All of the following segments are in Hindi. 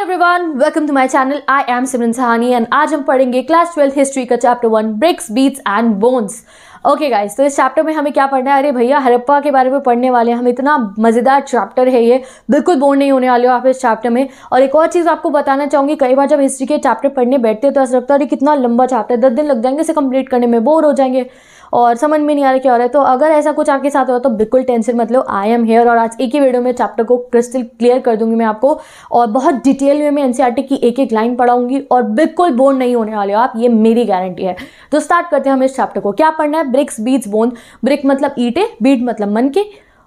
Everyone welcome to my channel I am Simran Sahani and आज हम पढ़ेंगे क्लास ट्वेल्थ हिस्ट्री का chapter one bricks beads and bones okay guys तो इस चैप्टर में हमें क्या पढ़ना है अरे भैया हरप्पा के बारे में पढ़ने वाले हैं हम इतना मज़ेदार चैप्टर है ये बिल्कुल बोर नहीं होने वाले हो आप इस चैप्टर में और एक और चीज़ आपको बताना चाहूँगी कई बार जब हिस्ट्री के चैप्टर पढ़ने बैठते हो तो ऐसा लगता है कितना लंबा चैप्टर दस दिन लग जाएंगे इसे कंप्लीट करने में बोर हो जाएंगे और समझ में नहीं आ रहा क्या हो रहा है तो अगर ऐसा कुछ आपके साथ हो तो बिल्कुल टेंशन मत लो आई एम हेयर और आज एक ही वीडियो में चैप्टर को क्रिस्टल क्लियर कर दूंगी मैं आपको और बहुत डिटेल में मैं एनसीईआरटी e की एक एक लाइन पढ़ाऊंगी और बिल्कुल बोन नहीं होने वाले हो आप ये मेरी गारंटी है तो स्टार्ट करते हैं हम इस चैप्टर को क्या पढ़ना है ब्रिक्स बीट्स बोन ब्रिक मतलब ईटे बीट मतलब मन के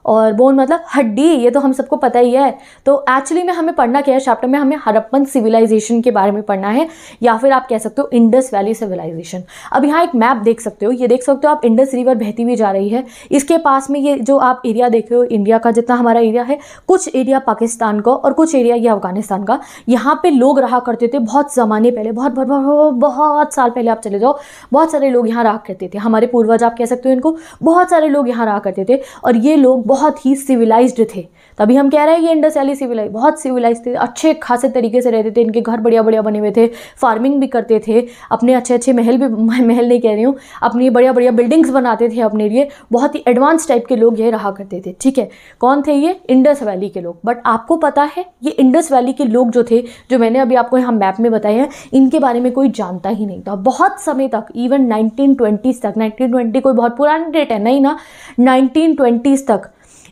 और बोन मतलब हड्डी ये तो हम सबको पता ही है तो एक्चुअली में हमें पढ़ना क्या है चैप्टर में हमें हरप्पन सिविलाइजेशन के बारे में पढ़ना है या फिर आप कह सकते हो इंडस वैली सिविलाइजेशन अब यहाँ एक मैप देख सकते हो ये देख सकते हो आप इंडस रिवर बहती हुई जा रही है इसके पास में ये जो आप एरिया देख रहे हो इंडिया का जितना हमारा एरिया है कुछ एरिया पाकिस्तान का और कुछ एरिया ये अफगानिस्तान का यहाँ पर लोग रहा करते थे बहुत ज़माने पहले बहुत बहुत बहुत, बहुत साल पहले आप चले जाओ बहुत सारे लोग यहाँ रहा करते थे हमारे पूर्वज आप कह सकते हो इनको बहुत सारे लोग यहाँ रहा करते थे और ये लोग बहुत ही सिविलाइज्ड थे तभी हम कह रहे हैं कि इंडस वैली सिविलाइज बहुत सिविलाइज थे अच्छे खासे तरीके से रहते थे इनके घर बढ़िया बढ़िया बने हुए थे फार्मिंग भी करते थे अपने अच्छे अच्छे महल भी महल नहीं कह रही हूँ अपनी बढ़िया बढ़िया बिल्डिंग्स बनाते थे अपने लिए बहुत ही एडवांस टाइप के लोग ये रहा करते थे ठीक है कौन थे ये इंडस वैली के लोग बट आपको पता है ये इंडस वैली के लोग जो थे जो मैंने अभी आपको यहाँ मैप में बताए हैं इनके बारे में कोई जानता ही नहीं था बहुत समय तक इवन नाइनटीन तक नाइनटीन कोई बहुत पुरानी डेट है नहीं ना नाइनटीन तक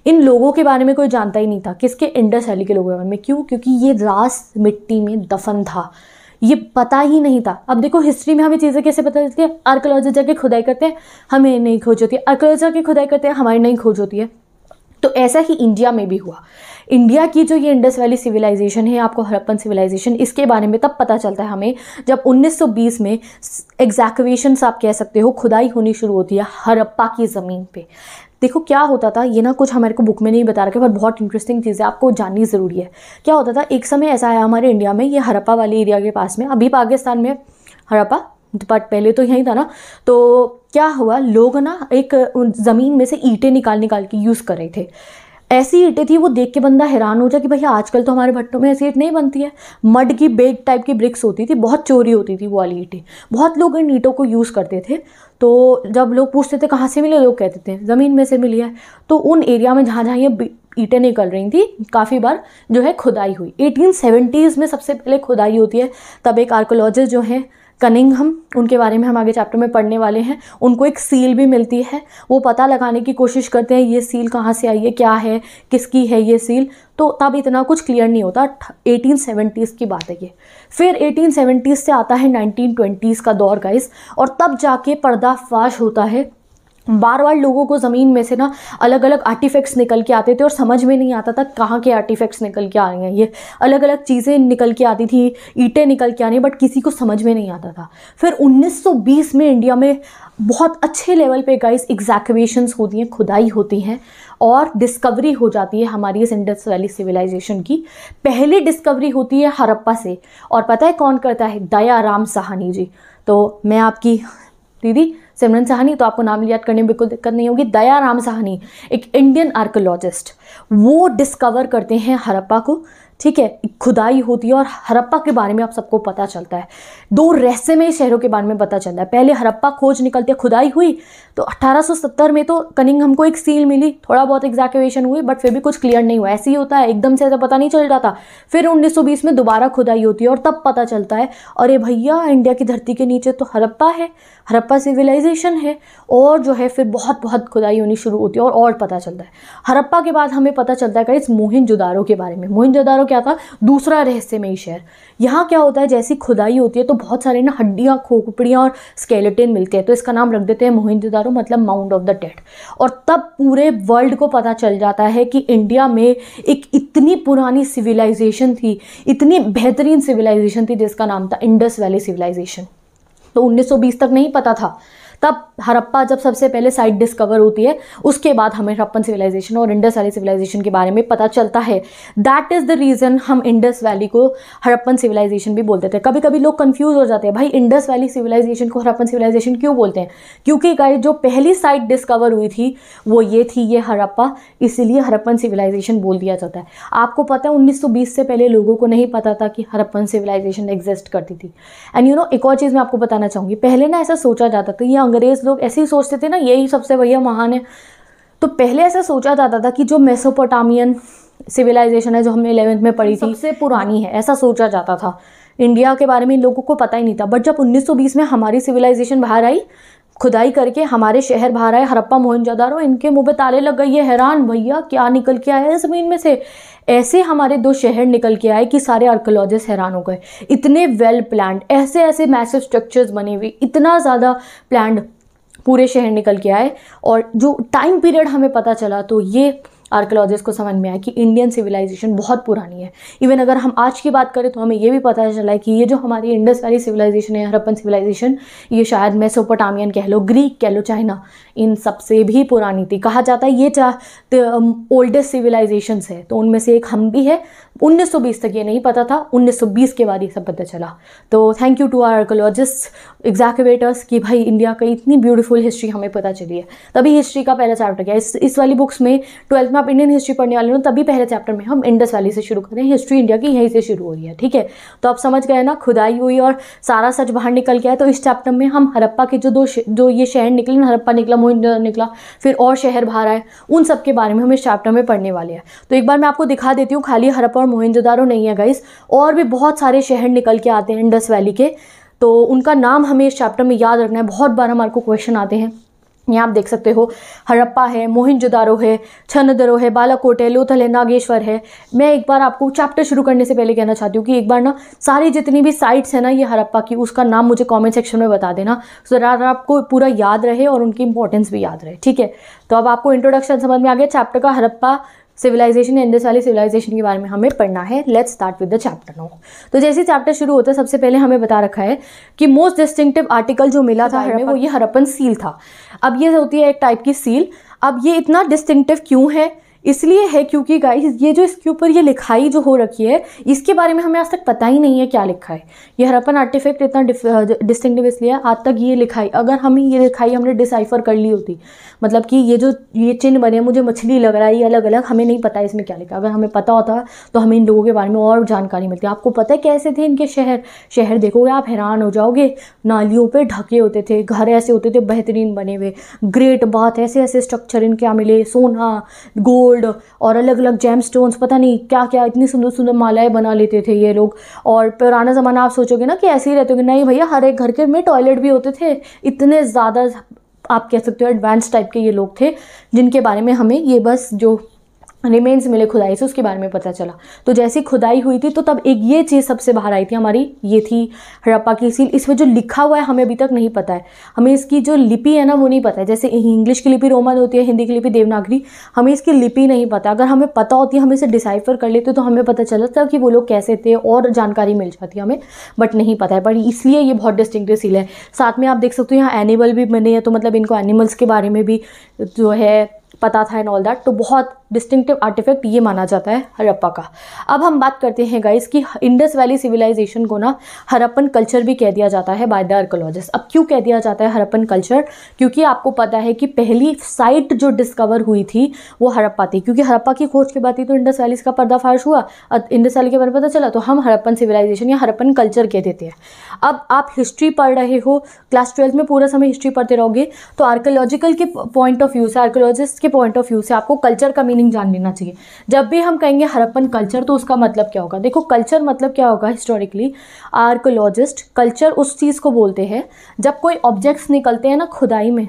इन लोगों के बारे में कोई जानता ही नहीं था किसके इंडस वैली के लोगों के बारे में क्यों क्योंकि ये रास मिट्टी में दफन था ये पता ही नहीं था अब देखो हिस्ट्री में हमें चीज़ें कैसे पता चलती है आर्कोलॉजी जाके खुदाई करते हैं हमें नहीं खोज होती है आर्कोलॉजी जाके खुदाई करते हैं हमारी नहीं खोज होती है तो ऐसा ही इंडिया में भी हुआ इंडिया की जो ये इंडस वैली सिविलाइजेशन है आपको हरप्पन सिविलाइजेशन इसके बारे में तब पता चलता है हमें जब 1920 में एग्जैक्वेशंस आप कह सकते हो खुदाई होनी शुरू होती है हरप्पा की ज़मीन पे देखो क्या होता था ये ना कुछ हमारे को बुक में नहीं बता रखे पर बहुत इंटरेस्टिंग चीज़ है आपको जाननी ज़रूरी है क्या होता था एक समय ऐसा है हमारे इंडिया में ये हरप्पा वाले एरिया के पास में अभी पाकिस्तान में हरप्पा बट पहले तो यहीं था ना तो क्या हुआ लोग ना एक ज़मीन में से ईंटें निकाल निकाल के यूज़ कर रहे थे ऐसी ईटें थी वो देख के बंदा हैरान हो जाए कि भैया आजकल तो हमारे भट्टों में ऐसी ईट नहीं बनती है मड की बेग टाइप की ब्रिक्स होती थी बहुत चोरी होती थी वो वाली ईटें बहुत लोग इन ईटों को यूज़ करते थे तो जब लोग पूछते थे कहाँ से मिले लोग कहते थे ज़मीन में से मिली है तो उन एरिया में जहाँ जहाँ ये ईटें निकल रही थी काफ़ी बार जो है खुदाई हुई एटीन में सबसे पहले खुदाई होती है तब एक आर्कोलॉजिस्ट जो है कनिंगहम उनके बारे में हम आगे चैप्टर में पढ़ने वाले हैं उनको एक सील भी मिलती है वो पता लगाने की कोशिश करते हैं ये सील कहाँ से आई है क्या है किसकी है ये सील तो तब इतना कुछ क्लियर नहीं होता एटीन की बात है ये फिर एटीन से आता है नाइनटीन का दौर का और तब जाके पर्दाफाश होता है बार बार लोगों को ज़मीन में से ना अलग अलग आर्टिफैक्ट्स निकल के आते थे और समझ में नहीं आता था कहाँ के आर्टिफैक्ट्स निकल के आ रहे हैं ये अलग अलग चीज़ें निकल के आती थी ईंटें निकल के आ रही बट किसी को समझ में नहीं आता था फिर 1920 में इंडिया में बहुत अच्छे लेवल पे गाइस एग्जैक्वेशंस होती हैं खुदाई होती हैं और डिस्कवरी हो जाती है हमारी इस इंडस वैली सिविलाइजेशन की पहली डिस्कवरी होती है हरप्पा से और पता है कौन करता है दया राम सहानी जी तो मैं आपकी दीदी सिमरन साहनी तो आपको नाम याद करने में बिल्कुल दिक्कत नहीं होगी दया राम साहनी एक इंडियन आर्कोलॉजिस्ट वो डिस्कवर करते हैं हरप्पा को ठीक है खुदाई होती है और हरप्पा के बारे में आप सबको पता चलता है दो रहस्यमय शहरों के बारे में पता चलता है पहले हरप्पा खोज निकलती है खुदाई हुई तो 1870 में तो कनिंग हमको एक सील मिली थोड़ा बहुत एग्जैक्यूएशन हुई बट फिर भी कुछ क्लियर नहीं हुआ ऐसे ही होता है एकदम से ऐसा पता नहीं चल जाता फिर उन्नीस में दोबारा खुदाई होती है और तब पता चलता है अरे भैया इंडिया की धरती के नीचे तो हरप्पा है हरप्पा सिविलाइजेशन है और जो है फिर बहुत बहुत खुदाई होनी शुरू होती है और, और पता चलता है हरप्पा के बाद हमें पता चलता है कि इस मोहिन के बारे में मोहिन क्या था दूसरा रहस्यमयी शहर यहाँ क्या होता है जैसी खुदाई होती है तो बहुत सारे ना हड्डियाँ खोपड़ियाँ और स्केलेटिन मिलते हैं तो इसका नाम रख देते हैं मोहिंदेदारो मतलब माउंट ऑफ द डेड और तब पूरे वर्ल्ड को पता चल जाता है कि इंडिया में एक इतनी पुरानी सिविलाइजेशन थी इतनी बेहतरीन सिविलाइजेशन थी जिसका नाम था इंडस वैली सिविलाइजेशन तो 1920 तक नहीं पता था तब हरप्पा जब सबसे पहले साइट डिस्कवर होती है उसके बाद हमें हरप्पन सिविलाइजेशन और इंडस वैली सिविलाइजेशन के बारे में पता चलता है दैट इज़ द रीज़न हम इंडस वैली को हरप्पन सिविलाइजेशन भी बोलते थे कभी कभी लोग कन्फ्यूज़ हो जाते हैं भाई इंडस वैली सिविलाइजेशन को हरप्पन सिविलाइजेशन क्यों बोलते हैं क्योंकि गाय जो पहली साइट डिस्कवर हुई थी वो ये थी ये हरप्पा इसीलिए हरप्पन सिविलाइजेशन बोल दिया जाता है आपको पता है उन्नीस से पहले लोगों को नहीं पता था कि हरप्पन सिविलाइजेशन एग्जिस्ट करती थी एंड यू नो एक और चीज़ मैं आपको बताना चाहूँगी पहले ना ऐसा सोचा जाता था ये अंग्रेज़ लोग ऐसे ही सोचते थे ना यही सबसे भैया महान है तो पहले ऐसा सोचा जाता था कि जो मेसोपोटामियन सिविलाइजेशन है जो हमने इलेवेंथ में पढ़ी थी सबसे पुरानी है ऐसा सोचा जाता था इंडिया के बारे में लोगों को पता ही नहीं था बट जब 1920 में हमारी सिविलाइजेशन बाहर आई खुदाई करके हमारे शहर बाहर आए हरप्पा मोहनजादारो इनके मुँह पे ताले लग गए ये हैरान भैया क्या निकल के आया है ज़मीन में से ऐसे हमारे दो शहर निकल के आए कि सारे आर्कोलॉजिस्ट हैरान हो गए इतने वेल प्लान्ड ऐसे ऐसे मैसिव स्ट्रक्चर्स बने हुए इतना ज़्यादा प्लान्ड पूरे शहर निकल के आए और जो टाइम पीरियड हमें पता चला तो ये आर्कोलॉजिस्ट को समझ में आया कि इंडियन सिविलाइजेशन बहुत पुरानी है इवन अगर हम आज की बात करें तो हमें ये भी पता चला है कि ये जो हमारी इंडस वाली सिविलाइजेशन है हरप्पन सिविलाइजेशन ये शायद मेसोपोटामियन कह लो ग्रीक कह लो चाइना इन सबसे भी पुरानी थी कहा जाता है ये चाहे ओल्डेस्ट सिविलाइजेशन है तो उनमें से एक हम भी है 1920 तक ये नहीं पता था 1920 के बाद ये सब पता चला तो thank you to our archaeologist excavators कि भाई इंडिया का इतनी ब्यूटीफुल हिस्ट्री हमें पता चली है तभी हिस्ट्री का पहला चैप्टर क्या इस, इस वाली बुक्स में ट्वेल्थ में आप इंडियन हिस्ट्री पढ़ने वाले हो तभी पहले चैप्टर में हम इंडस वैली से शुरू करें हिस्ट्री इंडिया की यहीं से शुरू हो रही है ठीक है तो आप समझ गए ना खुदाई हुई और सारा सच बाहर निकल गया तो इस चैप्टर में हम हरप्पा के जो दो जो ये शहर निकले ना हरप्पा निकला मोहिंदर निकला फिर और शहर बाहर आए उन सब के बारे में हम इस चैप्टर में पढ़ने वाले हैं तो एक बार मैं आपको दिखा देती हूँ खाली हरप्पा और मोहिंदारो नहीं है गाइस और भी बहुत सारे शहर निकल के आते हैं इंडस वैली के तो उनका नाम हमें इस चैप्टर में याद रखना है बहुत बार हमारे को क्वेश्चन आते हैं यहाँ आप देख सकते हो हड़प्पा है मोहिनजोदारो है छनदरो है बालाकोट है लोथल है नागेश्वर है मैं एक बार आपको चैप्टर शुरू करने से पहले कहना चाहती हूँ कि एक बार ना सारी जितनी भी साइट्स है ना ये हड़प्पा की उसका नाम मुझे कमेंट सेक्शन में बता देना सो दैट आपको पूरा याद रहे और उनकी इंपॉर्टेंस भी याद रहे ठीक है तो अब आपको इंट्रोडक्शन समझ में आ गया चैप्टर का Harappa civilisation Indus valley civilisation के बारे में हमें पढ़ना है let's start with the chapter no तो जैसे चैप्टर शुरू होता है सबसे पहले हमें बता रखा है कि मोस्ट डिस्टिंक्टिव आर्टिकल जो मिला था हमें वो ये हरप्पन सील था अब ये होती है एक टाइप की सील अब ये इतना डिस्टिंक्टिव क्यों है इसलिए है क्योंकि गाइस ये जो इसके ऊपर ये लिखाई जो हो रखी है इसके बारे में हमें आज तक पता ही नहीं है क्या लिखा है ये हरपन आर्टिफैक्ट इतना डिस्टिंगटिव इसलिए आज तक ये लिखाई अगर हमें ये लिखाई हमने डिसाइफर कर ली होती मतलब कि ये जो ये चिन्ह बने मुझे मछली लग रहा है ये अलग अलग हमें नहीं पता इसमें क्या लिखा अगर हमें पता होता तो हमें इन लोगों के बारे में और जानकारी मिलती आपको पता है कैसे थे इनके शहर शहर देखोगे आप हैरान हो जाओगे नालियों पर ढके होते थे घर ऐसे होते थे बेहतरीन बने हुए ग्रेट बात ऐसे ऐसे स्ट्रक्चर इनके मिले सोना गोल्ड गोल्ड और अलग अलग जैम स्टोन्स पता नहीं क्या क्या इतनी सुंदर सुंदर मालाएं बना लेते थे ये लोग और पुराना ज़माना आप सोचोगे ना कि ऐसे ही रहते हो नहीं भैया हर एक घर के में टॉयलेट भी होते थे इतने ज़्यादा आप कह सकते हो एडवांस टाइप के ये लोग थे जिनके बारे में हमें ये बस जो रिमेन्स मिले खुदाई से उसके बारे में पता चला तो जैसी खुदाई हुई थी तो तब एक ये चीज़ सबसे बाहर आई थी हमारी ये थी हड़प्पा की सील इसमें जो लिखा हुआ है हमें अभी तक नहीं पता है हमें इसकी जो लिपि है ना वो नहीं पता है जैसे इंग्लिश की लिपि रोमन होती है हिंदी की लिपि देवनागरी हमें इसकी लिपि नहीं पता अगर हमें पता होती है हम इसे डिसाइफर कर लेते तो हमें पता चलता कि वो लोग कैसे थे और जानकारी मिल जाती हमें बट नहीं पता है बट इसलिए ये बहुत डिस्टिंग सील है साथ में आप देख सकते हो यहाँ एनिमल भी बने हैं तो मतलब इनको एनिमल्स के बारे में भी जो है पता था एंड ऑल दैट तो बहुत डिस्टिंक्टिव आर्टिफैक्ट ये माना जाता है हरप्पा का अब हम बात करते हैं गाइस कि इंडस वैली सिविलाइजेशन को ना हरप्पन कल्चर भी कह दिया जाता है बाय द आर्कोलॉजिस्ट अब क्यों कह दिया जाता है हरप्पन कल्चर क्योंकि आपको पता है कि पहली साइट जो डिस्कवर हुई थी वो हरप्पा थी क्योंकि हरप्पा की खोज के बाद ही तो इंडस वैली का पर्दाफाश हुआ इंडस वैली के बारे में पता चला तो हम हरप्पन सिविलाइजेशन या हरप्पन कल्चर कह देते हैं अब आप हिस्ट्री पढ़ रहे हो क्लास ट्वेल्थ में पूरा समय हिस्ट्री पढ़ते रहोगे तो आर्कोलॉजिकल के पॉइंट ऑफ व्यू से आर्कोलॉजिस्ट के पॉइंट ऑफ व्यू से आपको कल्चर का मीनिंग जान लेना चाहिए जब भी हम कहेंगे हरप्पन कल्चर तो उसका मतलब क्या होगा देखो कल्चर मतलब क्या होगा हिस्टोरिकली आर्कोलॉजिस्ट कल्चर उस चीज़ को बोलते हैं जब कोई ऑब्जेक्ट्स निकलते हैं ना खुदाई में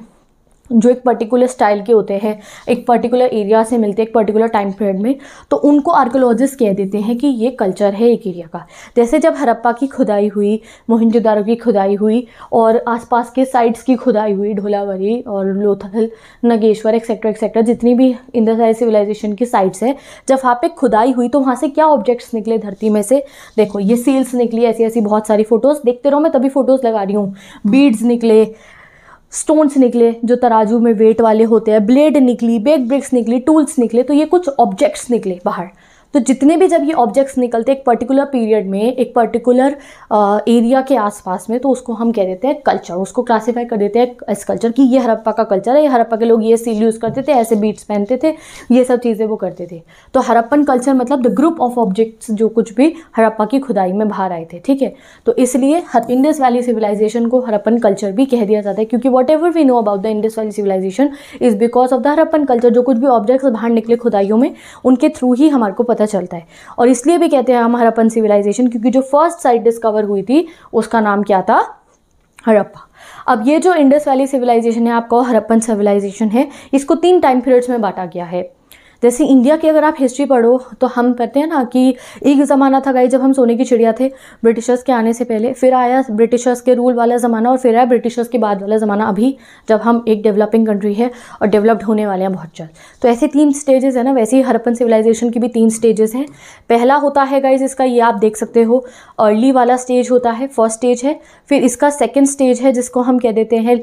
जो एक पर्टिकुलर स्टाइल के होते हैं एक पर्टिकुलर एरिया से मिलते हैं एक पर्टिकुलर टाइम पीरियड में तो उनको आर्कोलॉजिस्ट कह देते हैं कि ये कल्चर है एक एरिया का जैसे जब हरप्पा की खुदाई हुई मोहनजोदारो की खुदाई हुई और आसपास के साइट्स की खुदाई हुई ढोलावरी और लोथल नगेश्वर एक्सेट्रा एक्सेट्रा जितनी भी इंडसाइज सिविलाइजेशन की साइट्स हैं जब वहाँ पर खुदाई हुई तो वहाँ से क्या ऑब्जेक्ट्स निकले धरती में से देखो ये सील्स निकली ऐसी ऐसी बहुत सारी फ़ोटोज़ देखते रहो मैं तभी फ़ोटोज़ लगा रही हूँ बीड्स निकले स्टोन्स निकले जो तराजू में वेट वाले होते हैं ब्लेड निकली बेग ब्रिक्स निकली टूल्स निकले तो ये कुछ ऑब्जेक्ट्स निकले बाहर तो जितने भी जब ये ऑब्जेक्ट्स निकलते हैं एक पर्टिकुलर पीरियड में एक पर्टिकुलर एरिया के आसपास में तो उसको हम कह देते हैं कल्चर उसको क्लासीफाई कर देते हैं एस कल्चर कि ये हरप्पा का कल्चर है ये हरप्पा के लोग ये सील यूज़ करते थे ऐसे बीट्स पहनते थे ये सब चीज़ें वो करते थे तो हरप्पन कल्चर मतलब द ग्रुप ऑफ ऑब्जेक्ट्स जो कुछ भी हरप्पा की खुदाई में बाहर आए थे ठीक है तो इसलिए इंडस वैली सिविलाइजेशन को हरप्पन कल्चर भी कह दिया जाता है क्योंकि whatever we know about the Indus valley civilization is because of the Harappan culture जो कुछ भी ऑब्जेक्ट्स बाहर निकले खुदाइयों में उनके थ्रू ही हमारे को पता पता चलता है और इसलिए भी कहते हैं हम हरप्पन सिविलाइजेशन क्योंकि जो फर्स्ट साइट डिस्कवर हुई थी उसका नाम क्या था हड़प्पा अब ये जो इंडस वैली सिविलाइजेशन है आपको हरप्पन सिविलाइजेशन है इसको तीन टाइम पीरियड्स में बांटा गया है जैसे इंडिया की अगर आप हिस्ट्री पढ़ो तो हम कहते हैं ना कि एक ज़माना था गाई जब हम सोने की चिड़िया थे ब्रिटिशर्स के आने से पहले फिर आया ब्रिटिशर्स के रूल वाला ज़माना और फिर आया ब्रिटिशर्स के बाद वाला ज़माना अभी जब हम एक डेवलपिंग कंट्री है और डेवलप्ड होने वाले हैं बहुत जल्द तो ऐसे तीन स्टेजेस है ना वैसे ही हरपन सिविलाइजेशन की भी तीन स्टेजेस हैं पहला होता है गाइज इसका ये आप देख सकते हो अर्ली वाला स्टेज होता है फर्स्ट स्टेज है फिर इसका सेकेंड स्टेज है जिसको हम कह देते हैं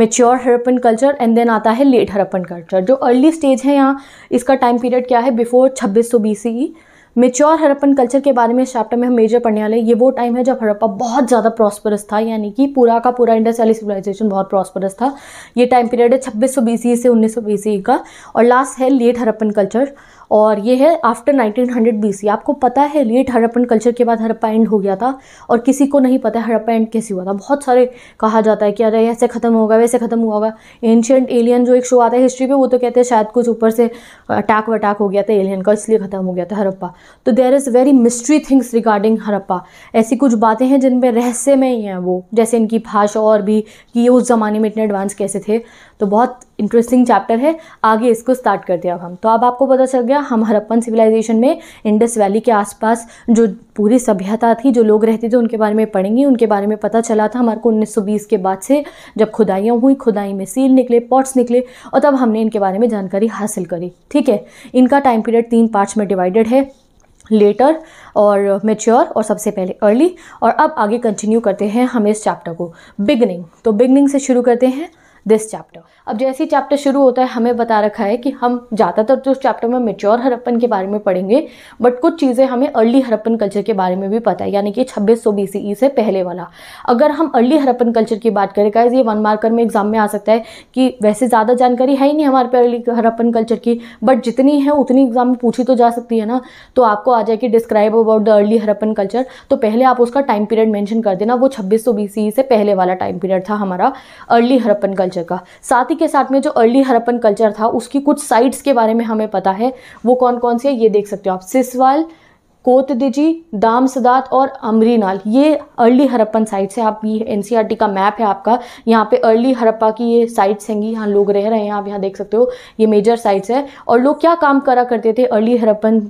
mature Harappan culture and then आता है लेट हरपन कल्चर जो अर्ली स्टेज है यहाँ इसका टाइम पीरियड क्या है बिफोर छब्बीस सौ सी मेच्योर हड़प्पन कल्चर के बारे में इस चैप्टर में हम मेजर पढ़ने वाले ये वो टाइम है जब हड़प्पा बहुत ज़्यादा प्रॉस्परस था यानी कि पूरा का पूरा इंडस वैली सिविलाइजेशन बहुत प्रॉस्परस था ये टाइम पीरियड है छब्बीस सौ बीसी से उन्नीस सौ बीसी का और लास्ट है लेट हड़प्पन कल्चर और ये है आफ्टर 1900 सी आपको पता है लेट हड़प्पन कल्चर के बाद हरप्पा एंड हो गया था और किसी को नहीं पता है हड़प्पा एंड कैसे हुआ था बहुत सारे कहा जाता है कि अरे ऐसे ख़त्म होगा वैसे ख़त्म हुआ होगा एंशियंट एलियन जो एक शो आता है हिस्ट्री पे वो तो कहते हैं शायद कुछ ऊपर से अटैक वटैक हो गया था एलियन का इसलिए ख़त्म हो गया था हड़प्पा तो there is very mystery things regarding Harappa ऐसी कुछ बातें हैं जिनमें रहस्य में ही हैं वो जैसे इनकी भाषा और भी कि ये उस ज़माने में इतने एडवांस कैसे थे तो बहुत इंटरेस्टिंग चैप्टर है आगे इसको स्टार्ट करते हैं अब हम तो अब आपको पता चल गया हम हरप्पन सिविलाइजेशन में इंडस वैली के आसपास जो पूरी सभ्यता थी जो लोग रहते थे उनके बारे में पढ़ेंगे उनके बारे में पता चला था हमारे को 1920 के बाद से जब खुदाइयाँ हुई खुदाई में सील निकले पॉट्स निकले और तब हमने इनके बारे में जानकारी हासिल करी ठीक है इनका टाइम पीरियड तीन पार्ट्स में डिवाइडेड है लेटर और मेच्योर और सबसे पहले अर्ली और अब आगे कंटिन्यू करते हैं हम इस चैप्टर को बिगनिंग तो बिगनिंग से शुरू करते हैं दिस चैप्टर अब जैसे ही चैप्टर शुरू होता है हमें बता रखा है कि हम ज़्यादातर तो उस चैप्टर में मेच्योर हरप्पन के बारे में पढ़ेंगे बट कुछ चीज़ें हमें अर्ली हरप्पन कल्चर के बारे में भी पता है यानी कि छब्बीस सौ बी e से पहले वाला अगर हम अर्ली हरप्पन कल्चर की बात करें गाइज ये वन मार्कर में एग्जाम में आ सकता है कि वैसे ज़्यादा जानकारी है ही नहीं हमारे पे अर्ली हरप्पन कल्चर की बट जितनी है उतनी एग्जाम में पूछी तो जा सकती है ना तो आपको आ जाए कि describe about the early Harappan culture तो पहले आप उसका टाइम पीरियड मैंशन कर देना वो छब्बीस सौ e से पहले वाला टाइम पीरियड था हमारा अर्ली हरप्पन कल्चर का साथ ही ही के साथ में जो अर्ली हरप्पन कल्चर था उसकी कुछ साइट्स के बारे में हमें पता है वो कौन कौन सी है ये देख सकते हो आप सिसवाल कोतदिजी सदात और अमरीनाल ये अर्ली हरप्पन साइट्स है आप ये एन e का मैप है आपका यहाँ पे अर्ली हरप्पा की ये साइट्स हैंगी यहाँ लोग रह रहे हैं आप यहाँ देख सकते हो ये मेजर साइट्स है और लोग क्या काम करा करते थे अर्ली हरप्पन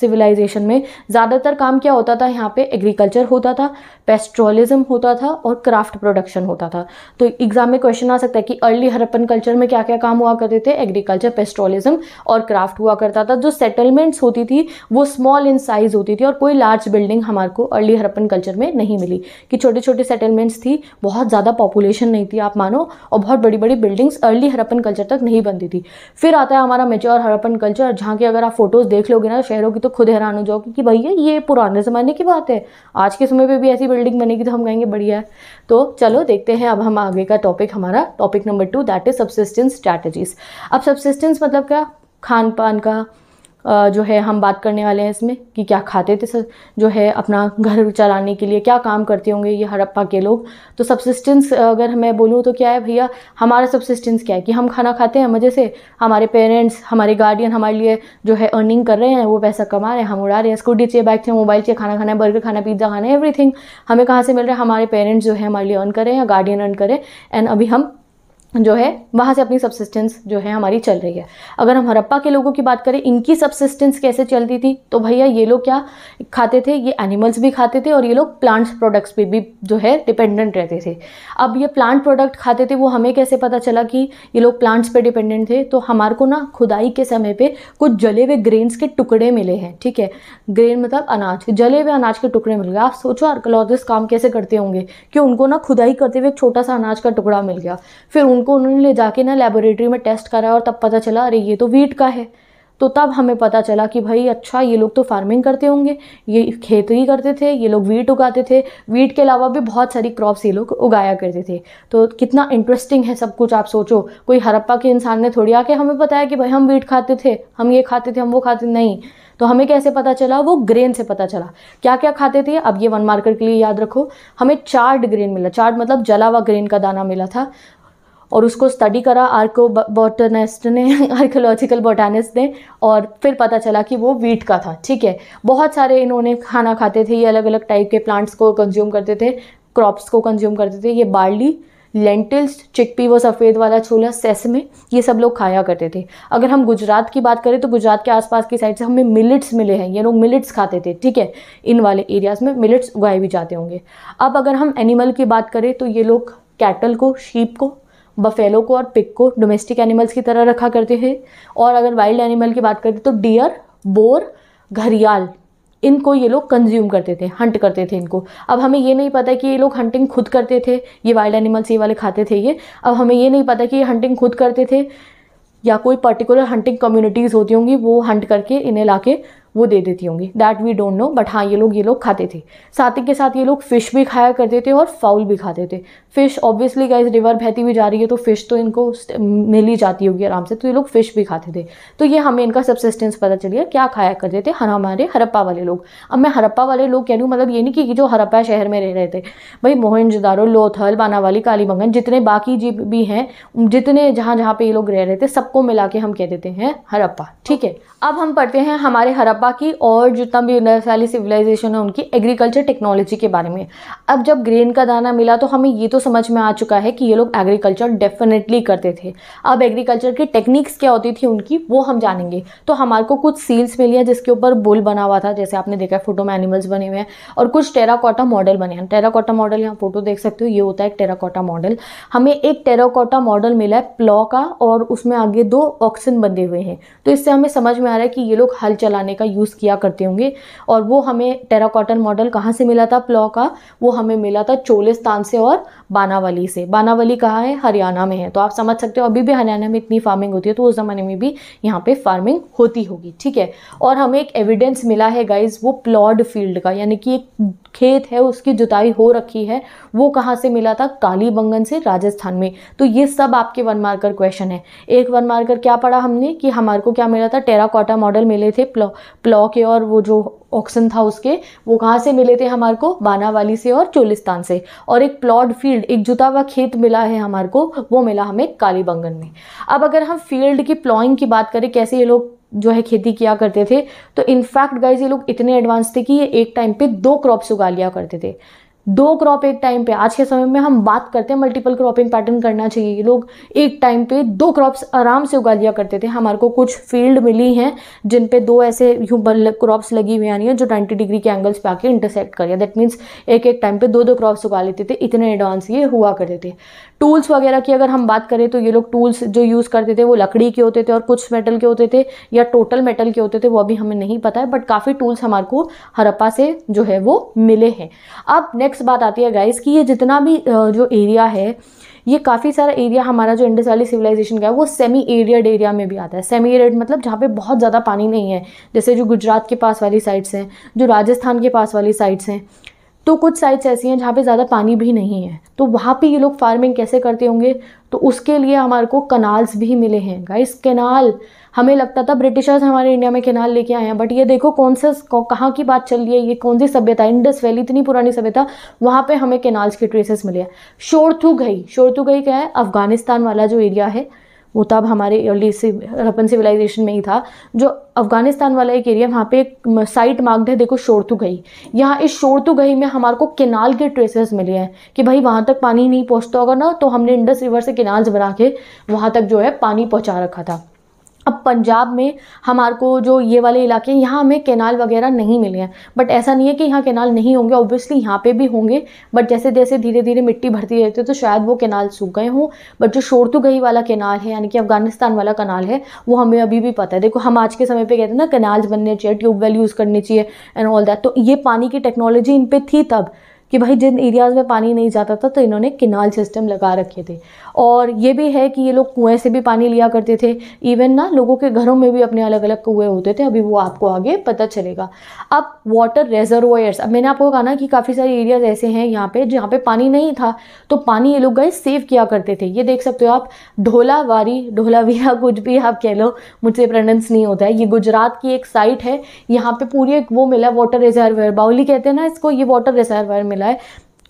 सिविलाइजेशन में ज़्यादातर काम क्या होता था यहाँ पे एग्रीकल्चर होता था पेस्ट्रोलिज्म होता था और क्राफ्ट प्रोडक्शन होता था तो एग्जाम में क्वेश्चन आ सकता है कि अर्ली हरप्पन कल्चर में क्या क्या काम हुआ करते थे एग्रीकल्चर पेस्ट्रोलिज्म और क्राफ्ट हुआ करता था जो सेटलमेंट्स होती थी वो स्मॉल इन साइज़ होती थी और कोई लार्ज बिल्डिंग हमारे को अर्ली हरप्पन कल्चर में नहीं मिली कि छोटे छोटे सेटलमेंट्स थी बहुत ज़्यादा पॉपुलेशन नहीं थी आप मानो और बहुत बड़ी बड़ी बिल्डिंग्स अर्ली हरप्पन कल्चर तक नहीं बनती थी फिर आता है हमारा मेच्योर हरप्पन कल्चर जहाँ की अगर आप फोटोज़ देख लोगे ना तो शहरों की तो खुद हैरान हो जाओ कि भैया ये पुराने ज़माने की बात है आज के समय पे भी ऐसी बिल्डिंग बनेगी तो हम कहेंगे बढ़िया है तो चलो देखते हैं अब हम आगे का टॉपिक हमारा topic number two that is subsistence strategies अब सब्सिस्टेंस मतलब क्या खान पान का जो है हम बात करने वाले हैं इसमें कि क्या खाते थे सर जो है अपना घर चलाने के लिए क्या काम करते होंगे ये हड़प्पा के लोग तो सबसिस्टेंस अगर मैं बोलूँ तो क्या है भैया हमारा सबसिस्टेंस क्या है कि हम खाना खाते हैं मज़े से हमारे पेरेंट्स हमारे गार्डियन हमारे लिए जो है अर्निंग कर रहे हैं वो पैसा कमा रहे हैं हम उड़ा रहे हैं स्कूटी चाहिए बाइक चाहिए मोबाइल चाहिए खाना खाना है बर्गर खाना पिज्ज़ा खाना है एवरीथिंग हमें कहाँ से मिल रहा है हमारे पेरेंट्स जो है हमारे लिए अर्न करें या गार्डियन अर्न करें एंड अभी हम जो है वहाँ से अपनी सबसिस्टेंस जो है हमारी चल रही है अगर हम हरप्पा के लोगों की बात करें इनकी सबसिस्टेंस कैसे चलती थी तो भैया ये लोग क्या खाते थे ये एनिमल्स भी खाते थे और ये लोग प्लांट्स प्रोडक्ट्स पे भी जो है डिपेंडेंट रहते थे अब ये प्लांट प्रोडक्ट खाते थे वो हमें कैसे पता चला कि ये लोग प्लांट्स पर डिपेंडेंट थे तो हमारे को ना खुदाई के समय पर कुछ जले हुए ग्रेन्स के टुकड़े मिले हैं ठीक है ग्रेन मतलब अनाज जले हुए अनाज के टुकड़े मिल गए आप सोचो आर्कोलॉजिस्ट काम कैसे करते होंगे कि उनको ना खुदाई करते हुए एक छोटा सा अनाज का टुकड़ा मिल गया फिर उन इनको उन्होंने ले जाके ना लेबोरेटरी में टेस्ट करा और तब पता चला अरे ये तो वीट का है तो तब हमें पता चला कि भाई अच्छा ये लोग तो फार्मिंग करते होंगे ये खेत ही करते थे ये लोग वीट उगाते थे वीट के अलावा भी बहुत सारी क्रॉप्स ये लोग उगाया करते थे तो कितना इंटरेस्टिंग है सब कुछ आप सोचो कोई हरप्पा के इंसान ने थोड़ी आके हमें बताया कि भाई हम वीट खाते थे हम ये खाते थे हम वो खाते नहीं तो हमें कैसे पता चला वो ग्रेन से पता चला क्या क्या खाते थे अब ये वन मार्कर के लिए याद रखो हमें चार्ड ग्रेन मिला चार्ड मतलब जला हुआ ग्रेन का दाना मिला था और उसको स्टडी करा आर्को बॉटनिस्ट ने आर्कोलॉजिकल बॉटानिस्ट ने और फिर पता चला कि वो वीट का था ठीक है बहुत सारे इन्होंने खाना खाते थे ये अलग अलग टाइप के प्लांट्स को कंज्यूम करते थे क्रॉप्स को कंज्यूम करते थे ये बार्ली लेंटिल्स चिकपी वो सफ़ेद वाला छोला सेसमे ये सब लोग खाया करते थे अगर हम गुजरात की बात करें तो गुजरात के आसपास की साइड से हमें मिलिट्स मिले हैं ये लोग मिलिट्स खाते थे ठीक है इन वाले एरियाज़ में मिलिट्स उगाए भी जाते होंगे अब अगर हम एनिमल की बात करें तो ये लोग कैटल को शीप को बफेलो को और पिक को डोमेस्टिक एनिमल्स की तरह रखा करते थे और अगर वाइल्ड एनिमल की बात करते तो डियर बोर घरियाल इनको ये लोग कंज्यूम करते थे हंट करते थे इनको अब हमें ये नहीं पता कि ये लोग हंटिंग खुद करते थे ये वाइल्ड एनिमल्स ये वाले खाते थे ये अब हमें ये नहीं पता कि ये हंटिंग खुद करते थे या कोई पर्टिकुलर हंटिंग कम्युनिटीज़ होती होंगी वो हंट करके इन्हें ला वो दे देती होंगी that we don't know but हाँ ये लोग ये लोग खाते थे साथ ही के साथ ये लोग फ़िश भी खाया करते थे और फाउल भी खाते थे फ़िश ऑब्वियसली गाइज रिवर बहती हुई जा रही है तो फ़िश तो इनको मिल ही जाती होगी आराम से तो ये लोग फ़िश भी खाते थे तो ये हमें इनका सबसिस्टेंस पता चलिए क्या खाया करते थे हर हमारे हरप्पा वाले लोग अब मैं हरप्पा वाले लोग कह रही हूँ मतलब ये नहीं कि जो हरप्पा शहर में रह रहे थे भाई मोहनजदारो लोथल बानावाली कालीबंगन जितने बाकी जी भी हैं जितने जहाँ जहाँ पे ये लोग रह रहे थे सबको मिला के हम कह देते हैं हरप्पा ठीक है अब हम पढ़ते हैं हमारे हरप्पा हड़प्पा की और जितना भी वैली सिविलाइजेशन है उनकी एग्रीकल्चर टेक्नोलॉजी के बारे में अब जब ग्रेन का दाना मिला तो हमें ये तो समझ में आ चुका है कि ये लोग एग्रीकल्चर डेफिनेटली करते थे अब एग्रीकल्चर की टेक्निक्स क्या होती थी उनकी वो हम जानेंगे तो हमारे को कुछ सील्स मिली है जिसके ऊपर बुल बना हुआ था जैसे आपने देखा है फोटो में एनिमल्स बने हुए हैं और कुछ टेराकोटा मॉडल बने हैं टेराकोटा मॉडल यहाँ फोटो देख सकते हो ये होता है एक टेराकोटा मॉडल हमें एक टेराकोटा मॉडल मिला है प्लॉ का और उसमें आगे दो ऑक्सन बंधे हुए हैं तो इससे हमें समझ में आ रहा है कि ये लोग हल चलाने का यूज़ किया करते होंगे और वो हमें टेराकॉटन मॉडल कहाँ से मिला था प्लॉ का वो हमें मिला था चोलिस्तान से और बानावली से बानावली कहाँ है हरियाणा में है तो आप समझ सकते हो अभी भी हरियाणा में इतनी फार्मिंग होती है तो उस ज़माने में भी यहाँ पर फार्मिंग होती होगी ठीक है और हमें एक एविडेंस मिला है गाइज वो प्लॉड फील्ड का यानी कि एक खेत है उसकी जुताई हो रखी है वो कहाँ से मिला था कालीबंगन से राजस्थान में तो ये सब आपके वन मार्कर क्वेश्चन है एक वन मार्कर क्या पढ़ा हमने कि हमारे को क्या मिला था टेराकोटा मॉडल मिले थे प्लॉ प्लॉ के और वो जो ऑक्सन था उसके वो कहाँ से मिले थे हमारे को बानावाली से और चोलिस्तान से और एक प्लॉड फील्ड एक जुता हुआ खेत मिला है हमारे को वो मिला हमें कालीबंगन में अब अगर हम फील्ड की प्लॉइंग की बात करें कैसे ये लोग जो है खेती किया करते थे तो इनफैक्ट गाइज ये लोग इतने एडवांस थे कि ये एक टाइम पे दो क्रॉप्स उगा लिया करते थे दो क्रॉप एक टाइम पे आज के समय में हम बात करते हैं मल्टीपल क्रॉपिंग पैटर्न करना चाहिए लोग एक टाइम पे दो क्रॉप्स आराम से उगा लिया करते थे हमारे को कुछ फील्ड मिली हैं जिन पे दो ऐसे यूं क्रॉप्स लगी हुई आनी है जो 90 डिग्री के एंगल्स पे आके इंटरसेक्ट करिए दैट मीन्स एक एक टाइम पे दो दो क्रॉप्स उगा लेते थे इतने एडवांस ये हुआ करते थे टूल्स वगैरह की अगर हम बात करें तो ये लोग टूल्स जो यूज़ करते थे वो लकड़ी के होते थे और कुछ मेटल के होते थे या टोटल मेटल के होते थे वो अभी हमें नहीं पता है बट काफ़ी टूल्स हमारे को हरप्पा से जो है वो मिले हैं अब नेक्स्ट बात आती है गाइस कि ये जितना भी जो एरिया है ये काफ़ी सारा एरिया हमारा जो इंडस वाली सिविलाइजेशन का है वो सेमी एरियड एरिया में भी आता है सेमी एरियड मतलब जहाँ पे बहुत ज़्यादा पानी नहीं है जैसे जो गुजरात के पास वाली साइड्स हैं जो राजस्थान के पास वाली साइड्स हैं तो कुछ साइट्स ऐसी हैं जहाँ पे ज़्यादा पानी भी नहीं है तो वहाँ पे ये लोग फार्मिंग कैसे करते होंगे तो उसके लिए हमारे को कनाल्स भी मिले हैं गाइस केनाल हमें लगता था ब्रिटिशर्स हमारे इंडिया में केनाल लेके आए हैं बट ये देखो कौन से कहाँ की बात चल रही है ये कौन सी सभ्यता इंडस वैली इतनी पुरानी सभ्यता वहाँ पर हमें केनाल्स के ट्रेसेस मिले हैं शोरथू गई शोरथू गई क्या है अफगानिस्तान वाला जो एरिया है वो तब तो हमारे अर्ली से हरपन सिविलाइजेशन में ही था जो अफ़गानिस्तान वाला एक एरिया वहाँ पे एक साइट मार्क्ड है देखो शोरतु गई यहाँ इस शोरतु गई में हमारे को केनाल के ट्रेसेस मिले हैं कि भाई वहाँ तक पानी नहीं पहुँचता होगा ना तो हमने इंडस रिवर से केनाल्स बना के वहाँ तक जो है पानी पहुँचा रखा था अब पंजाब में हमारे को जो ये वाले इलाके हैं यहाँ हमें कैनाल वगैरह नहीं मिले हैं बट ऐसा नहीं है कि यहाँ कैनाल नहीं होंगे ऑब्वियसली यहाँ पे भी होंगे बट जैसे जैसे धीरे धीरे मिट्टी भरती रहती है तो शायद वो कैनाल सूख गए हों बट जो गई वाला कैनाल है यानी कि अफगानिस्तान वाला कनाल है वो हमें अभी भी पता है देखो हम आज के समय पर कहते हैं ना कैनाल्स बनने चाहिए ट्यूबवेल यूज़ करनी चाहिए एंड ऑल दैट तो ये पानी की टेक्नोलॉजी इन पर थी तब कि भाई जिन एरियाज़ में पानी नहीं जाता था तो इन्होंने किनाल सिस्टम लगा रखे थे और ये भी है कि ये लोग कुएँ से भी पानी लिया करते थे इवन ना लोगों के घरों में भी अपने अलग अलग कुएँ होते थे अभी वो आपको आगे पता चलेगा अब वाटर रेजरवायर्स अब मैंने आपको कहा ना कि काफ़ी सारे एरियाज़ ऐसे हैं यहाँ पे जहाँ पे पानी नहीं था तो पानी ये लोग गए सेव किया करते थे ये देख सकते हो आप ढोलावारी ढोलावीरा कुछ भी आप कह लो मुझसे प्रनंस नहीं होता है ये गुजरात की एक साइट है यहाँ पर पूरी एक वो मिला वाटर रिजर्वर बाउली कहते हैं ना इसको ये वाटर रिजर्वर मिला है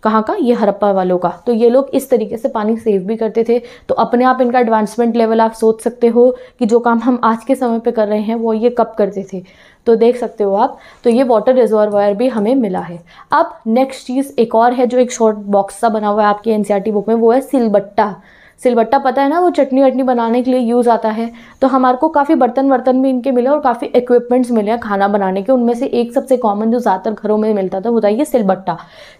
कहाँ का ये हरप्पा वालों का तो ये लोग इस तरीके से पानी सेव भी करते थे तो अपने आप इनका एडवांसमेंट लेवल आप सोच सकते हो कि जो काम हम आज के समय पे कर रहे हैं वो ये कब करते थे तो देख सकते हो आप तो ये वाटर रिजर्वायर भी हमें मिला है अब नेक्स्ट चीज़ एक और है जो एक शॉर्ट बॉक्स सा बना हुआ है आपकी एन बुक में वो है सिलबट्टा सिलबट्टा पता है ना वो चटनी वटनी बनाने के लिए यूज़ आता है तो हमारे को काफ़ी बर्तन वर्तन भी इनके मिले और काफ़ी इक्विपमेंट्स मिले हैं खाना बनाने के उनमें से एक सबसे कॉमन जो ज़्यादातर घरों में मिलता था वो था ये सिलबट्टा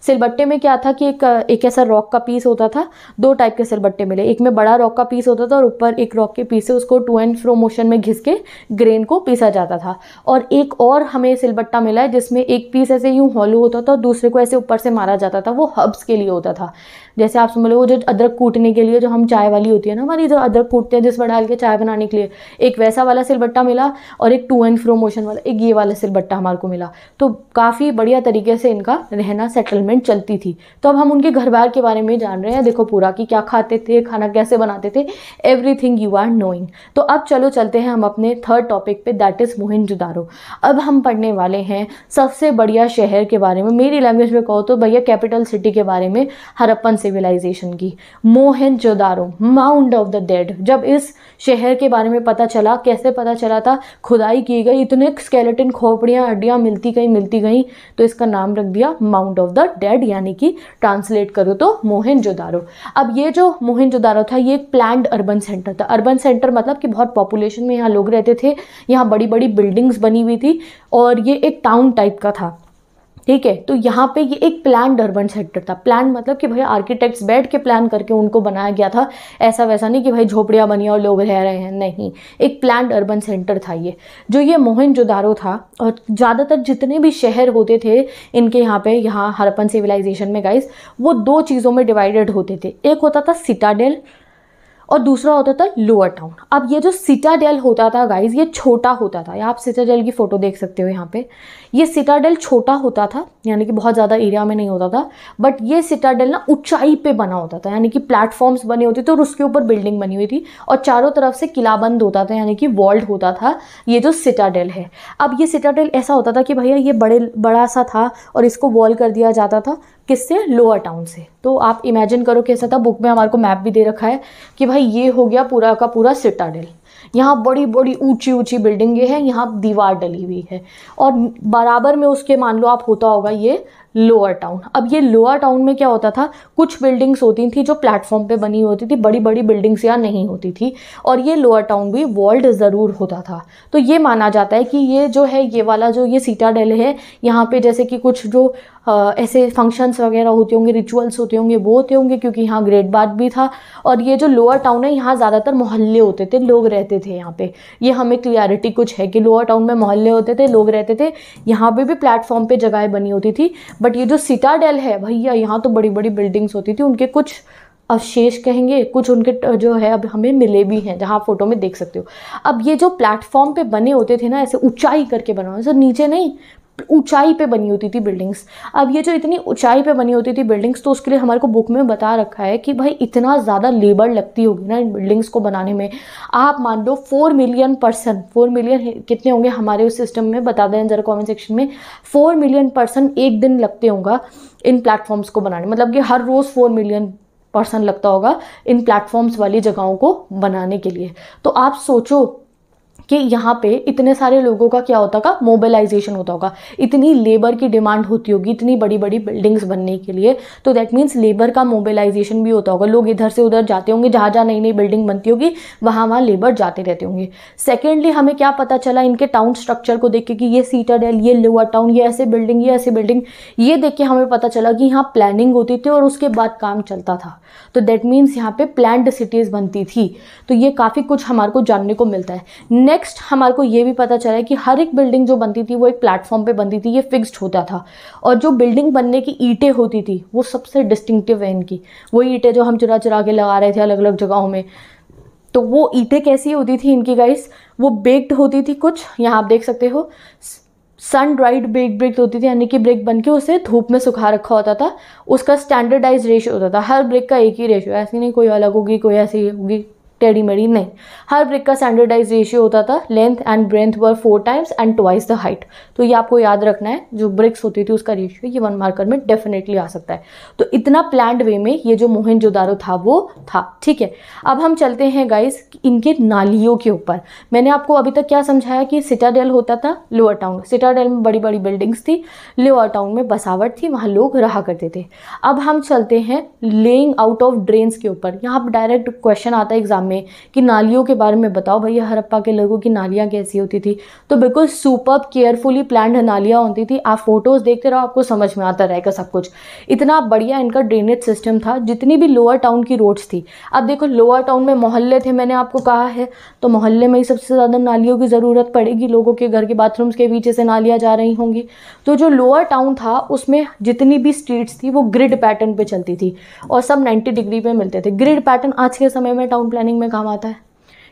सिलबट्टे में क्या था कि एक एक ऐसा रॉक का पीस होता था दो टाइप के सिलबट्टे मिले एक में बड़ा रॉक का पीस होता था और ऊपर एक रॉक के पीस से उसको टू एंड फ्रो मोशन में घिस के ग्रेन को पीसा जाता था और एक और हमें सिलबट्टा मिला है जिसमें एक पीस ऐसे यूँ हॉलो होता था और दूसरे को ऐसे ऊपर से मारा जाता था वो हब्स के लिए होता था जैसे आप समझ लो वो जो अदरक कूटने के लिए जो हम चाय वाली होती है ना हमारी जो अदरक कूटते हैं जिसमें डाल के चाय बनाने के लिए एक वैसा वाला सिलबट्टा मिला और एक टू एंड फ्रो मोशन वाला एक ये वाला सिलबट्टा हमारे को मिला तो काफ़ी बढ़िया तरीके से इनका रहना सेटलमेंट चलती थी तो अब हम उनके घर बार के बारे में जान रहे हैं देखो पूरा कि क्या खाते थे खाना कैसे बनाते थे एवरी यू आर नोइंग तो अब चलो चलते हैं हम अपने थर्ड टॉपिक पे दैट इज़ मोहिनजुदारो अब हम पढ़ने वाले हैं सबसे बढ़िया शहर के बारे में मेरी लैंग्वेज में कहो तो भैया कैपिटल सिटी के बारे में हरप्पन सिविलाइजेशन की मोहन हजारों माउंट ऑफ द डेड जब इस शहर के बारे में पता चला कैसे पता चला था खुदाई की गई इतने स्केलेटिन खोपड़ियाँ हड्डियाँ मिलती गई मिलती गई तो इसका नाम रख दिया माउंट ऑफ द डेड यानी कि ट्रांसलेट करो तो मोहन जोदारो अब ये जो मोहन जोदारो था ये एक प्लान्ड अर्बन सेंटर था अर्बन सेंटर मतलब कि बहुत पॉपुलेशन में यहाँ लोग रहते थे यहाँ बड़ी बड़ी बिल्डिंग्स बनी हुई थी और ये एक टाउन टाइप का था ठीक है तो यहाँ पे ये एक प्लान अर्बन सेक्टर था प्लान मतलब कि भाई आर्किटेक्ट्स बैठ के प्लान करके उनको बनाया गया था ऐसा वैसा नहीं कि भाई झोपड़ियाँ बनी और लोग रह रहे हैं नहीं एक प्लान अर्बन सेंटर था ये जो ये मोहन जोदारो था और ज़्यादातर जितने भी शहर होते थे इनके यहाँ पे यहाँ हरपन सिविलाइजेशन में गाइस वो दो चीज़ों में डिवाइडेड होते थे एक होता था सिटाडेल और दूसरा होता था लोअर टाउन अब ये जो सिटाडेल होता था गाइज ये छोटा होता था आप सिटाडेल की फ़ोटो देख सकते हो यहाँ पे ये सिटाडेल छोटा होता था यानी कि बहुत ज़्यादा एरिया में नहीं होता था बट ये सिटाडेल ना ऊंचाई पे बना होता था यानी कि प्लेटफॉर्म्स बने होते थे और उसके ऊपर बिल्डिंग बनी हुई थी और चारों तरफ से किलाबंद होता था यानी कि वॉल्ड होता था ये जो सिटाडेल है अब ये सिटाडेल ऐसा होता था कि भैया ये बड़े बड़ा सा था और इसको वॉल कर दिया जाता था किससे लोअर टाउन से तो आप इमेजिन करो कैसा था बुक में हमारे को मैप भी दे रखा है कि भाई ये हो गया पूरा का पूरा सिटाडेल यहाँ बड़ी बड़ी ऊंची ऊंची बिल्डिंगें हैं यहाँ दीवार डली हुई है और बराबर में उसके मान लो आप होता होगा ये लोअर टाउन अब ये लोअर टाउन में क्या होता था कुछ बिल्डिंग्स होती थी जो प्लेटफॉर्म पे बनी होती थी बड़ी बड़ी बिल्डिंग्स यहाँ नहीं होती थी और ये लोअर टाउन भी वॉल्ड ज़रूर होता था तो ये माना जाता है कि ये जो है ये वाला जो ये सीटा डेल है यहाँ पे जैसे कि कुछ जो आ, ऐसे फंक्शंस वगैरह होते होंगे रिचुअल्स होते होंगे वो होते होंगे क्योंकि यहाँ ग्रेट बात भी था और ये जो लोअर टाउन है यहाँ ज़्यादातर मोहल्ले होते थे लोग रहते थे यहाँ पे ये हमें क्लियरिटी कुछ है कि लोअर टाउन में मोहल्ले होते थे लोग रहते थे यहाँ पे भी प्लेटफॉर्म पे जगहें बनी होती थी बट ये जो सिटाडेल है भैया यहाँ तो बड़ी बड़ी बिल्डिंग्स होती थी उनके कुछ अवशेष कहेंगे कुछ उनके जो है अब हमें मिले भी हैं जहाँ फ़ोटो में देख सकते हो अब ये जो प्लेटफॉर्म पे बने होते थे ना ऐसे ऊंचाई करके बना होते नीचे नहीं ऊंचाई पे बनी होती थी बिल्डिंग्स अब ये जो इतनी ऊंचाई पे बनी होती थी बिल्डिंग्स तो उसके लिए हमारे को बुक में बता रखा है कि भाई इतना ज़्यादा लेबर लगती होगी ना इन बिल्डिंग्स को बनाने में आप मान लो four million person four million कितने होंगे हमारे उस सिस्टम में बता दें ज़रा कॉमेंट सेक्शन में फोर मिलियन पर्सन एक दिन लगते होगा इन प्लेटफॉर्म्स को बनाने मतलब कि हर रोज़ फोर मिलियन पर्सन लगता होगा इन प्लेटफॉर्म्स वाली जगहों को बनाने के लिए तो आप सोचो कि यहाँ पे इतने सारे लोगों का क्या होता होगा मोबिलाइजेशन होता होगा इतनी लेबर की डिमांड होती होगी इतनी बड़ी बड़ी बिल्डिंग्स बनने के लिए तो दैट मीन्स लेबर का मोबिलाइजेशन भी होता होगा लोग इधर से उधर जाते होंगे जहाँ जहाँ नई नई बिल्डिंग बनती होगी वहाँ वहाँ लेबर जाते रहते होंगे सेकेंडली हमें क्या पता चला इनके टाउन स्ट्रक्चर को देख के कि ये सीटाडेल ये लोअर टाउन ये ऐसे बिल्डिंग ये ऐसे बिल्डिंग ये देख के हमें पता चला कि यहाँ प्लानिंग होती थी और उसके बाद काम चलता था तो दैट मीन्स यहाँ पे प्लान्ड सिटीज़ बनती थी तो ये काफ़ी कुछ हमारे को जानने को मिलता है नेक्स्ट हमारे को ये भी पता चला कि हर एक बिल्डिंग जो बनती थी वो एक प्लेटफॉर्म पे बनती थी ये फिक्स्ड होता था और जो बिल्डिंग बनने की ईंटें होती थी वो सबसे डिस्टिंक्टिव है इनकी वही ईंटें जो हम चुरा चुरा के लगा रहे थे अलग अलग जगहों में तो वो ईंटें कैसी होती थी इनकी गाइस वो बेक्ड होती थी कुछ यहाँ आप देख सकते हो सन ड्राइड ब्रेक ब्रेक होती थी यानी कि ब्रेक बन के उसे धूप में सुखा रखा होता था उसका स्टैंडर्डाइज रेशियो होता था हर ब्रेक का एक ही रेशियो ऐसी नहीं कोई अलग होगी कोई ऐसी होगी टेढ़ी मेढ़ी नहीं हर ब्रिक का स्टैंडर्डाइज रेशियो होता था length and breadth were four times and twice the height तो ये आपको याद रखना है जो ब्रिक्स होती थी उसका रेशियो ये वन मार्कर में डेफिनेटली आ सकता है तो इतना प्लान्ड वे में ये जो मोहन जोदारो था वो था ठीक है अब हम चलते हैं गाइज इनके नालियों के ऊपर मैंने आपको अभी तक क्या समझाया कि सिटाडेल होता था लोअर टाउन सिटाडेल में बड़ी बड़ी बिल्डिंग्स थी लोअर टाउन में बसावट थी वहाँ लोग रहा करते थे अब हम चलते हैं लेइंग आउट ऑफ ड्रेन्स के ऊपर यहाँ डायरेक्ट क्वेश्चन आता है एग्जाम एग्जाम में कि नालियों के बारे में बताओ भैया हरप्पा के लोगों की नालियाँ कैसी होती थी तो बिल्कुल सुपर केयरफुली प्लान नालियाँ होती थी आप फोटोज़ देखते रहो आपको समझ में आता रहेगा सब कुछ इतना बढ़िया इनका ड्रेनेज सिस्टम था जितनी भी लोअर टाउन की रोड्स थी अब देखो लोअर टाउन में मोहल्ले थे मैंने आपको कहा है तो मोहल्ले में ही सबसे ज़्यादा नालियों की ज़रूरत पड़ेगी लोगों के घर के बाथरूम्स के बीच से नालियाँ जा रही होंगी तो जो लोअर टाउन था उसमें जितनी भी स्ट्रीट्स थी वो ग्रिड पैटर्न पे चलती थी और सब 90 डिग्री पे मिलते थे ग्रिड पैटर्न आज के समय में टाउन प्लानिंग प्लानिंग में काम आता है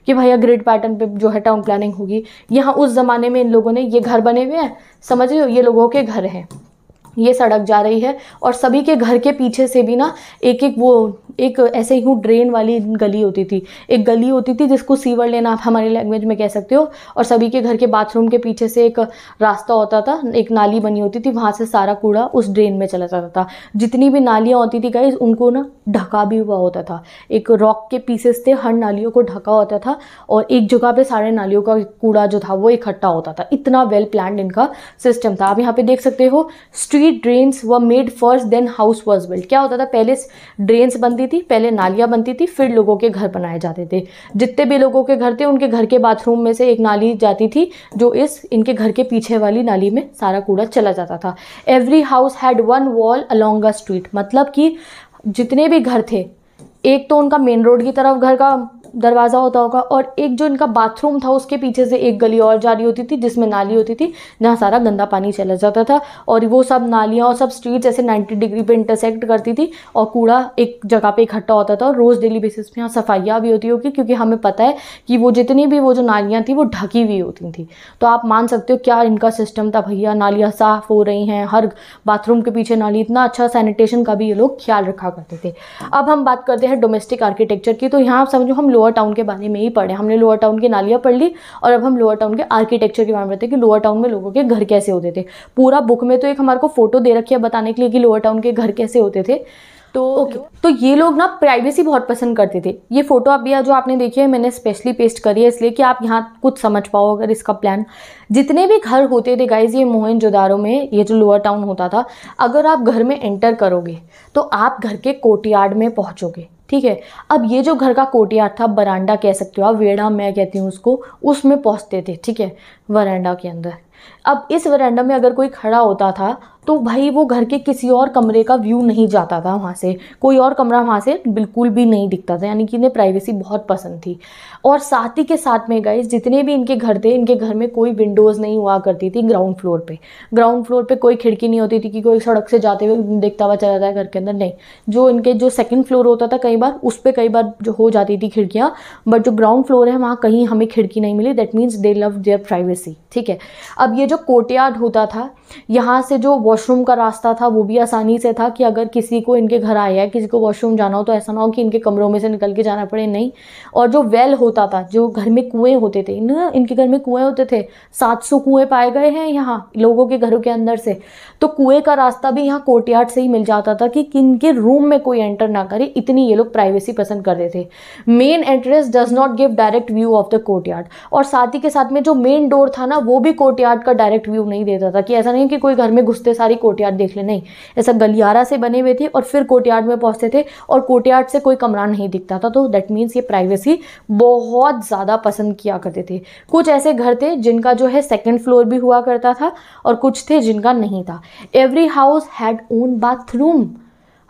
कि भैया ग्रिड पैटर्न पे जो है टाउन प्लानिंग होगी यहाँ उस ज़माने में इन लोगों ने ये घर बने हुए हैं समझिए ये लोगों के घर हैं ये सड़क जा रही है और सभी के घर के पीछे से भी ना एक एक वो एक ऐसे ही ड्रेन वाली गली होती थी एक गली होती थी जिसको सीवर लेन आप हमारे लैंग्वेज में कह सकते हो और सभी के घर के बाथरूम के पीछे से एक रास्ता होता था एक नाली बनी होती थी वहाँ से सारा कूड़ा उस ड्रेन में चला जाता था जितनी भी नालियाँ होती थी गाइज उनको ना ढका भी हुआ होता था एक रॉक के पीसेस थे हर नालियों को ढका होता था और एक जगह पे सारे नालियों का कूड़ा जो था वो इकट्ठा होता था इतना वेल प्लान इनका सिस्टम था आप यहाँ पे देख सकते हो street drains were made first then house was build क्या होता था पहले ड्रेन्स बनती बनती थी पहले नालियाँ बनती थी फिर लोगों के घर बनाए जाते थे जितने भी लोगों के घर थे उनके घर के बाथरूम में से एक नाली जाती थी जो इस इनके घर के पीछे वाली नाली में सारा कूड़ा चला जाता था every house had one wall along a street मतलब कि जितने भी घर थे एक तो उनका मेन रोड की तरफ घर का दरवाज़ा होता होगा और एक जो इनका बाथरूम था उसके पीछे से एक गली और जारी होती थी जिसमें नाली होती थी जहाँ सारा गंदा पानी चला जाता था और वो सब नालियाँ और सब स्ट्रीट्स ऐसे नाइन्टी डिग्री पर इंटरसेक्ट करती थी और कूड़ा एक जगह पर इकट्ठा होता था और रोज़ डेली बेसिस पे यहाँ सफाइयाँ भी होती होगी क्योंकि हमें पता है कि वो जितनी भी वो जो नालियाँ थी वो ढकी हुई होती थी तो आप मान सकते हो क्या इनका सिस्टम था भैया नालियाँ साफ़ हो रही हैं हर बाथरूम के पीछे नाली इतना अच्छा सैनिटेशन का भी ये लोग ख्याल रखा करते थे अब हम बात करते हैं डोमेस्टिक आर्किटेक्चर की तो यहाँ समझो हम लोग लोअर टाउन के बारे में ही पढ़े हमने लोअर टाउन की नालियाँ पढ़ ली और अब हम लोअर टाउन के आर्किटेक्चर के बारे में पढ़ते हैं कि लोअर टाउन में लोगों के घर कैसे होते थे पूरा बुक में तो एक हमारे को फोटो दे रखी है बताने के लिए कि लोअर टाउन के घर कैसे होते थे तो ओके okay. तो ये लोग ना प्राइवेसी बहुत पसंद करते थे ये फोटो आप या जो आपने देखी है मैंने स्पेशली पेस्ट करी है इसलिए कि आप यहाँ कुछ समझ पाओ अगर इसका प्लान जितने भी घर होते थे गाइज ये मोहन जोदारों में ये जो लोअर टाउन होता था अगर आप घर में एंटर करोगे तो आप घर के कोर्टयार्ड में पहुँचोगे ठीक है अब ये जो घर का कोटियार था बरांडा कह सकते हो आप वेड़ा मैं कहती हूँ उसको उसमें पहुँचते थे ठीक है वरांडा के अंदर अब इस वरांडा में अगर कोई खड़ा होता था तो भाई वो घर के किसी और कमरे का व्यू नहीं जाता था वहाँ से कोई और कमरा वहाँ से बिल्कुल भी नहीं दिखता था यानी कि इन्हें प्राइवेसी बहुत पसंद थी और साथ ही के साथ में गए जितने भी इनके घर थे इनके घर में कोई विंडोज़ नहीं हुआ करती थी ग्राउंड फ्लोर पर ग्राउंड फ्लोर पर कोई खिड़की नहीं होती थी कि कोई सड़क से जाते हुए देखता हुआ चला जाए है घर के अंदर नहीं जो इनके जो सेकेंड फ्लोर होता था कई बार उस पर कई बार जो हो जाती थी खिड़कियाँ बट जो ग्राउंड फ्लोर है वहाँ कहीं हमें खिड़की नहीं मिली that means they love their privacy ठीक है अब ये जो कोर्ट होता था यहाँ से जो वॉशरूम का रास्ता था वो भी आसानी से था कि अगर किसी को इनके घर आया है किसी को वॉशरूम जाना हो तो ऐसा ना हो कि इनके कमरों में से निकल के जाना पड़े नहीं और जो वेल होता था जो घर में कुएं होते थे ना इनके घर में कुएं होते थे सात सौ कुएँ पाए गए हैं यहाँ लोगों के घरों के अंदर से तो कुएँ का रास्ता भी यहाँ कोर्टयार्ड से ही मिल जाता था कि किन रूम में कोई एंटर ना करे इतनी ये लोग प्राइवेसी पसंद करते थे main entrance does not give direct view of the courtyard और साथ ही के साथ में जो मेन डोर था ना वो भी कोर्टयार्ड का डायरेक्ट व्यू नहीं देता था कि ऐसा नहीं कि कोई घर में घुसते सारी कोर्टयार्ड देख ले नहीं ऐसा गलियारा से बने हुए थे और फिर कोर्टयार्ड में पहुंचते थे और कोर्टयार्ड से कोई कमरा नहीं दिखता था तो दैट मीन्स ये प्राइवेसी बहुत ज़्यादा पसंद किया करते थे कुछ ऐसे घर थे जिनका जो है सेकेंड फ्लोर भी हुआ करता था और कुछ थे जिनका नहीं था every house had own bathroom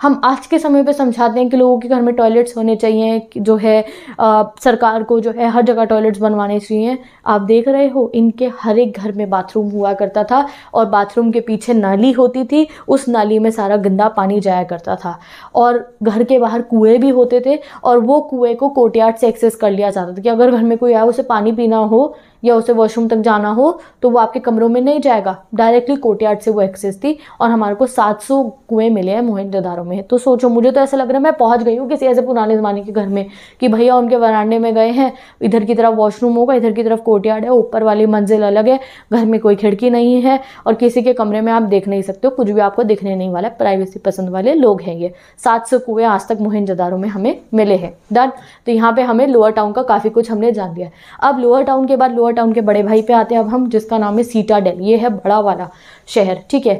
हम आज के समय पे समझाते हैं कि लोगों के घर में टॉयलेट्स होने चाहिए जो है आ, सरकार को जो है हर जगह टॉयलेट्स बनवाने चाहिए आप देख रहे हो इनके हर एक घर में बाथरूम हुआ करता था और बाथरूम के पीछे नाली होती थी उस नाली में सारा गंदा पानी जाया करता था और घर के बाहर कुएँ भी होते थे और वो कुएँ को कोर्टयार्ड से एक्सेस कर लिया जाता था कि अगर घर में कोई आया उसे पानी पीना हो या उसे वॉशरूम तक जाना हो तो वो आपके कमरों में नहीं जाएगा डायरेक्टली कोर्टयार्ड से वो एक्सेस थी और हमारे को 700 कुएं मिले हैं मोहनजोदारों में तो सोचो मुझे तो ऐसा लग रहा है मैं पहुंच गई हूँ किसी ऐसे पुराने ज़माने के घर में कि भैया उनके वरान्डे में गए हैं इधर की तरफ वॉशरूम होगा इधर की तरफ कोर्टयार्ड है ऊपर वाली मंजिल अलग है घर में कोई खिड़की नहीं है और किसी के कमरे में आप देख नहीं सकते हो कुछ भी आपको दिखने नहीं वाला प्राइवेसी पसंद वाले लोग हैं ये सात सौ कुएँ आज तक मोहनजोदारों में हमें मिले हैं डन तो यहाँ पर हमें लोअर टाउन का काफ़ी कुछ हमने जान दिया अब लोअर टाउन के बाद लोअर नॉर्मल टाउन के बड़े भाई पे आते हैं अब हम जिसका नाम है सीटाडेल ये है बड़ा वाला शहर ठीक है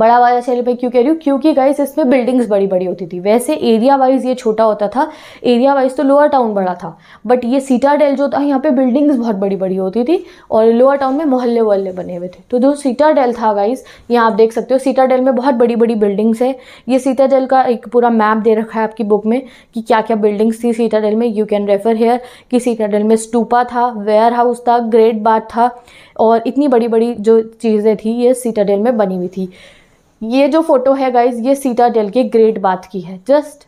बड़ा वाला शहर पे क्यों कह रही हूँ क्योंकि गाइस इसमें बिल्डिंग्स बड़ी बड़ी होती थी वैसे एरिया वाइज ये छोटा होता था एरिया वाइज तो लोअर टाउन बड़ा था बट ये सीटाडेल जो था यहाँ पे बिल्डिंग्स बहुत बड़ी बड़ी होती थी और लोअर टाउन में मोहल्ले वोहल्ले बने हुए थे तो जो सीटाडेल था गाइस यहाँ आप देख सकते हो सीटाडेल में बहुत बड़ी बड़ी बिल्डिंग्स है ये सीटाडेल का एक पूरा मैप दे रखा है आपकी बुक में कि क्या क्या बिल्डिंग्स थी सीटाडेल में यू कैन रेफर हेयर कि सीटाडेल में स्टूपा था वेयर हाउस था ग्रेट बाथ था और इतनी बड़ी बड़ी जो चीज़ें थी ये सीटाडेल में बनी हुई थी ये जो फोटो है गाइज ये डेल के ग्रेट बाथ की है just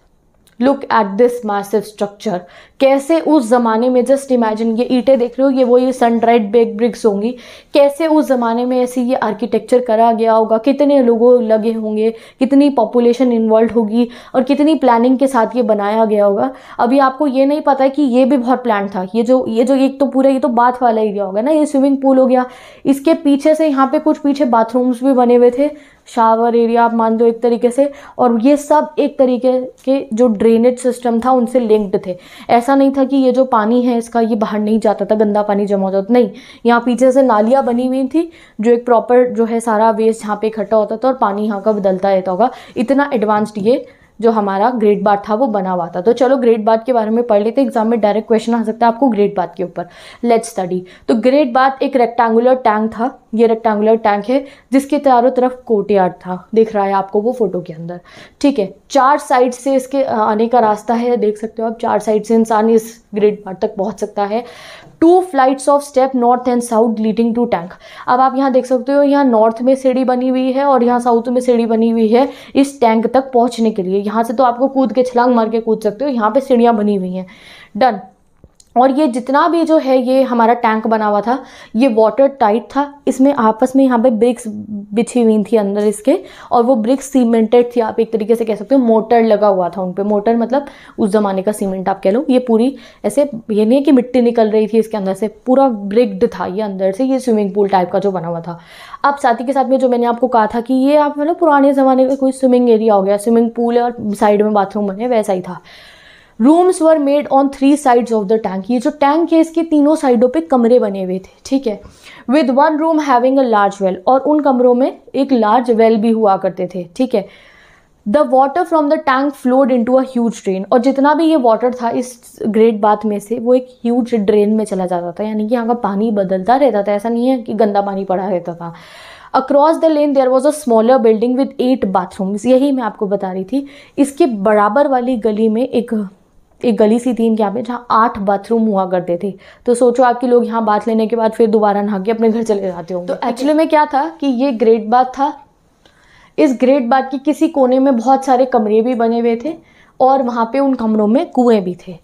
look at this massive structure कैसे उस ज़माने में जस्ट इमेजिन ये ईटे देख रहे हो ये वो ये सनड्राइड बेग ब्रिक्स होंगी कैसे उस ज़माने में ऐसी ये आर्किटेक्चर करा गया होगा कितने लोगों लगे होंगे कितनी पॉपुलेशन इन्वॉल्व होगी और कितनी प्लानिंग के साथ ये बनाया गया होगा अभी आपको ये नहीं पता है कि ये भी बहुत प्लान था ये जो ये जो एक तो पूरा ये तो बाथ वाला एरिया होगा ना ये स्विमिंग पूल हो गया इसके पीछे से यहाँ पे कुछ पीछे बाथरूम्स भी बने हुए थे शावर एरिया आप मान लो एक तरीके से और ये सब एक तरीके के जो ड्रेनेज सिस्टम था उनसे लिंक्ड थे ऐसा नहीं था कि ये जो पानी है इसका ये बाहर नहीं जाता था गंदा पानी जमा होता था नहीं यहाँ पीछे से नालियाँ बनी हुई थी जो एक प्रॉपर जो है सारा वेस्ट यहाँ पे इकट्ठा होता था और पानी यहाँ का बदलता रहता होगा इतना एडवांस्ड ये जो हमारा ग्रेड बाट था वो बना हुआ था तो चलो ग्रेड बाट के बारे में पढ़ लेते एग्जाम में डायरेक्ट क्वेश्चन आ सकता है आपको ग्रेड बाट के ऊपर लेट स्टडी तो ग्रेड बाट एक रेक्टेंगुलर टैंक था ये रेक्टेंगुलर टैंक है जिसके चारों तरफ कोर्टयार्ड था दिख रहा है आपको वो फोटो के अंदर ठीक है चार साइड से इसके आने का रास्ता है देख सकते हो आप चार साइड से इंसान इस ग्रेड बाट तक पहुँच सकता है two flights of step north and south leading to tank अब आप यहाँ देख सकते हो यहाँ नॉर्थ में सीढ़ी बनी हुई है और यहाँ साउथ में सीढ़ी बनी हुई है इस टैंक तक पहुँचने के लिए यहाँ से तो आपको कूद के छलांग मार के कूद सकते हो यहाँ पे सीढ़ियाँ बनी हुई हैं डन और ये जितना भी जो है ये हमारा टैंक बना हुआ था ये वाटर टाइट था इसमें आपस में यहाँ पे ब्रिक्स बिछी हुई थी अंदर इसके और वो ब्रिक्स सीमेंटेड थी आप एक तरीके से कह सकते हो मोटर लगा हुआ था उन पर मोटर मतलब उस ज़माने का सीमेंट आप कह लो ये पूरी ऐसे ये नहीं है कि मिट्टी निकल रही थी इसके अंदर से पूरा ब्रिक्ड था ये अंदर से ये स्विमिंग पूल टाइप का जो बना हुआ था अब साथ ही के साथ में जो मैंने आपको कहा था कि ये आप मतलब पुराने ज़माने का कोई स्विमिंग एरिया हो गया स्विमिंग पूल है और साइड में बाथरूम बने वैसा ही था rooms were made on three sides of the tank ये जो टैंक है इसके तीनों साइडों पे कमरे बने हुए थे ठीक है with one room having a large well और उन कमरों में एक लार्ज वेल भी हुआ करते थे ठीक है the water from the tank flowed into a drain और जितना भी ये वाटर था इस ग्रेट बाथ में से वो एक ह्यूज ड्रेन में चला जाता था यानी कि यहाँ का पानी बदलता रहता था ऐसा नहीं है कि गंदा पानी पड़ा रहता था across the lane there was a smaller building with eight bathrooms यही मैं आपको बता रही थी इसके बराबर वाली गली में एक एक गली सी थी इनके यहाँ पे जहाँ आठ बाथरूम हुआ करते थे तो सोचो आपके लोग यहाँ बाथ लेने के बाद फिर दोबारा नहा के अपने घर चले जाते हो तो एक्चुअली में क्या था कि ये ग्रेट बाथ था इस ग्रेट बाथ के किसी कोने में बहुत सारे कमरे भी बने हुए थे और वहाँ पे उन कमरों में कुएं भी थे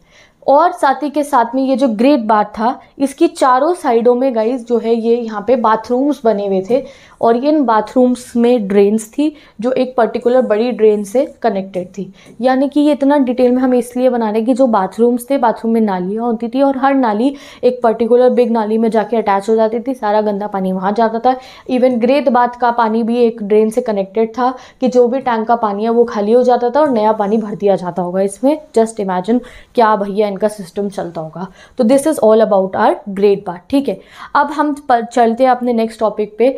और साथ ही के साथ में ये जो ग्रेट बाथ था इसकी चारों साइडों में गाइज जो है ये यहाँ पे बाथरूम्स बने हुए थे और ये इन बाथरूम्स में ड्रेन्स थी जो एक पर्टिकुलर बड़ी ड्रेन से कनेक्टेड थी यानी कि ये इतना डिटेल में हम इसलिए बना रहे कि जो बाथरूम्स थे बाथरूम में नालियाँ होती थी और हर नाली एक पर्टिकुलर बिग नाली में जाके अटैच हो जाती थी सारा गंदा पानी वहाँ जाता था इवन ग्रेट बाथ का पानी भी एक ड्रेन से कनेक्टेड था कि जो भी टैंक का पानी है वो खाली हो जाता था और नया पानी भर दिया जाता होगा इसमें जस्ट इमेजिन क्या भैया इनका सिस्टम चलता होगा तो this is all about our great part ठीक है अब हम चलते हैं अपने नेक्स्ट टॉपिक पे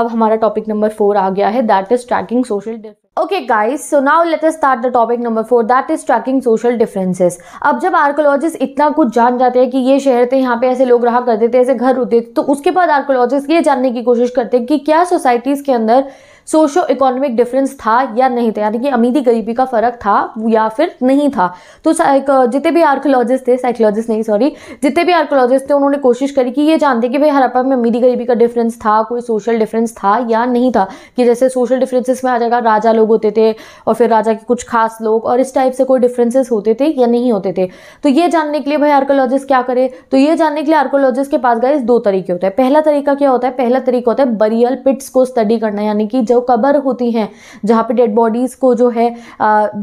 अब हमारा टॉपिक नंबर फोर आ गया है that is tracking social okay guys so now let us start the topic number four that is tracking social differences अब जब आर्कोलॉजिस्ट इतना कुछ जान जाते हैं कि ये शहर थे यहाँ पे ऐसे लोग रहा करते थे ऐसे घर होते थे तो उसके बाद आर्कोलॉजिस्ट ये जानने की कोशिश करते हैं कि क्या सोसाइटीज़ के अंदर सोशो इकोनॉमिक डिफरेंस था या नहीं था यानी कि अमीरी गरीबी का फ़र्क था या फिर नहीं था तो जितने भी आर्कोलॉजिस्ट थे साइकोलॉजिस्ट नहीं सॉरी जितने भी आर्कोलॉजिस्ट थे उन्होंने कोशिश करी कि ये जानते कि भाई हरप्पा में अमीरी गरीबी का डिफरेंस था कोई सोशल डिफरेंस था या नहीं था कि जैसे सोशल डिफरेंसेस में आ जाएगा राजा लोग होते थे और फिर राजा के कुछ खास लोग और इस टाइप से कोई डिफरेंसेस होते थे या नहीं होते थे तो ये जानने के लिए भाई आर्कोलॉजिस्ट क्या करे तो ये जानने के लिए आर्कोलॉजिस्ट के पास गए दो तरीके होते हैं पहला तरीका क्या होता है पहला तरीका होता है बरियल पिट्स को स्टडी करना यानी कि जो कबर होती हैं जहाँ पे डेड बॉडीज़ को जो है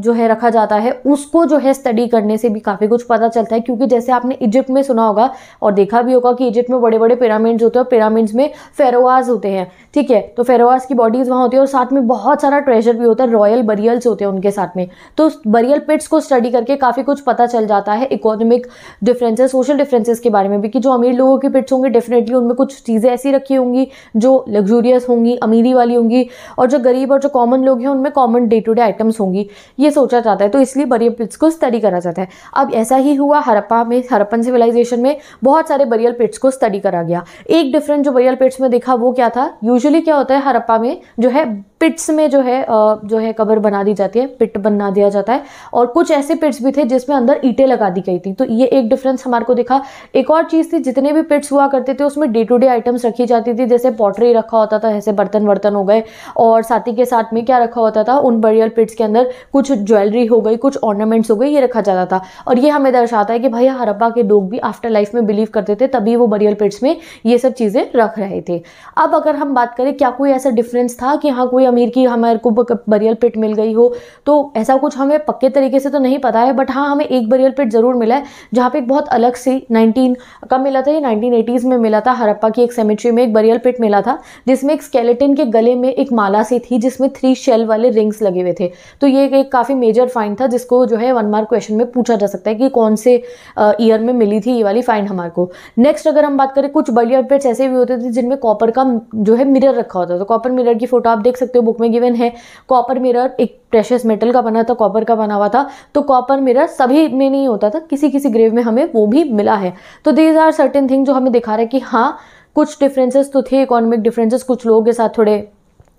जो है रखा जाता है उसको जो है स्टडी करने से भी काफ़ी कुछ पता चलता है क्योंकि जैसे आपने इजिप्ट में सुना होगा और देखा भी होगा कि इजिप्ट में बड़े बड़े पिरामिड्स होते हैं और पिरामिड्स में फेरोवाज होते हैं ठीक है तो फेरोवाज की बॉडीज़ वहाँ होती है और साथ में बहुत सारा ट्रेजर भी होता है रॉयल बरियल्स होते हैं उनके साथ में तो बरियल पिट्स को स्टडी करके काफ़ी कुछ पता चल जाता है इकोनॉमिक डिफरेंसेस सोशल डिफरेंसेस के बारे में भी कि जो अमीर लोगों के पिट्स होंगे डेफिनेटली उनमें कुछ चीज़ें ऐसी रखी होंगी जो लग्जूरियस होंगी अमीरी वाली होंगी और जो गरीब और जो कॉमन लोग हैं उनमें common day to day items होंगी ये सोचा जाता है तो इसलिए बरियल पिट्स को स्टडी करा जाता है अब ऐसा ही हुआ हरप्पा में हरप्पन सिविलाइजेशन में बहुत सारे बरियल पिट्स को स्टडी करा गया एक डिफरेंट जो बरियल पिट्स में देखा वो क्या था यूजली क्या होता है हरप्पा में जो है पिट्स में जो है जो है कबर बना दी जाती है पिट बना दिया जाता है और कुछ ऐसे पिट्स भी थे जिसमें अंदर ईटें लगा दी गई थी तो ये एक डिफरेंस हमारे को दिखा एक और चीज़ थी जितने भी पिट्स हुआ करते थे उसमें डे टू डे आइटम्स रखी जाती थी जैसे पॉटरी रखा होता था जैसे बर्तन वर्तन हो गए और साथी के साथ में क्या रखा होता था उन बरियल पिट्स के अंदर कुछ ज्वेलरी हो गई कुछ ऑर्नामेंट्स हो गए ये रखा जाता था और ये हमें दर्शाता है कि भैया हरप्पा के लोग भी आफ्टर लाइफ में बिलीव करते थे तभी वो बरियल पिट्स में ये सब चीज़ें रख रहे थे अब अगर हम बात करें क्या कोई ऐसा डिफरेंस था कि हाँ कोई अमीर की हमारे को बरियल पिट मिल गई हो तो ऐसा कुछ हमें पक्के तरीके से तो नहीं पता है बट हाँ हमें एक बरियल पिट ज़रूर मिला है जहाँ पे एक बहुत अलग सी 19 कब मिला था ये नाइनटीन में मिला था हरप्पा की एक सेमेट्री में एक बरियल पिट मिला था जिसमें एक स्केलेटिन के गले में एक माला सी थी जिसमें थ्री शेल वाले रिंग्स लगे हुए थे तो ये एक काफ़ी मेजर फाइंड था जिसको जो है वन मार्क क्वेश्चन में पूछा जा सकता है कि कौन से ईयर में मिली थी ये वाली फाइंड हमारे को नेक्स्ट अगर हम बात करें कुछ बरियल पिट्स ऐसे भी होते थे जिनमें कॉपर का जो है मिरर रखा होता था तो कॉपर मिरर की फोटो आप देख सकते हो हो बुक में गिवन है कॉपर मिरर एक प्रेशियस मेटल का बना था कॉपर का बना हुआ था तो कॉपर मिरर सभी में नहीं होता था किसी किसी ग्रेव में हमें वो भी मिला है तो दीज आर सर्टेन थिंग जो हमें दिखा रहा है कि हाँ कुछ डिफरेंसेस तो थे इकोनॉमिक डिफरेंसेस कुछ लोगों के साथ थोड़े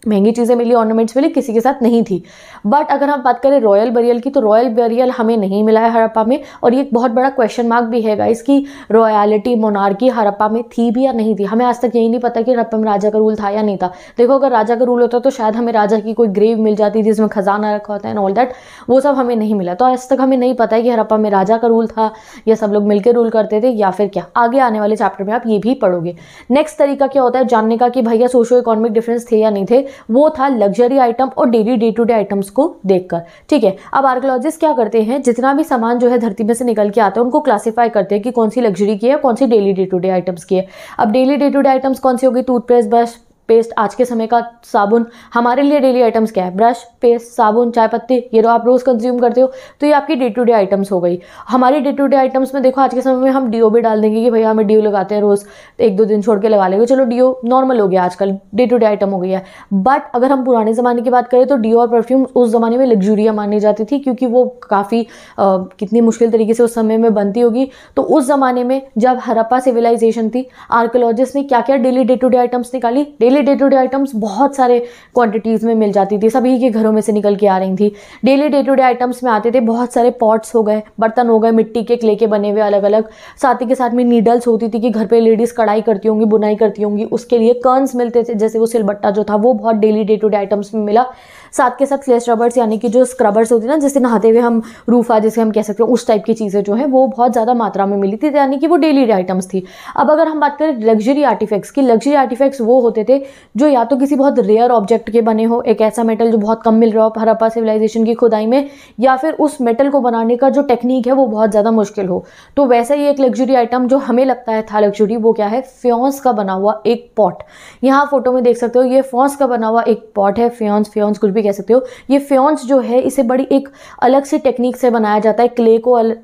महंगी चीज़ें मिली ऑर्नामेंट्स मिली किसी के साथ नहीं थी बट अगर हम बात करें रॉयल बरियल की तो रॉयल बरियल हमें नहीं मिला है हड़प्पा में और ये एक बहुत बड़ा क्वेश्चन मार्क भी है गाइस कि रॉयलिटी मोनार्की हड़प्पा में थी भी या नहीं थी हमें आज तक यही नहीं पता कि हड़प्पा में राजा का रूल था या नहीं था देखो अगर राजा का रूल होता तो शायद हमें राजा की कोई ग्रेव मिल जाती जिसमें खजाना रखा होता है एंड ऑल दैट वो सब हमें नहीं मिला तो आज तक हमें नहीं पता है कि हड़प्पा में राजा का रूल था या सब लोग मिलकर रूल करते थे या फिर क्या आगे आने वाले चैप्टर में आप ये भी पढ़ोगे नेक्स्ट तरीका क्या होता है जानने का कि भैया सोशो इकोनॉमिक डिफरेंस थे या नहीं थे वो था लग्जरी आइटम और daily day to day items को देखकर ठीक है अब आर्कोलॉजिस्ट क्या करते हैं जितना भी सामान जो है धरती में से निकल के आता है उनको क्लासीफाई करते हैं कि कौन सी लग्जरी की है कौन सी daily day to day items की है अब daily day to day items कौन सी होगी टूथपेस्ट ब्रश पेस्ट आज के समय का साबुन हमारे लिए डेली आइटम्स क्या है ब्रश पेस्ट साबुन चाय पत्ती ये तो आप रोज़ कंज्यूम करते हो तो ये आपकी डे टू डे आइटम्स हो गई हमारी डे टू डे आइटम्स में देखो आज के समय में हम डीओ भी डाल देंगे कि भैया हमें डीओ लगाते हैं रोज़ एक दो दिन छोड़ के लगा लेंगे चलो डीओ नॉर्मल हो गया आजकल डे टू डे आइटम हो गया है बट अगर हम पुराने ज़माने की बात करें तो डीओ और परफ्यूम उस ज़माने में लग्जूरिया मानी जाती थी क्योंकि वो काफ़ी कितनी मुश्किल तरीके से उस समय में बनती होगी तो उस ज़माने में जब हरप्पा सिविलाइजेशन थी आर्कोलॉजिस्ट ने क्या क्या daily day to day items निकाली daily daily day to day items बहुत सारे क्वांटिटीज़ में मिल जाती थी सभी के घरों में से निकल के आ रही थी daily day to day items में आते थे बहुत सारे पॉट्स हो गए बर्तन हो गए मिट्टी के क्ले के बने हुए अलग अलग साथ ही के साथ में नीडल्स होती थी कि घर पर लेडीज़ कढ़ाई करती होंगी बुनाई करती होंगी उसके लिए कर्न्स मिलते थे जैसे वो सिलबट्टा जो था वो बहुत daily day to day items में मिला साथ के साथ फ्लेश रबर्स यानी कि जो स्क्रबर्स होती है ना जिससे नहाते हुए हम रूफा जिसे हम कह सकते हैं उस टाइप की चीज़ें जो है वो बहुत ज़्यादा मात्रा में मिली थी यानी कि वो डेली आइटम्स थी अब अगर हम बात करें लग्जरी आर्टिफैक्ट्स की लग्जरी आर्टिफैक्ट्स वो होते थे जो या तो किसी बहुत रेयर ऑब्जेक्ट के बने हो एक ऐसा मेटल जो बहुत कम मिल रहा हो हरप्पा सिविलाइजेशन की खुदाई में या फिर उस मेटल को बनाने का जो टेक्निक है वो बहुत ज़्यादा मुश्किल हो तो वैसा ही एक लग्जरी आइटम जो हमें लगता है था लग्जरी वो क्या है फ्योंस का बना हुआ एक पॉट यहाँ फोटो में देख सकते हो ये फ्योंस का बना हुआ एक पॉट है फ्योंस फ्योंस कुछ भी भी कह सकते हो ये फ्योन्स जो है इसे बड़ी एक अलग से टेक्निक से बनाया जाता है क्ले को अल...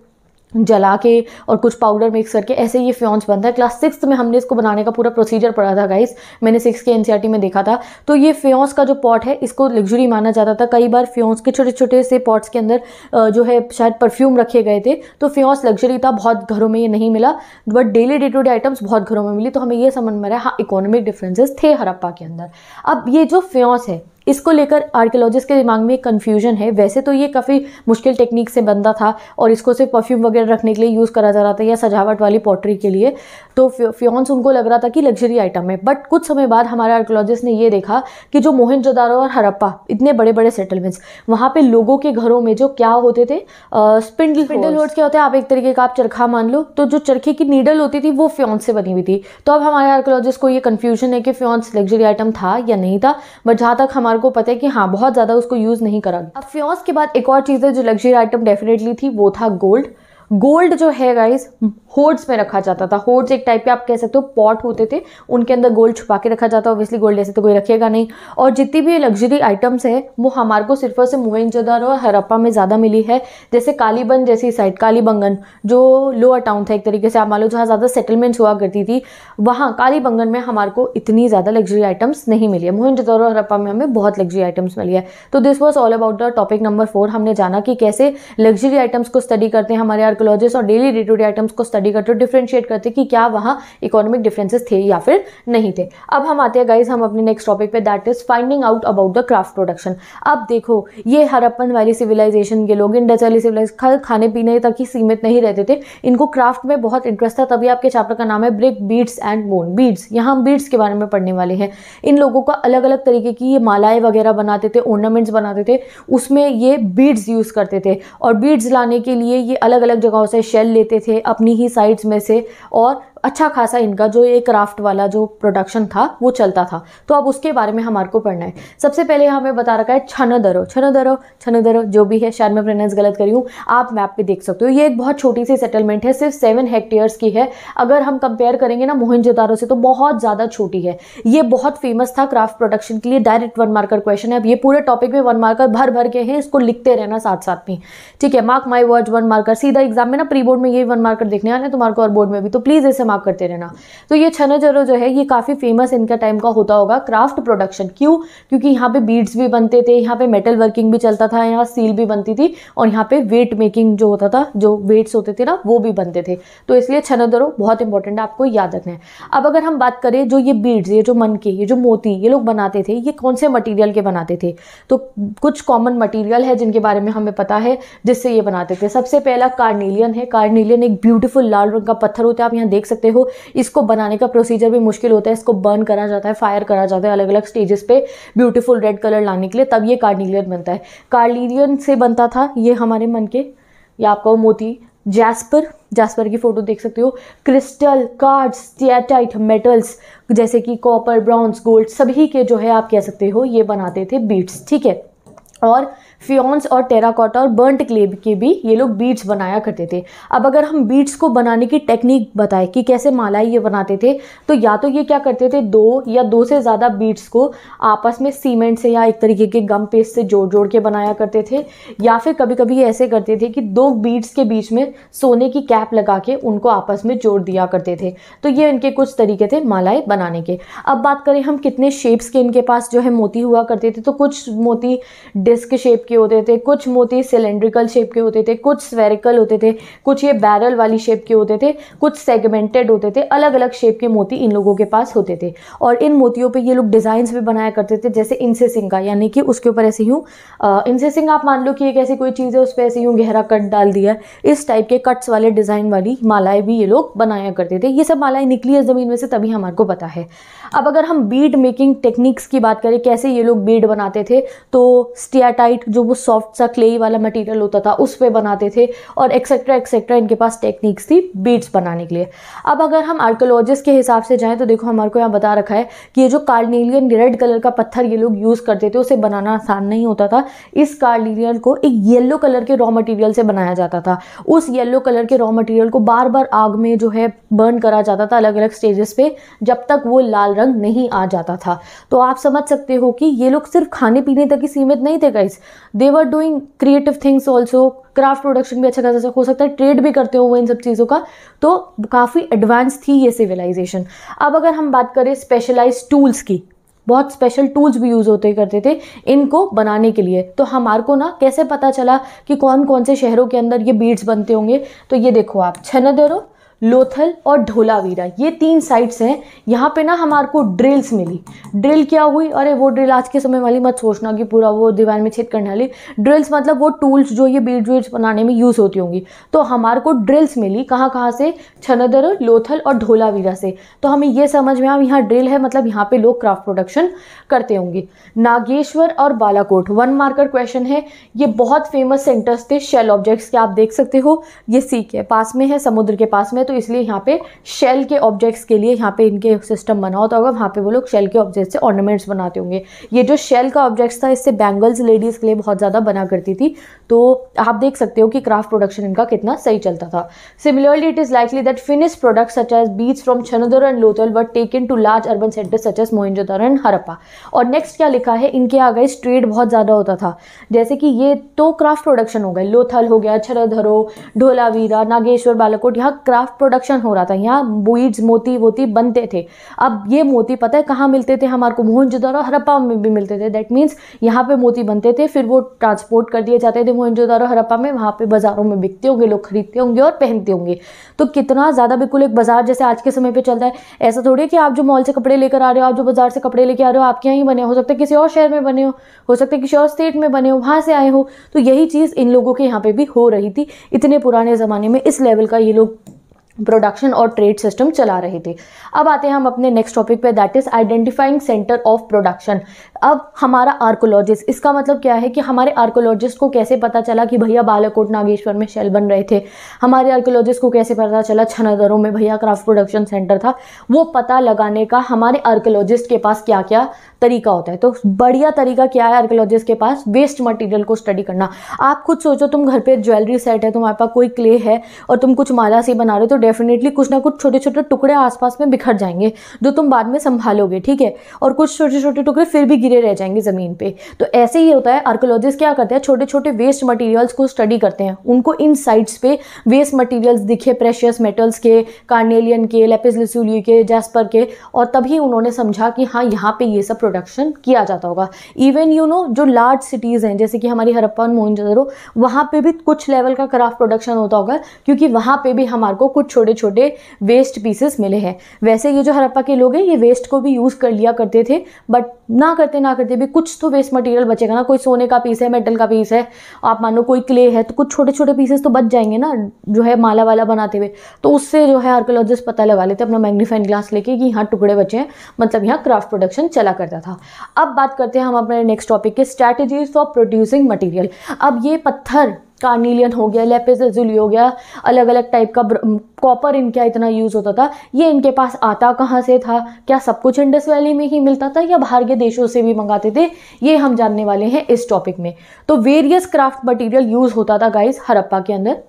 जला के और कुछ पाउडर मिक्स करके ऐसे ये फ्योन्स बनता है क्लास सिक्स में हमने इसको बनाने का पूरा प्रोसीजर पढ़ा था गाइस मैंने सिक्स के एनसीईआरटी e में देखा था तो ये फ्योन्स का जो पॉट है इसको लग्जरी माना जाता था कई बार फ्योन्स के छोटे छोटे से पॉट्स के अंदर जो है शायद परफ्यूम रखे गए थे तो फ्योन्स लग्जरी था बहुत घरों में ये नहीं मिला but daily day to day items बहुत घरों में मिली तो हमें यह समझ में रहा है हाँ इकोनॉमिक डिफ्रेंसेज थे हड़प्पा के अंदर अब ये जो फ्योन्स है इसको लेकर आर्कियोलॉजिस्ट के दिमाग में कन्फ्यूजन है वैसे तो ये काफ़ी मुश्किल टेक्निक से बनता था और इसको सिर्फ परफ्यूम वगैरह रखने के लिए यूज़ करा जा रहा था या सजावट वाली पॉटरी के लिए तो फ्योन्स उनको लग रहा था कि लग्जरी आइटम है बट कुछ समय बाद हमारे आर्कियोलॉजिस्ट ने ये देखा कि जो मोहन और हरप्पा इतने बड़े बड़े सेटलमेंट्स वहाँ पर लोगों के घरों में जो क्या होते थे स्पिंडल स्पिंडल होर्ड्स क्या होते हैं आप एक तरीके का आप चरखा मान लो तो जो चरखे की नीडल होती थी वो फ्योन्स से बनी हुई थी तो अब हमारे आर्कोलॉजिस्ट को ये कन्फ्यूजन है कि फ्योन्स लग्जरी आइटम था या नहीं था बट जहाँ तक हमारे कार को पता है कि हाँ बहुत ज़्यादा उसको यूज़ नहीं करा अब फ्योन्स के बाद एक और चीज़ है जो लग्जरी आइटम डेफिनेटली थी वो था गोल्ड गोल्ड जो है गाइस होर्ड्स में रखा जाता था होर्ड्स एक टाइप के आप कह सकते हो पॉट होते थे उनके अंदर गोल्ड छुपा के रखा जाता ऑब्वियसली गोल्ड ऐसे तो कोई रखेगा नहीं और जितनी भी लग्जरी आइटम्स है वो हमारे को सिर्फ और सिर्फ मोहनजोदार और हरप्पा में ज़्यादा मिली है जैसे कालीबन जैसी साइड कालीबंगन जो लोअर टाउन था एक तरीके से आप मान लो जहाँ ज़्यादा सेटलमेंट्स हुआ करती थी वहाँ कालीबंगन में हमारे को इतनी ज़्यादा लग्जरी आइटम्स नहीं मिली है मोहनजोदार और हरप्पा में हमें बहुत लग्जरी आइटम्स मिली है तो this was all about the topic number four हमने जाना कि कैसे लग्जरी आइटम्स को स्टडी करते हैं हमारे यार साइकोलॉजिस्ट और daily day to day items को स्टडी करते हुए डिफ्रेंशिएट करते कि क्या वहाँ इकोनॉमिक डिफरेंसेस थे या फिर नहीं थे अब हम आते हैं गाइज हम अपने नेक्स्ट टॉपिक पे that is finding out about the craft production अब देखो ये हरप्पन वाली सिविलाइजेशन के लोग इंडस वाली सिविलाइज खाने पीने तक ही सीमित नहीं रहते थे इनको क्राफ्ट में बहुत इंटरेस्ट था तभी आपके चैप्टर का नाम है brick beads and bone beads यहाँ हम बीड्स के बारे में पढ़ने वाले हैं इन लोगों का अलग अलग तरीके की ये मालाएं वगैरह बनाते थे ऑर्नामेंट्स बनाते थे उसमें ये बीड्स यूज़ करते थे और बीड्स लाने के लिए ये अलग अलग जगहों से शेल लेते थे अपनी ही साइड्स में से और अच्छा खासा इनका जो ये क्राफ्ट वाला जो प्रोडक्शन था वो चलता था तो अब उसके बारे में हमारे को पढ़ना है सबसे पहले हमें बता रखा है छन दरो छन दरो छन दरो जो भी है शायद मैं प्रोनाउंस गलत करी हूँ आप मैप पे देख सकते हो ये एक बहुत छोटी सी सेटलमेंट है सिर्फ सेवन हेक्टेयर्स की है अगर हम कंपेयर करेंगे ना मोहनजोदारो से तो बहुत ज़्यादा छोटी है ये बहुत फेमस था क्राफ्ट प्रोडक्शन के लिए डायरेक्ट वन मार्कर क्वेश्चन है अब ये पूरे टॉपिक में वन मार्कर भर भर के हैं इसको लिखते रहना साथ साथ में ठीक है mark my word one marker सीधा एग्जाम में ना प्री बोर्ड में ये वन मार्कर देखने आना तुम्हारे और बोर्ड में भी तो प्लीज़ ऐसे जमा करते रहना तो ये छना जरो जो है ये काफ़ी फेमस इनका टाइम का होता होगा क्राफ्ट प्रोडक्शन क्यों क्योंकि यहाँ पे बीड्स भी बनते थे यहाँ पे मेटल वर्किंग भी चलता था यहाँ सील भी बनती थी और यहाँ पे वेट मेकिंग जो होता था जो वेट्स होते थे ना वो भी बनते थे तो इसलिए छना जरो बहुत इंपॉर्टेंट है आपको याद रखना है अब अगर हम बात करें जो ये बीड्स ये जो मन के ये जो मोती ये लोग बनाते थे ये कौन से मटीरियल के बनाते थे तो कुछ कॉमन मटीरियल है जिनके बारे में हमें पता है जिससे ये बनाते थे सबसे पहला कार्नीलियन है कार्नीलियन एक ब्यूटीफुल लाल रंग का पत्थर होता है आप यहाँ देख सकते सकते हो इसको बनाने का प्रोसीजर भी मुश्किल होता है इसको बर्न करा जाता है फायर करा जाता है अलग अलग स्टेजेस पे ब्यूटीफुल रेड कलर लाने के लिए तब ये कार्डिलियन बनता है कार्डिलियन से बनता था ये हमारे मन के या आपका मोती जैस्पर जैस्पर की फ़ोटो देख सकते हो क्रिस्टल कार्ड्स थियाटाइट मेटल्स जैसे कि कॉपर ब्राउन्स गोल्ड सभी के जो है आप कह सकते हो ये बनाते थे बीट्स ठीक है और फ्योन्स और टेराकोटा और बर्नट क्ले के भी ये लोग बीट्स बनाया करते थे अब अगर हम बीट्स को बनाने की टेक्निक बताएं कि कैसे मालाएं ये बनाते थे तो या तो ये क्या करते थे दो या दो से ज़्यादा बीट्स को आपस में सीमेंट से या एक तरीके के गम पेस्ट से जोड़ जोड़ के बनाया करते थे या फिर कभी कभी ऐसे करते थे कि दो बीट्स के बीच में सोने की कैप लगा के उनको आपस में जोड़ दिया करते थे तो ये इनके कुछ तरीके थे मालाएँ बनाने के अब बात करें हम कितने शेप्स के इनके पास जो है मोती हुआ करते थे तो कुछ मोती डिस्क शेप के होते थे कुछ मोती सिलेंड्रिकल शेप के होते थे कुछ स्वेरिकल होते थे कुछ ये बैरल वाली शेप के होते थे कुछ सेगमेंटेड होते थे अलग अलग शेप के मोती इन लोगों के पास होते थे और इन मोतियों पर ये लोग डिज़ाइंस भी बनाया करते थे जैसे इनसे का यानी कि उसके ऊपर ऐसे यूँ इनसे आप मान लो कि एक ऐसी कोई चीज़ है उस पर ऐसे यूँ गहरा कट डाल दिया इस टाइप के कट्स वाले डिज़ाइन वाली मालाएं भी ये लोग बनाया करते थे ये सब मालाएं निकली है ज़मीन में से तभी हमारे को पता है अब अगर हम बीड मेकिंग टेक्निक्स की बात करें कैसे ये लोग बीड बनाते थे तो स्टियाटाइट जो वो सॉफ्ट सा क्ले वाला मटेरियल होता था उस पर बनाते थे और एक्सेट्रा एक्सेट्रा इनके पास टेक्निक्स थी बीड्स बनाने के लिए अब अगर हम आर्कोलॉजिस्ट के हिसाब से जाएँ तो देखो हमारे को यहाँ बता रखा है कि ये जो कार्नेलियन रेड कलर का पत्थर ये लोग यूज़ करते थे उसे बनाना आसान नहीं होता था इस कार्नेलियन को एक येलो कलर के रॉ मटेरियल से बनाया जाता था उस येलो कलर के रॉ मटेरियल को बार बार आग में जो है बर्न करा जाता था अलग अलग स्टेजेस पे जब तक वो लाल रंग नहीं आ जाता था तो आप समझ सकते हो कि ये लोग सिर्फ खाने पीने तक ही सीमित नहीं थे guys they were doing creative things also craft production भी अच्छा खासा हो सकता है ट्रेड भी करते हो वो इन सब चीज़ों का तो काफ़ी एडवांस थी ये सिविलाइजेशन अब अगर हम बात करें स्पेशलाइज टूल्स की बहुत स्पेशल टूल्स भी यूज़ होते करते थे इनको बनाने के लिए तो हमार को ना कैसे पता चला कि कौन कौन से शहरों के अंदर ये बीड्स बनते होंगे तो ये देखो आप छनदरों लोथल और ढोलावीरा ये तीन साइट्स हैं यहाँ पे ना हमारे को ड्रिल्स मिली ड्रिल क्या हुई अरे वो ड्रिल आज के समय वाली मत सोचना कि पूरा वो दीवार में छेद करने वाली ड्रिल्स मतलब वो टूल्स जो ये बीड वीड्स बनाने में यूज़ होती होंगी तो हमारे को ड्रिल्स मिली कहाँ कहाँ से छनदर लोथल और ढोलावीरा से तो हमें ये समझ में आया यहाँ ड्रिल है मतलब यहाँ पर लोग क्राफ्ट प्रोडक्शन करते होंगे नागेश्वर और बालाकोट वन मार्कर क्वेश्चन है ये बहुत फेमस सेंटर्स थे शेल ऑब्जेक्ट्स के आप देख सकते हो ये सी के पास में है समुद्र के पास में तो इसलिए यहाँ पे शेल के ऑब्जेक्ट्स के लिए यहाँ पे इनके सिस्टम बना होता होगा वहाँ पे वो लोग शेल के ऑब्जेक्ट से ऑर्नामेंट्स बनाते होंगे ये जो शेल का ऑब्जेक्ट्स था इससे बैंगल्स लेडीज़ के लिए बहुत ज़्यादा बना करती थी तो आप देख सकते हो कि क्राफ्ट प्रोडक्शन इनका कितना सही चलता था similarly it is likely that finish product such as bead from Chanhudaro and Lothal were taken to large urban centre such as Mohenjodaro and Harappa और नेक्स्ट क्या लिखा है इनके यहाँ गई ट्रेड बहुत ज़्यादा होता था जैसे कि ये तो क्राफ्ट प्रोडक्शन हो गए लोथल हो गया छरधरो ढोलावीरा नागेश्वर बालाकोट यहाँ क्राफ्ट प्रोडक्शन हो रहा था यहाँ बुइड्स मोती वोती बनते थे अब ये मोती पता है कहाँ मिलते थे हमारे को मोहनजोदारो हरप्पा में भी मिलते थे दैट मीन्स यहाँ पे मोती बनते थे फिर वो ट्रांसपोर्ट कर दिए जाते थे मोहनजोदारो हरप्पा में वहाँ पे बाज़ारों में बिकते होंगे लोग खरीदते होंगे और पहनते होंगे तो कितना ज़्यादा बिल्कुल एक बाज़ार जैसे आज के समय पर चलता है ऐसा थोड़ी कि आप जो मॉल से कपड़े लेकर आ रहे हो आप जो बाज़ार से कपड़े लेकर आ रहे हो आपके यहाँ ही बने हो सकते हैं किसी और शहर में बने हो हो सकते हैं किसी और स्टेट में बने हो वहाँ से आए हो तो यही चीज़ इन लोगों के यहाँ पे भी हो रही थी इतने पुराने ज़माने में इस लेवल का ये लोग प्रोडक्शन और ट्रेड सिस्टम चला रहे थे अब आते हैं हम अपने नेक्स्ट टॉपिक पे that is identifying centre of production अब हमारा आर्कोलॉजिस्ट इसका मतलब क्या है कि हमारे आर्कोलॉजिस्ट को कैसे पता चला कि भैया बालाकोट नागेश्वर में शेल बन रहे थे हमारे आर्कोलॉजिस्ट को कैसे पता चला छनादरों में भैया क्राफ्ट प्रोडक्शन सेंटर था वो पता लगाने का हमारे आर्कोलॉजिस्ट के पास क्या क्या तरीका होता है तो बढ़िया तरीका क्या है आर्कोलॉजिस्ट के पास वेस्ट मटेरियल को स्टडी करना आप खुद सोचो तुम घर पर ज्वेलरी सेट है तुम्हारे पास कोई क्ले है और तुम कुछ माला से बना रहे हो तो डेफिनेटली कुछ ना कुछ छोटे छोटे टुकड़े आसपास में बिखर जाएंगे जो तुम बाद में संभालोगे ठीक है और कुछ छोटे छोटे टुकड़े फिर भी गिरे रह जाएंगे ज़मीन पर तो ऐसे ही होता है आर्कोलॉजिस्ट क्या करते हैं छोटे छोटे वेस्ट मटीरियल्स को स्टडी करते हैं उनको इन साइट्स पे वेस्ट मटीरियल्स दिखे प्रेशियस मेटल्स के कार्नेलियन के लेपिस लिसुली के जैसपर के और तभी उन्होंने समझा कि हाँ यहाँ पे ये सब प्रोडक्शन किया जाता होगा इवन यू नो जो लार्ज सिटीज़ हैं जैसे कि हमारी हरप्पा और मोहनजोदड़ो वहाँ पे भी कुछ लेवल का क्राफ्ट प्रोडक्शन होता होगा क्योंकि वहाँ पे भी हमारे को कुछ छोटे छोटे वेस्ट पीसेस मिले हैं वैसे ये जो हरप्पा के लोग हैं ये वेस्ट को भी यूज़ कर लिया करते थे बट ना करते ना करते भी कुछ तो वेस्ट मटेरियल बचेगा ना कोई सोने का पीस है मेटल का पीस है आप मानो कोई क्ले है तो कुछ छोटे छोटे पीसेस तो बच जाएंगे ना जो है माला वाला बनाते हुए तो उससे जो है आर्कोलॉजिस्ट पता लगा लेते अपना मैग्नीफाइन ग्लास लेके कि यहाँ टुकड़े बचे हैं मतलब यहाँ क्राफ्ट प्रोडक्शन चला करता था अब बात करते हैं हम अपने नेक्स्ट टॉपिक के स्ट्रैटेजीज फॉर प्रोड्यूसिंग मटीरियल अब ये पत्थर कार्नीलियन हो गया लेपिस हो गया अलग अलग टाइप का कॉपर इनका इतना यूज़ होता था ये इनके पास आता कहाँ से था क्या सब कुछ इंडस वैली में ही मिलता था या बाहर के देशों से भी मंगाते थे ये हम जानने वाले हैं इस टॉपिक में तो वेरियस क्राफ्ट मटेरियल यूज़ होता था गाइस हरप्पा के अंदर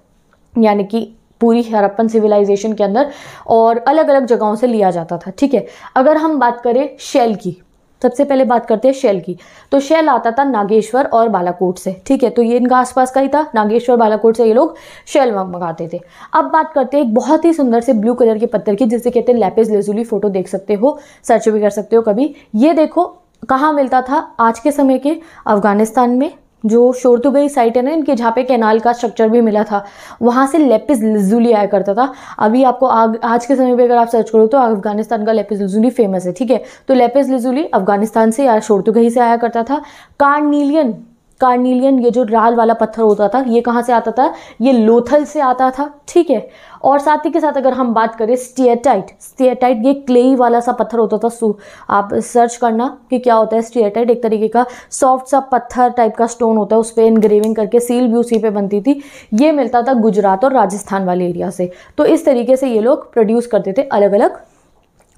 यानी कि पूरी हरप्पन सिविलाइजेशन के अंदर और अलग अलग जगहों से लिया जाता था ठीक है अगर हम बात करें शेल की सबसे पहले बात करते हैं शेल की तो शेल आता था नागेश्वर और बालाकोट से ठीक है तो ये इनका आसपास का ही था नागेश्वर बालाकोट से ये लोग शेल मंगाते थे अब बात करते हैं एक बहुत ही सुंदर से ब्लू कलर के पत्थर की जिसे कहते हैं लेपिस लेजुली फोटो देख सकते हो सर्च भी कर सकते हो कभी ये देखो कहाँ मिलता था आज के समय के अफगानिस्तान में जो शोरतुगई साइट है ना इनके जहाँ पे कैनाल का स्ट्रक्चर भी मिला था वहाँ से लेपिस लजुली आया करता था अभी आपको आग, आज के समय पे अगर आप सर्च करो तो अफगानिस्तान का लेपिस लजुली फेमस है ठीक है तो लेपिस लजुली अफगानिस्तान से या शोरतुगई से आया करता था कार्नीलियन कार्नीलियन ये जो राल वाला पत्थर होता था ये कहाँ से आता था ये लोथल से आता था ठीक है और साथ ही के साथ अगर हम बात करें स्टेटाइट स्टेटाइट ये क्लेई वाला सा पत्थर होता था सू आप सर्च करना कि क्या होता है स्टेटाइट एक तरीके का सॉफ्ट सा पत्थर टाइप का स्टोन होता है उस पर इनग्रेविंग करके सील भी उसी पर बनती थी ये मिलता था गुजरात और राजस्थान वाले एरिया से तो इस तरीके से ये लोग प्रोड्यूस करते थे अलग अलग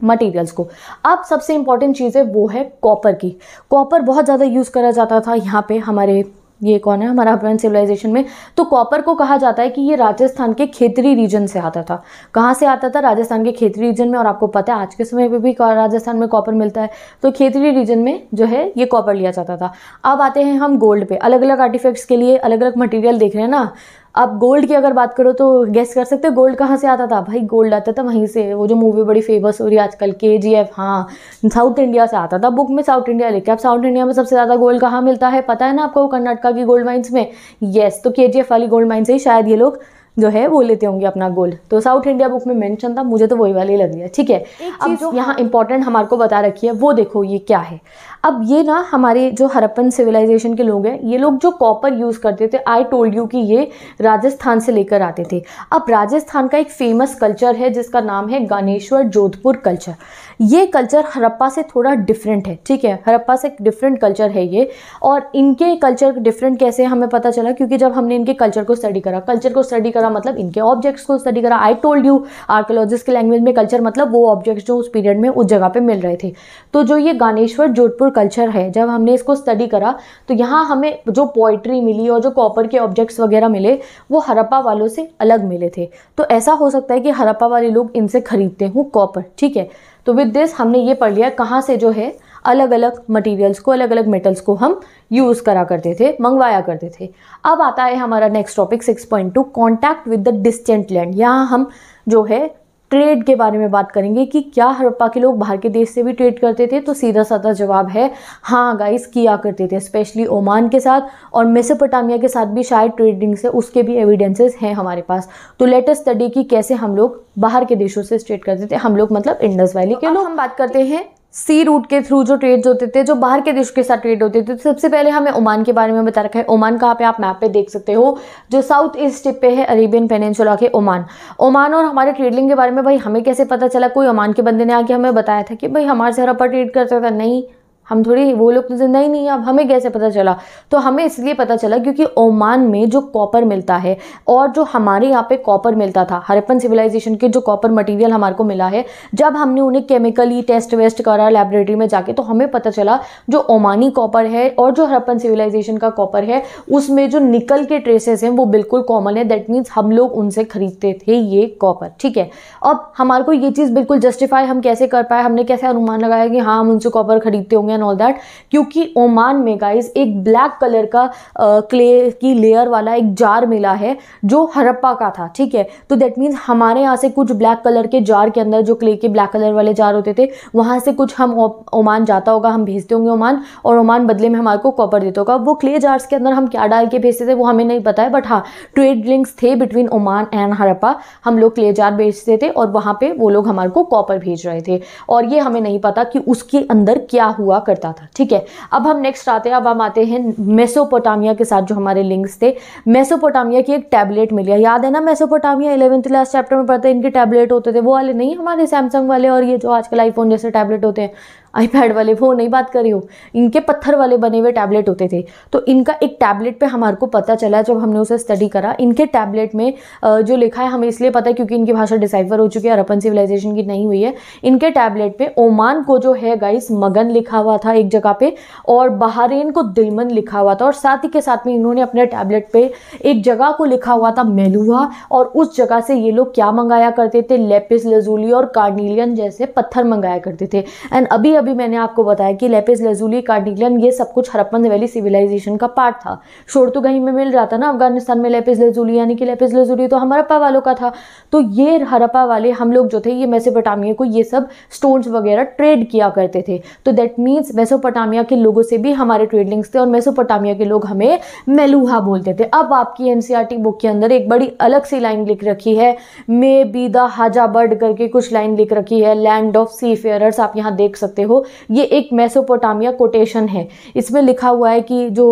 मटेरियल्स को अब सबसे इंपॉर्टेंट चीज़ है वो है कॉपर की कॉपर बहुत ज़्यादा यूज़ करा जाता था यहाँ पे हमारे ये कौन है हमारा अपन सिविलाइजेशन में तो कॉपर को कहा जाता है कि ये राजस्थान के खेतरी रीजन से आता था कहाँ से आता था राजस्थान के खेतरी रीजन में और आपको पता है आज के समय पर भी राजस्थान में कॉपर मिलता है तो खेतरी रीजन में जो है ये कॉपर लिया जाता था अब आते हैं हम गोल्ड पे अलग अलग आर्टिफैक्ट्स के लिए अलग अलग मटेरियल देख रहे हैं ना आप गोल्ड की अगर बात करो तो गेस कर सकते हो गोल्ड कहाँ से आता था भाई गोल्ड आता था वहीं से वो जो मूवी बड़ी फेमस हो रही है आजकल के जी एफ हाँ साउथ इंडिया से आता था बुक में साउथ इंडिया लिखे अब साउथ इंडिया में सबसे ज़्यादा गोल्ड कहाँ मिलता है पता है ना आपको कर्नाटका की गोल्ड माइंस में येस तो के जी एफ वाली गोल्ड माइन्स से ही शायद ये लोग जो है वो लेते होंगे अपना गोल्ड तो साउथ इंडिया बुक में मेंशन था मुझे तो वही वाली लग रही है ठीक है अब जो यहाँ इंपॉर्टेंट हमारे को बता रखी है वो देखो ये क्या है अब ये ना हमारे जो हरप्पन सिविलाइजेशन के लोग हैं ये लोग जो कॉपर यूज़ करते थे आई टोल्ड यू कि ये राजस्थान से लेकर आते थे अब राजस्थान का एक फेमस कल्चर है जिसका नाम है गानेश्वर जोधपुर कल्चर ये कल्चर हरप्पा से थोड़ा डिफरेंट है ठीक है हरप्पा से डिफरेंट कल्चर है ये और इनके कल्चर डिफरेंट कैसे हमें पता चला क्योंकि जब हमने इनके कल्चर को स्टडी करा कल्चर को स्टडी करा करा मतलब इनके ऑब्जेक्ट्स को स्टडी करा आई टोल्ड यू आर्कोलॉजिस्ट के लैंग्वेज में कल्चर मतलब वो ऑब्जेक्ट्स जो उस पीरियड में उस जगह पे मिल रहे थे तो जो ये गानेश्वर जोधपुर कल्चर है जब हमने इसको स्टडी करा तो यहाँ हमें जो पोइट्री मिली और जो कॉपर के ऑब्जेक्ट्स वगैरह मिले वो हरप्पा वालों से अलग मिले थे तो ऐसा हो सकता है कि हरप्पा वाले लोग इनसे खरीदते हों कॉपर ठीक है तो विद दिस हमने ये पढ़ लिया कहाँ से जो है अलग अलग मटेरियल्स को अलग अलग मेटल्स को हम यूज़ करा करते थे मंगवाया करते थे अब आता है हमारा next topic 6.2 point two contact with the distant land यहाँ हम जो है ट्रेड के बारे में बात करेंगे कि क्या हड़प्पा के लोग बाहर के देश से भी ट्रेड करते थे तो सीधा साधा जवाब है हाँ गाइस किया करते थे स्पेशली ओमान के साथ और मेसोपोटामिया के साथ भी शायद ट्रेडिंग से उसके भी एविडेंसेस हैं हमारे पास तो लेटेस्ट स्टडी की कैसे हम लोग बाहर के देशों से ट्रेड करते थे हम लोग मतलब इंडस वैली के लोग हम बात करते हैं सी रूट के थ्रू जो ट्रेड होते थे जो बाहर के देशों के साथ ट्रेड होते थे तो सबसे पहले हमें ओमान के बारे में बता रखा है ओमान कहाँ पे आप मैप पे देख सकते हो जो साउथ ईस्ट टिप पे है अरेबियन पेनिनसुला के ओमान ओमान और हमारे ट्रेडिंग के बारे में भाई हमें कैसे पता चला कोई ओमान के बंदे ने आके हमें बताया था कि भाई हमारे से हर ट्रेड करता था नहीं हम थोड़ी वो लोग तो जिंदा ही नहीं है अब हमें कैसे पता चला तो हमें इसलिए पता चला क्योंकि ओमान में जो कॉपर मिलता है और जो हमारे यहाँ पे कॉपर मिलता था हरप्पन सिविलाइजेशन के जो कॉपर मटेरियल हमारे को मिला है जब हमने उन्हें केमिकली टेस्ट वेस्ट करा लेबोरेटरी में जाके तो हमें पता चला जो ओमानी कॉपर है और जो हरप्पन सिविलाइजेशन का कॉपर है उसमें जो निकल के ट्रेसेस हैं वो बिल्कुल कॉमन है दैट मीन्स हम लोग उनसे खरीदते थे ये कॉपर ठीक है अब हमारे को ये चीज़ बिल्कुल जस्टिफाई हम कैसे कर पाए हमने कैसे अनुमान लगाया कि हाँ हम उनसे कॉपर खरीदते होंगे एंड ऑल दैट क्योंकि ओमान में गाइज एक ब्लैक कलर का क्ले uh, की लेयर वाला एक जार मिला है जो हरप्पा का था ठीक है तो दैट मीन्स हमारे यहाँ से कुछ ब्लैक कलर के जार के अंदर जो क्ले के ब्लैक कलर वाले जार होते थे वहाँ से कुछ हम ओमान जाता होगा हम भेजते होंगे ओमान और ओमान बदले में हमारे को कॉपर देता होगा वो क्ले जार्स के अंदर हम क्या डाल के भेजते थे वो हमें नहीं पता है बट हाँ ट्रेड लिंक्स थे बिटवीन ओमान एंड हरप्पा हम लोग क्ले जार भेजते थे और वहाँ पर वो लोग हमारे को कॉपर भेज रहे थे और ये हमें नहीं पता कि उसके अंदर क्या हुआ करता था ठीक है अब हम नेक्स्ट आते हैं अब हम आते हैं मेसोपोटामिया के साथ जो हमारे लिंक्स थे मेसोपोटामिया की एक टैबलेट मिली है याद है ना मेसोपोटामिया इलेवंथ लास्ट चैप्टर में पढ़ते इनके टैबलेट होते थे वो वाले नहीं हमारे सैमसंग वाले और ये जो आजकल आईफोन जैसे टैबलेट होते हैं आईपैड वाले वो नहीं बात कर रही हो इनके पत्थर वाले बने हुए टैबलेट होते थे तो इनका एक टैबलेट पे हमारे को पता चला जब हमने उसे स्टडी करा इनके टैबलेट में जो लिखा है हमें इसलिए पता है क्योंकि इनकी भाषा डिसाइफर हो चुकी है अरबन सिविलाइजेशन की नहीं हुई है इनके टैबलेट पे ओमान को जो है गाइस मगन लिखा हुआ था एक जगह पे और बहारेन को दिलमन लिखा हुआ था और साथ ही के साथ में इन्होंने अपने टैबलेट पर एक जगह को लिखा हुआ था मेलुआ और उस जगह से ये लोग क्या मंगाया करते थे लेपिस लजूली और कार्नीलियन जैसे पत्थर मंगाया करते थे एंड अभी अभी मैंने आपको बताया कि लेपिस लेजूली कार्डिगलन ये सब कुछ हरप्पन वैली सिविलाइजेशन का पार्ट था शोर तो कहीं में मिल रहा था ना अफगानिस्तान में लेपिस लेजूली यानी कि लेपिस लेजूली तो हरप्पा वालों का था तो ये हरप्पा वाले हम लोग जो थे ये मेसोपोटामिया को ये सब स्टोन्स वगैरह ट्रेड किया करते थे तो दैट मीन्स मेसोपोटामिया के लोगों से भी हमारे ट्रेड लिंक्स थे और मेसोपोटामिया के लोग हमें मेलूहा बोलते थे अब आपकी एन बुक के अंदर एक बड़ी अलग सी लाइन लिख रखी है मे बी द हाजाबर्ड करके कुछ लाइन लिख रखी है लैंड ऑफ सी फेयरर्स आप यहाँ देख सकते हो हो ये एक मेसोपोटामिया कोटेशन है इसमें लिखा हुआ है कि जो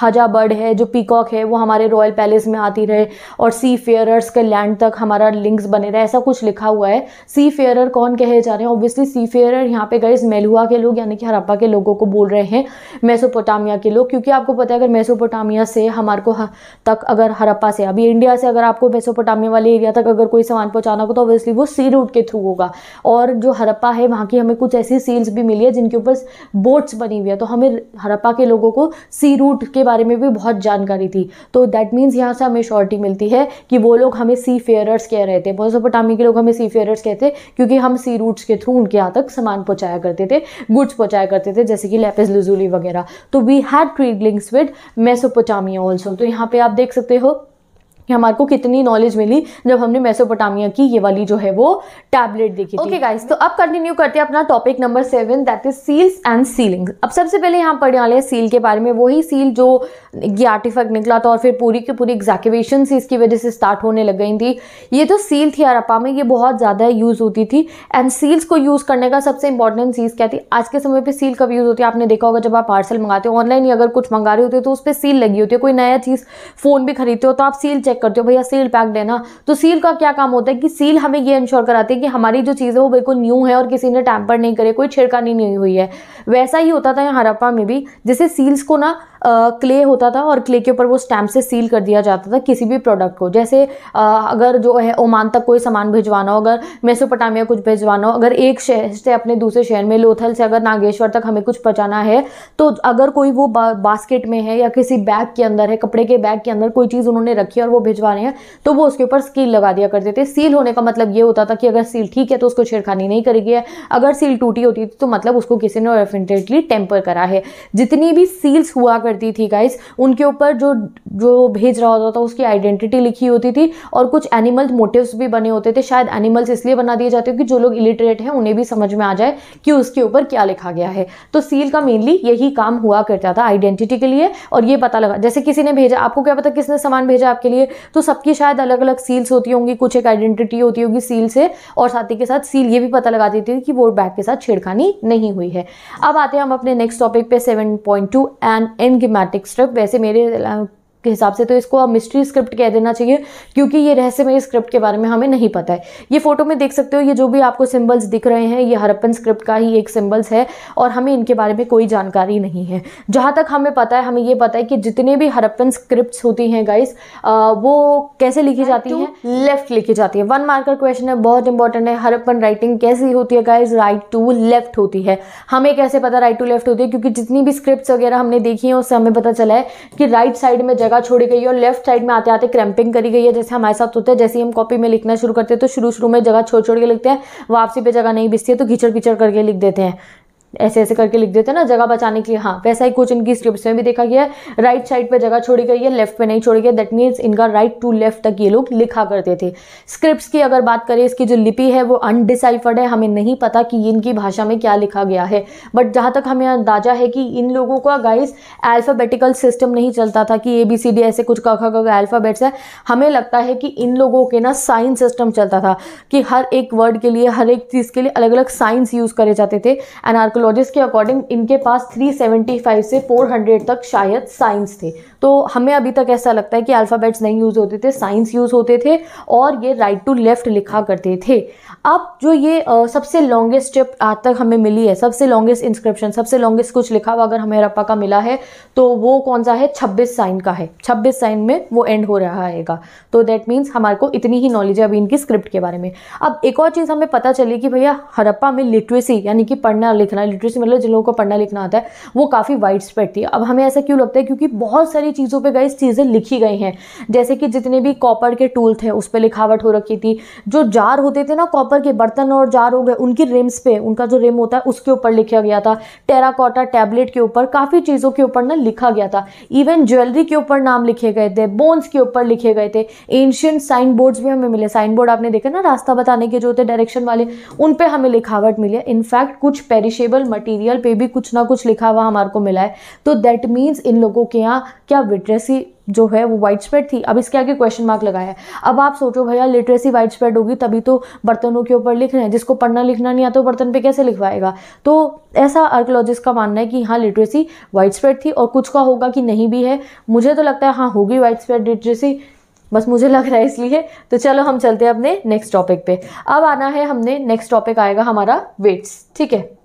हजा बर्ड है जो पीकॉक है वो हमारे रॉयल पैलेस में आती रहे और सी फेयरर्स के लैंड तक हमारा लिंक्स बने रहे ऐसा कुछ लिखा हुआ है सी फेयरर कौन कहे जा रहे हैं ऑब्वियसली सी फेयरर यहाँ पे गए मेलुआ के लोग यानी कि हरप्पा के लोगों को बोल रहे हैं मेसोपोटामिया के लोग क्योंकि आपको पता है अगर मेसोपोटामिया से हमारे को तक अगर हरप्पा से अभी इंडिया से अगर आपको मेसोपोटामिया वाले एरिया तक अगर कोई सामान पहुँचाना हो तो ऑब्वियसली वो सी रूट के थ्रू होगा और जो हरप्पा है वहाँ की हमें कुछ ऐसी सील्स भी मिली है जिनके ऊपर बोट्स बनी हुई है तो हमें हरप्पा के लोगों को सी रूट के बारे में भी बहुत जानकारी थी तो दैट मीन्स यहाँ से हमें श्योरिटी मिलती है कि वो लोग हमें सी फेयरर्स कह रहे थे मोसोपोटामी के लोग हमें सी फेयरर्स कहते थे क्योंकि हम सी रूट्स के थ्रू उनके यहाँ तक सामान पहुँचाया करते थे गुड्स पहुँचाया करते थे जैसे कि लेपिस लुजुली वगैरह तो we had trade links with Mesopotamia also तो यहाँ पर आप देख सकते हो कि हमारे को कितनी नॉलेज मिली जब हमने मेसोपोटामिया की ये वाली जो है वो टैबलेट देखी ओके गाइस तो अब कंटिन्यू करते हैं अपना topic number seven that is seals and sealing अब सबसे पहले यहाँ पढ़ने वाले हैं सील के बारे में वही सील जो ये आर्टिफैक्ट निकला था और फिर पूरी की पूरी एग्जैक्टिवेशन इसकी वजह से स्टार्ट होने लग गई थी ये जो सील थी अरपा में ये बहुत ज़्यादा यूज़ होती थी एंड सील्स को यूज़ करने का सबसे इंपॉर्टेंट चीज़ क्या थी आज के समय पर सील कब यूज़ होती है आपने देखा होगा जब आप पार्सल मंगाते हो ऑनलाइन ही अगर कुछ मंगा रहे होते हो तो उस पर सील लगी होती है कोई नया चीज़ फ़ोन भी खरीदते हो तो आप सील चेक चेक करते हो भैया सील पैक्ड है ना तो सील का क्या काम होता है कि सील हमें ये इंश्योर कराती है कि हमारी जो चीज़ है वो बिल्कुल न्यू है और किसी ने टैम्पर नहीं करे कोई छिड़कानी नहीं हुई है वैसा ही होता था यहाँ हरप्पा में भी जैसे सील्स को ना क्ले होता था और क्ले के ऊपर वो स्टैम्प से सील कर दिया जाता था किसी भी प्रोडक्ट को जैसे अगर जो है ओमान तक कोई सामान भिजवाना हो अगर मेसोपटामिया कुछ भिजवाना हो अगर एक शहर से अपने दूसरे शहर में लोथल से अगर नागेश्वर तक हमें कुछ पहुँचाना है तो अगर कोई वो बा, बास्केट में है या किसी बैग के अंदर है कपड़े के बैग के अंदर कोई चीज़ उन्होंने रखी और वो भिजवा रहे हैं तो वो उसके ऊपर सील लगा दिया करते थे सील होने का मतलब ये होता था कि अगर सील ठीक है तो उसको छेड़खानी नहीं करेगी है अगर सील टूटी होती थी तो मतलब उसको किसी ने डेफिनेटली टेम्पर करा है जितनी भी सील्स हुआ करती थी गाइस उनके ऊपर जो जो भेज रहा होता था उसकी आइडेंटिटी लिखी होती थी और कुछ एनिमल मोटिव्स भी बने होते थे शायद एनिमल्स इसलिए बना दिए जाते कि जो लोग इलिटरेट हैं उन्हें भी समझ में आ जाए कि उसके ऊपर क्या लिखा गया है तो सील का मेनली यही काम हुआ करता था आइडेंटिटी के लिए और ये पता लगा जैसे किसी ने भेजा आपको क्या पता किसने सामान भेजा आपके लिए तो सबकी शायद अलग अलग सील्स होती होंगी कुछ एक आइडेंटिटी होती होगी सील से और साथ ही के साथ सील ये भी पता लगा देती थी कि वोट बैग के साथ छेड़खानी नहीं हुई है अब आते हैं हम अपने नेक्स्ट टॉपिक पे seven point two and an enigmatic strip वैसे मेरे के हिसाब से तो इसको आप मिस्ट्री स्क्रिप्ट कह देना चाहिए क्योंकि ये रहस्यमय स्क्रिप्ट के बारे में हमें नहीं पता है ये फोटो में देख सकते हो ये जो भी आपको सिंबल्स दिख रहे हैं ये हरप्पन स्क्रिप्ट का ही एक सिंबल्स है और हमें इनके बारे में कोई जानकारी नहीं है जहाँ तक हमें पता है हमें ये पता है कि जितने भी हरप्पन स्क्रिप्ट होती हैं गाइस वो कैसे लिखी जाती हैं लेफ्ट लिखी जाती है वन मार्कर क्वेश्चन है बहुत इंपॉर्टेंट है हरप्पन राइटिंग कैसी होती है गाइज राइट टू लेफ्ट होती है हमें कैसे पता राइट टू लेफ्ट होती है क्योंकि जितनी भी स्क्रिप्ट वगैरह हमने देखी है उससे हमें पता चला है कि राइट साइड में जगह छोड़ी गई है और लेफ्ट साइड में आते आते क्रैम्पिंग करी गई है जैसे हमारे साथ होता है जैसे ही हम कॉपी में लिखना शुरू करते हैं तो शुरू शुरू में जगह छोड़ छोड़ के लिखते हैं वापसी पर जगह नहीं बिस्ती है तो घिचड़ घिचड़ करके लिख देते हैं ऐसे ऐसे करके लिख देते हैं ना जगह बचाने के लिए हाँ वैसा ही कुछ इनकी स्क्रिप्ट में भी देखा गया है राइट साइड पे जगह छोड़ी गई है लेफ्ट पे नहीं छोड़ी गई दैट मीन्स इनका राइट टू लेफ्ट तक ये लोग लिखा करते थे स्क्रिप्ट की अगर बात करें इसकी जो लिपि है वो अनडिसाइफर्ड है हमें नहीं पता कि इनकी भाषा में क्या लिखा गया है बट जहाँ तक हमें अंदाजा है कि इन लोगों का गाइस एल्फ़ाबेटिकल सिस्टम नहीं चलता था कि ए बी सी डी ऐसे कुछ का एल्फ़ाबेट्स है हमें लगता है कि इन लोगों के ना साइन सिस्टम चलता था कि हर एक वर्ड के लिए हर एक चीज़ के लिए अलग अलग साइंस यूज़ करे जाते थे एंड आर्कोलॉजिस्ट के अकॉर्डिंग इनके पास 375 से 400 तक शायद साइंस थे तो हमें अभी तक ऐसा लगता है कि अल्फ़ाबेट्स नहीं यूज़ होते थे साइंस यूज़ होते थे और ये राइट टू लेफ़्ट लिखा करते थे अब जो ये आ, सबसे लॉन्गेस्ट स्टेप आज तक हमें मिली है सबसे लॉन्गेस्ट इंस्क्रिप्शन सबसे लॉन्गेस्ट कुछ लिखा हुआ अगर हमें रप्पा का मिला है तो वो कौन सा है छब्बीस साइन का है छब्बीस साइन में वो एंड हो रहा हैगा तो दैट मीन्स हमारे को इतनी ही नॉलेज है अभी इनकी स्क्रिप्ट के बारे में अब एक और चीज़ हमें पता चली कि भैया हरप्पा में लिटरेसी यानी कि पढ़ना लिखना लिटरेसी मतलब जिन लोगों को पढ़ना लिखना आता है वो काफ़ी वाइड स्प्रेड थी अब हमें ऐसा क्यों लगता है क्योंकि बहुत सारी चीज़ों पर गई चीज़ें लिखी गई हैं जैसे कि जितने भी कॉपर के टूल थे उस पर लिखावट हो रखी थी जो जार होते थे ना कॉपर के बर्तन और जार हो गए उनकी रिम्स पे उनका जो रिम होता है उसके ऊपर लिखा गया था टेराकोटा टैबलेट के ऊपर काफ़ी चीज़ों के ऊपर ना लिखा गया था इवन ज्वेलरी के ऊपर नाम लिखे गए थे बोन्स के ऊपर लिखे गए थे एंशियंट साइन बोर्ड्स भी हमें मिले साइन बोर्ड आपने देखा ना रास्ता बताने के जो होते डायरेक्शन वाले उन पर हमें लिखावट मिली इनफैक्ट कुछ पेरिशेबल रियूजेबल मटेरियल पे भी कुछ ना कुछ लिखा हुआ हमारे को मिला है तो दैट मीन्स इन लोगों के यहाँ क्या लिटरेसी जो है वो वाइट स्प्रेड थी अब इसके आगे क्वेश्चन मार्क लगाया है अब आप सोचो भैया लिटरेसी वाइट स्प्रेड होगी तभी तो बर्तनों के ऊपर लिख रहे हैं जिसको पढ़ना लिखना नहीं आता तो बर्तन पे कैसे लिखवाएगा तो ऐसा आर्कोलॉजिस्ट का मानना है कि हाँ लिटरेसी वाइट स्प्रेड थी और कुछ का होगा कि नहीं भी है मुझे तो लगता है हाँ होगी वाइट स्प्रेड लिटरेसी बस मुझे लग रहा है इसलिए तो चलो हम चलते हैं अपने नेक्स्ट टॉपिक पे अब आना है हमने नेक्स्ट टॉपिक आएगा हमारा वेट्स ठीक है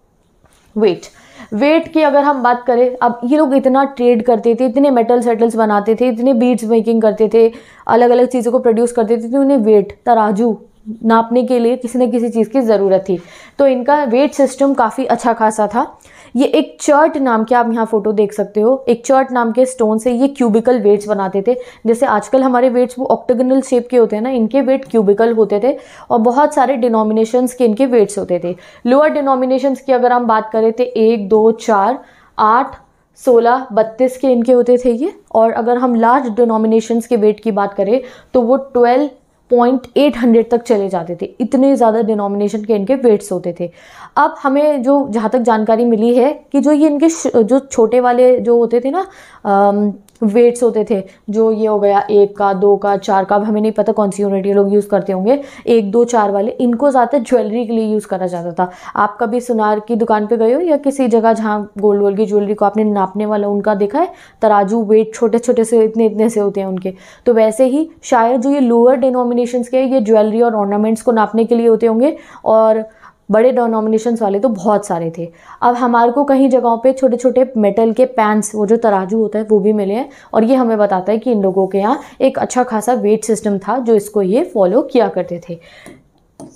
वेट वेट की अगर हम बात करें अब ये लोग इतना ट्रेड करते थे इतने मेटल सेटल्स बनाते थे इतने बीड्स मेकिंग करते थे अलग अलग चीज़ों को प्रोड्यूस करते थे तो उन्हें वेट तराजू नापने के लिए किसी न किसी चीज़ की ज़रूरत थी तो इनका वेट सिस्टम काफ़ी अच्छा खासा था ये एक चर्ट नाम के आप यहाँ फ़ोटो देख सकते हो एक चर्ट नाम के स्टोन से ये क्यूबिकल वेट्स बनाते थे जैसे आजकल हमारे वेट्स वो ऑक्टेगनल शेप के होते हैं ना इनके वेट क्यूबिकल होते थे और बहुत सारे डिनोमिनेशंस के इनके वेट्स होते थे लोअर डिनोमिनेशंस की अगर हम बात करें तो एक दो चार आठ सोलह बत्तीस के इनके होते थे ये और अगर हम लार्ज डिनोमिनेशंस के वेट की बात करें तो वो ट्वेल्व पॉइंट एट हंड्रेड तक चले जाते थे इतने ज़्यादा डिनोमिनेशन के इनके वेट्स होते थे अब हमें जो जहाँ तक जानकारी मिली है कि जो ये इनके जो छोटे वाले जो होते थे ना वेट्स होते थे जो ये हो गया एक का दो का चार का अब हमें नहीं पता कौन सी यूनिट ये लोग यूज़ करते होंगे एक दो चार वाले इनको ज़्यादातर ज्वेलरी के लिए यूज़ करा जाता था आप कभी सुनार की दुकान पे गए हो या किसी जगह जहाँ गोल्ड वोल्ड की ज्वेलरी को आपने नापने वाला उनका देखा है तराजू वेट छोटे छोटे से इतने इतने से होते हैं उनके तो वैसे ही शायद जो ये लोअर डिनोमिनेशन के ये ज्वेलरी और ऑर्नामेंट्स को नापने के लिए होते होंगे और बड़े डिनोमिनेशंस वाले तो बहुत सारे थे अब हमारे को कहीं जगहों पे छोटे छोटे मेटल के पैंस वो जो तराजू होता है वो भी मिले हैं और ये हमें बताता है कि इन लोगों के यहाँ एक अच्छा खासा वेट सिस्टम था जो इसको ये फॉलो किया करते थे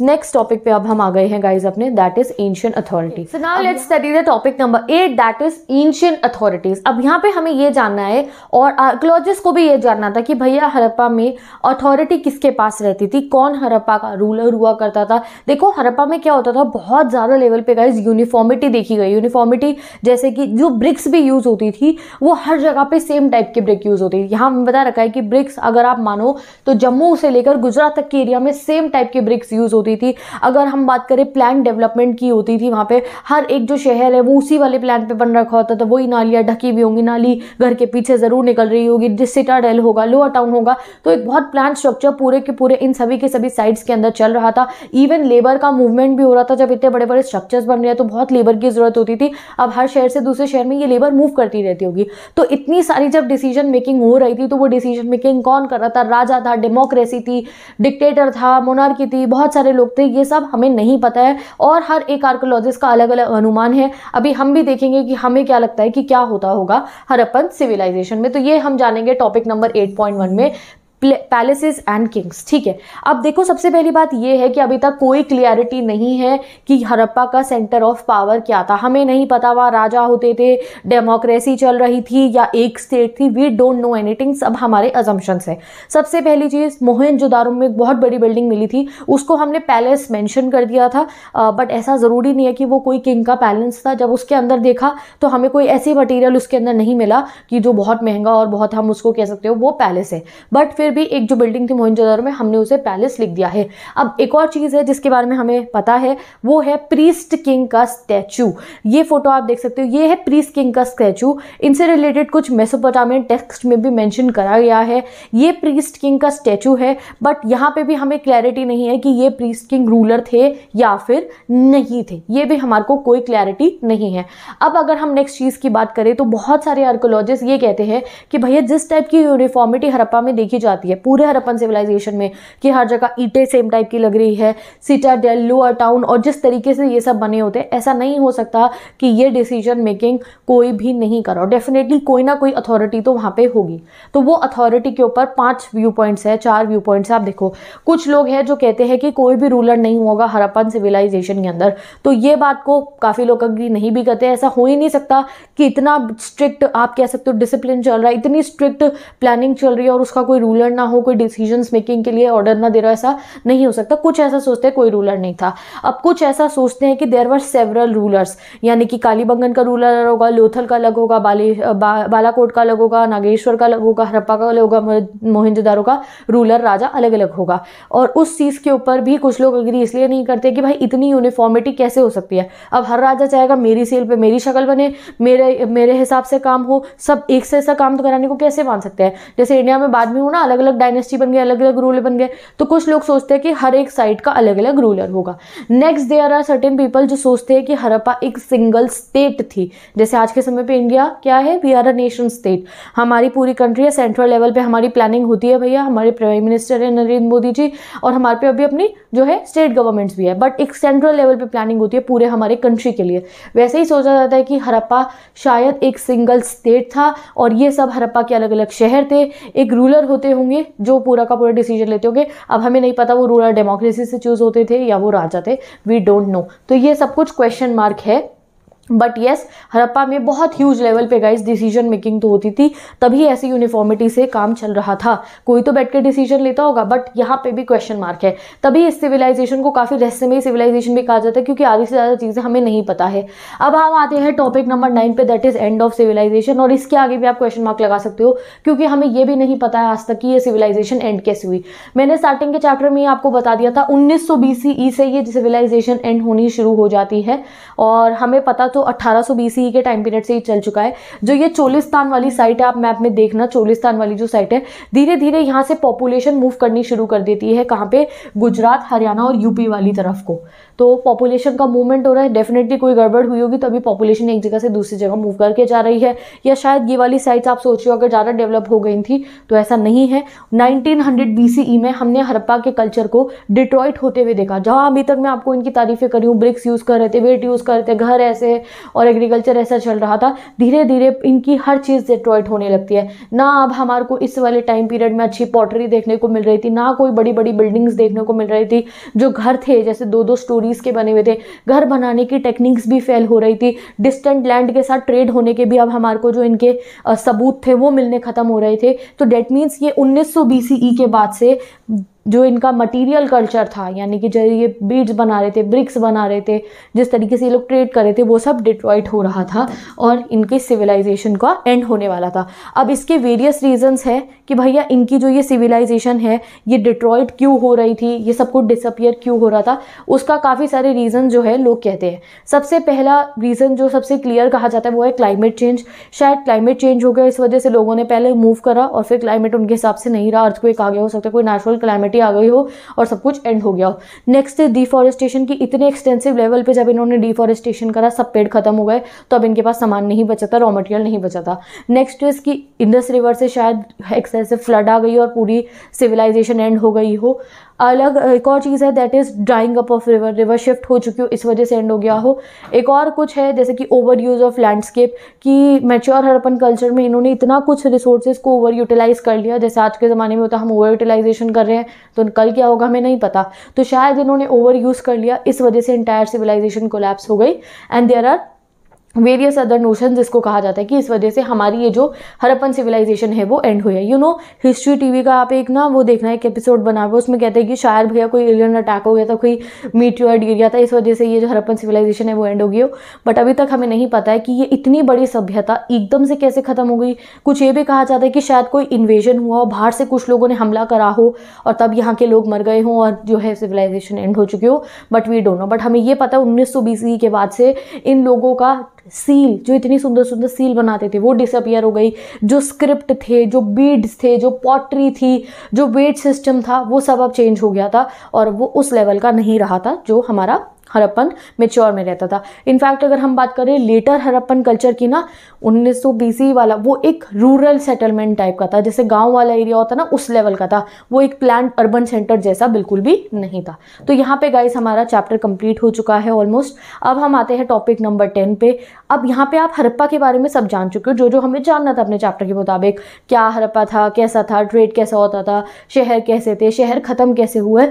नेक्स्ट टॉपिक पे अब हम आ गए हैं गाइज अपने that is ancient authority so now let's study the topic number eight that is ancient authorities अब यहाँ पे हमें ये जानना है और आर्कोलॉजिस्ट को भी ये जानना था कि भैया हरप्पा में अथॉरिटी किसके पास रहती थी कौन हरप्पा का रूलर हुआ करता था देखो हरप्पा में क्या होता था बहुत ज़्यादा लेवल पे गाइज यूनिफॉर्मिटी देखी गई यूनिफॉर्मिटी जैसे कि जो ब्रिक्स भी यूज़ होती थी वो हर जगह पे सेम टाइप की ब्रिक यूज़ होती थी यहाँ हमें बता रखा है कि ब्रिक्स अगर आप मानो तो जम्मू से लेकर गुजरात तक के एरिया में सेम टाइप की ब्रिक्स यूज़ होती होती थी अगर हम बात करें प्लान डेवलपमेंट की होती थी वहाँ पे हर एक जो शहर है वो उसी वाले प्लान पे बन रखा होता था वही नालियाँ ढकी हुई होंगी नाली घर के पीछे ज़रूर निकल रही होगी जिस सिटाडेल होगा लोअर टाउन होगा तो एक बहुत प्लान स्ट्रक्चर पूरे के पूरे इन सभी के सभी साइड्स के अंदर चल रहा था इवन लेबर का मूवमेंट भी हो रहा था जब इतने बड़े बड़े स्ट्रक्चर्स बन रहे हैं तो बहुत लेबर की ज़रूरत होती थी अब हर शहर से दूसरे शहर में ये लेबर मूव करती रहती होगी तो इतनी सारी जब डिसीजन मेकिंग हो रही थी तो वो डिसीजन मेकिंग कौन कर रहा था राजा था डेमोक्रेसी थी डिक्टेटर था मोनार्की थी बहुत सारे लोग थे ये सब हमें नहीं पता है और हर एक आर्कोलॉजिस्ट का अलग अलग अनुमान है अभी हम भी देखेंगे कि हमें क्या लगता है कि क्या होता होगा हरप्पन सिविलाइजेशन में तो ये हम जानेंगे टॉपिक नंबर एट में पैलेसेस एंड किंग्स ठीक है अब देखो सबसे पहली बात यह है कि अभी तक कोई क्लियरिटी नहीं है कि हरप्पा का सेंटर ऑफ पावर क्या था हमें नहीं पता वहाँ राजा होते थे डेमोक्रेसी चल रही थी या एक स्टेट थी वी डोंट नो एनीथिंग सब हमारे अजम्पन्स हैं सबसे पहली चीज़ मोहन जुदारू में एक बहुत बड़ी बिल्डिंग मिली थी उसको हमने पैलेस मैंशन कर दिया था बट ऐसा ज़रूरी नहीं है कि वो कोई किंग का पैलेंस था जब उसके अंदर देखा तो हमें कोई ऐसी मटेरियल उसके अंदर नहीं मिला कि जो बहुत महंगा और बहुत हम उसको कह सकते हो वो पैलेस है बट फिर फिर भी एक जो बिल्डिंग थी मोहनजोदारो में हमने उसे पैलेस लिख दिया है अब एक और चीज़ है जिसके बारे में हमें पता है वो है प्रीस्ट किंग का स्टैचू ये फोटो आप देख सकते हो ये है प्रीस्ट किंग का स्टैचू इनसे रिलेटेड कुछ मेसोपोटामियन टेक्स्ट में भी मैंशन करा गया है ये प्रीस्ट किंग का स्टैचू है बट यहाँ पर भी हमें क्लैरिटी नहीं है कि ये प्रीस्ट किंग रूलर थे या फिर नहीं थे ये भी हमारे को कोई क्लैरिटी नहीं है अब अगर हम नेक्स्ट चीज़ की बात करें तो बहुत सारे आर्कोलॉजिस्ट ये कहते हैं कि भैया जिस टाइप की यूनिफॉर्मिटी हरप्पा में देखी जाती जाती है पूरे हरप्पन सिविलाइजेशन में कि हर जगह ईटे सेम टाइप की लग रही है सिटा डेल लोअर टाउन और जिस तरीके से ये सब बने होते हैं ऐसा नहीं हो सकता कि ये डिसीजन मेकिंग कोई भी नहीं करा और डेफिनेटली कोई ना कोई अथॉरिटी तो वहाँ पर होगी तो वो अथॉरिटी के ऊपर पाँच व्यू पॉइंट्स है चार व्यू पॉइंट्स आप देखो कुछ लोग हैं जो कहते हैं कि कोई भी रूलर नहीं होगा हरप्पन सिविलाइजेशन के अंदर तो ये बात को काफ़ी लोग अग्री नहीं भी करते ऐसा हो ही नहीं सकता कि इतना स्ट्रिक्ट आप कह सकते हो डिसिप्लिन चल रहा है इतनी स्ट्रिक्ट प्लानिंग चल रही है और उसका कोई रूलर रूलर ना हो कोई डिसीजन मेकिंग के लिए ऑर्डर ना दे रहा ऐसा नहीं हो सकता कुछ ऐसा सोचते हैं कोई रूलर नहीं था अब कुछ ऐसा सोचते हैं कि देर वर सेवरल रूलर्स यानी कि कालीबंगन का रूलर होगा लोथल का अलग होगा बा, बालाकोट का अलग होगा नागेश्वर का अलग होगा हरप्पा का अलग होगा मोहिंदेदारों का रूलर राजा अलग अलग होगा और उस चीज़ के ऊपर भी कुछ लोग अग्री इसलिए नहीं करते कि भाई इतनी यूनिफॉर्मिटी कैसे हो सकती है अब हर राजा चाहेगा मेरी सेल पे मेरी शक्ल बने मेरे मेरे हिसाब से काम हो सब एक से ऐसा काम तो कराने को कैसे मान सकते हैं जैसे इंडिया में बाद में हो ना अलग अलग अलग डायनेस्टी बन गए अलग अलग रूलर बन गए तो कुछ लोग सोचते हैं कि हर एक साइड का अलग अलग रूलर होगा next there are certain people जो सोचते हैं कि हरप्पा एक सिंगल स्टेट थी जैसे आज के समय पर इंडिया क्या है we are a nation state हमारी पूरी कंट्री है सेंट्रल लेवल पर हमारी प्लानिंग होती है भैया हमारे प्राइम मिनिस्टर है नरेंद्र मोदी जी और हमारे पे अभी अपनी जो है स्टेट गवर्नमेंट्स भी है बट एक सेंट्रल लेवल पे प्लानिंग होती है पूरे हमारे कंट्री के लिए वैसे ही सोचा जाता है कि हरप्पा शायद एक सिंगल स्टेट था और ये सब हरप्पा के अलग अलग शहर थे एक रूलर होते होंगे होंगे जो पूरा का पूरा डिसीजन लेते होंगे अब हमें नहीं पता वो रूरल डेमोक्रेसी से चूज़ होते थे या वो राजा थे वी डोंट नो तो ये सब कुछ क्वेश्चन मार्क है बट येस हड़प्पा में बहुत ह्यूज लेवल पे गाइस डिसीजन मेकिंग तो होती थी तभी ऐसी यूनिफॉर्मिटी से काम चल रहा था कोई तो बैठ के डिसीजन लेता होगा बट यहाँ पे भी क्वेश्चन मार्क है तभी इस सिविलाइजेशन को काफ़ी रहस्यमय सिविलाइजेशन भी कहा जाता है क्योंकि आधी से ज़्यादा चीज़ें हमें नहीं पता है अब हम आते हैं टॉपिक नंबर नाइन पे that is end of civilization और इसके आगे भी आप क्वेश्चन मार्क लगा सकते हो क्योंकि हमें ये भी नहीं पता है आज तक कि ये सिविलाइजेशन एंड कैसे हुई मैंने स्टार्टिंग के चैप्टर में आपको बता दिया था उन्नीस सौ e से ये सिविलाइजेशन एंड होनी शुरू हो जाती है और हमें पता तो तो 1800 बीसीई के टाइम पीरियड से ही चल चुका है जो ये चोलिस्तान वाली साइट है आप मैप में देखना चोलिस्तान वाली जो साइट है धीरे धीरे यहाँ से पॉपुलेशन मूव करनी शुरू कर देती है कहाँ पे गुजरात हरियाणा और यूपी वाली तरफ को तो पॉपुलेशन का मूवमेंट हो रहा है डेफिनेटली कोई गड़बड़ हुई होगी तभी पॉपुलेशन एक जगह से दूसरी जगह मूव करके जा रही है या शायद ये वाली साइट्स आप सोच रहे हो अगर ज़्यादा डेवलप हो गई थी तो ऐसा नहीं है 1900 बीसीई e में हमने हरप्पा के कल्चर को डिट्रॉइट होते हुए देखा जहाँ अभी तक मैं आपको इनकी तारीफ़ें करी हूँ ब्रिक्स यूज़ कर रहे थे वेट यूज़ कर रहे थे घर ऐसे और एग्रीकल्चर ऐसा चल रहा था धीरे धीरे इनकी हर चीज़ डिट्रॉइट होने लगती है ना अब हमारे को इस वाले टाइम पीरियड में अच्छी पॉटरी देखने को मिल रही थी ना कोई बड़ी बड़ी बिल्डिंग्स देखने को मिल रही थी जो घर थे जैसे दो दो स्टोरी मॉरीज के बने हुए थे घर बनाने की टेक्निक्स भी फेल हो रही थी डिस्टेंट लैंड के साथ ट्रेड होने के भी अब हमारे को जो इनके सबूत थे वो मिलने ख़त्म हो रहे थे तो डेट मीन्स ये उन्नीस सौ e के बाद से जो इनका मटेरियल कल्चर था यानी कि जो ये बीड्स बना रहे थे ब्रिक्स बना रहे थे जिस तरीके से ये लोग ट्रेड कर रहे थे वो सब डिट्रॉइट हो रहा था और इनके सिविलाइजेशन का एंड होने वाला था अब इसके वेरियस रीजंस है कि भैया इनकी जो ये सिविलाइजेशन है ये डिट्रॉइट क्यों हो रही थी ये सब कुछ डिसअपियर क्यों हो रहा था उसका काफ़ी सारे रीज़न जो है लोग कहते हैं सबसे पहला रीज़न जो सबसे क्लियर कहा जाता है वो है क्लाइमेट चेंज शायद क्लाइमेट चेंज हो गया इस वजह से लोगों ने पहले मूव करा और फिर क्लाइमेट उनके हिसाब से नहीं रहा को आ गया हो सकता है कोई नेचुरल क्लाइमेट क्लैरिटी आ गई हो और सब कुछ एंड हो गया हो नेक्स्ट डिफॉरेस्टेशन की इतने एक्सटेंसिव लेवल पे जब इन्होंने डिफॉरेस्टेशन करा सब पेड़ खत्म हो गए तो अब इनके पास सामान नहीं बचा था रॉ मटेरियल नहीं बचा था नेक्स्ट इसकी इंडस रिवर से शायद एक्सेसिव फ्लड आ गई और पूरी सिविलाइजेशन एंड हो गई हो अलग एक और चीज़ है that is drying up of river river shift हो चुकी हो इस वजह से एंड हो गया हो एक और कुछ है जैसे कि ओवर यूज़ ऑफ लैंडस्केप कि मेच्योर हरपन कल्चर में इन्होंने इतना कुछ रिसोर्सेज को ओवर यूटिलाइज़ कर लिया जैसे आज के ज़माने में होता हम ओवर यूटिलाइजेशन कर रहे हैं तो कल क्या होगा हमें नहीं पता तो शायद इन्होंने ओवर यूज़ कर लिया इस वजह से इंटायर सिविलाइजेशन कोलैप्स हो गई and there are various other notion जिसको कहा जाता है कि इस वजह से हमारी ये जो हरप्पन सिविलाइजेशन है वो एंड हुई है यू नो हिस्ट्री टीवी का आप एक ना वो देखना एक एपिसोड बना हुआ उसमें कहते हैं कि शायद भैया कोई एलियन अटैक हो गया था कोई मीटियोर गिर गया था इस वजह से ये जो हरप्पन सिविलाइजेशन है वो एंड हो गई हो बट अभी तक हमें नहीं पता है कि ये इतनी बड़ी सभ्यता एकदम से कैसे ख़त्म हो गई कुछ ये भी कहा जाता है कि शायद कोई इन्वेजन हुआ हो बाहर से कुछ लोगों ने हमला करा हो और तब यहाँ के लोग मर गए हों और जो है सिविलाइजेशन एंड हो चुकी हो but we don't know but हमें ये पता है उन्नीस सौ के बाद से इन लोगों का सील जो इतनी सुंदर सुंदर सील बनाते थे वो डिसअपियर हो गई जो स्क्रिप्ट थे जो बीड्स थे जो पॉटरी थी जो वेट सिस्टम था वो सब अब चेंज हो गया था और वो उस लेवल का नहीं रहा था जो हमारा हरप्पन मेच्योर में रहता था इनफैक्ट अगर हम बात करें लेटर हरप्पन कल्चर की ना 1900 सौ वाला वो एक रूरल सेटलमेंट टाइप का था जैसे गांव वाला एरिया होता ना उस लेवल का था वो एक प्लान अर्बन सेंटर जैसा बिल्कुल भी नहीं था तो यहाँ पे गाइस हमारा चैप्टर कंप्लीट हो चुका है ऑलमोस्ट अब हम आते हैं टॉपिक नंबर टेन पे अब यहाँ पे आप हरप्पा के बारे में सब जान चुके हो जो जो हमें जानना था अपने चैप्टर के मुताबिक क्या हरप्पा था कैसा था ट्रेड कैसा होता था शहर कैसे थे शहर ख़त्म कैसे हुए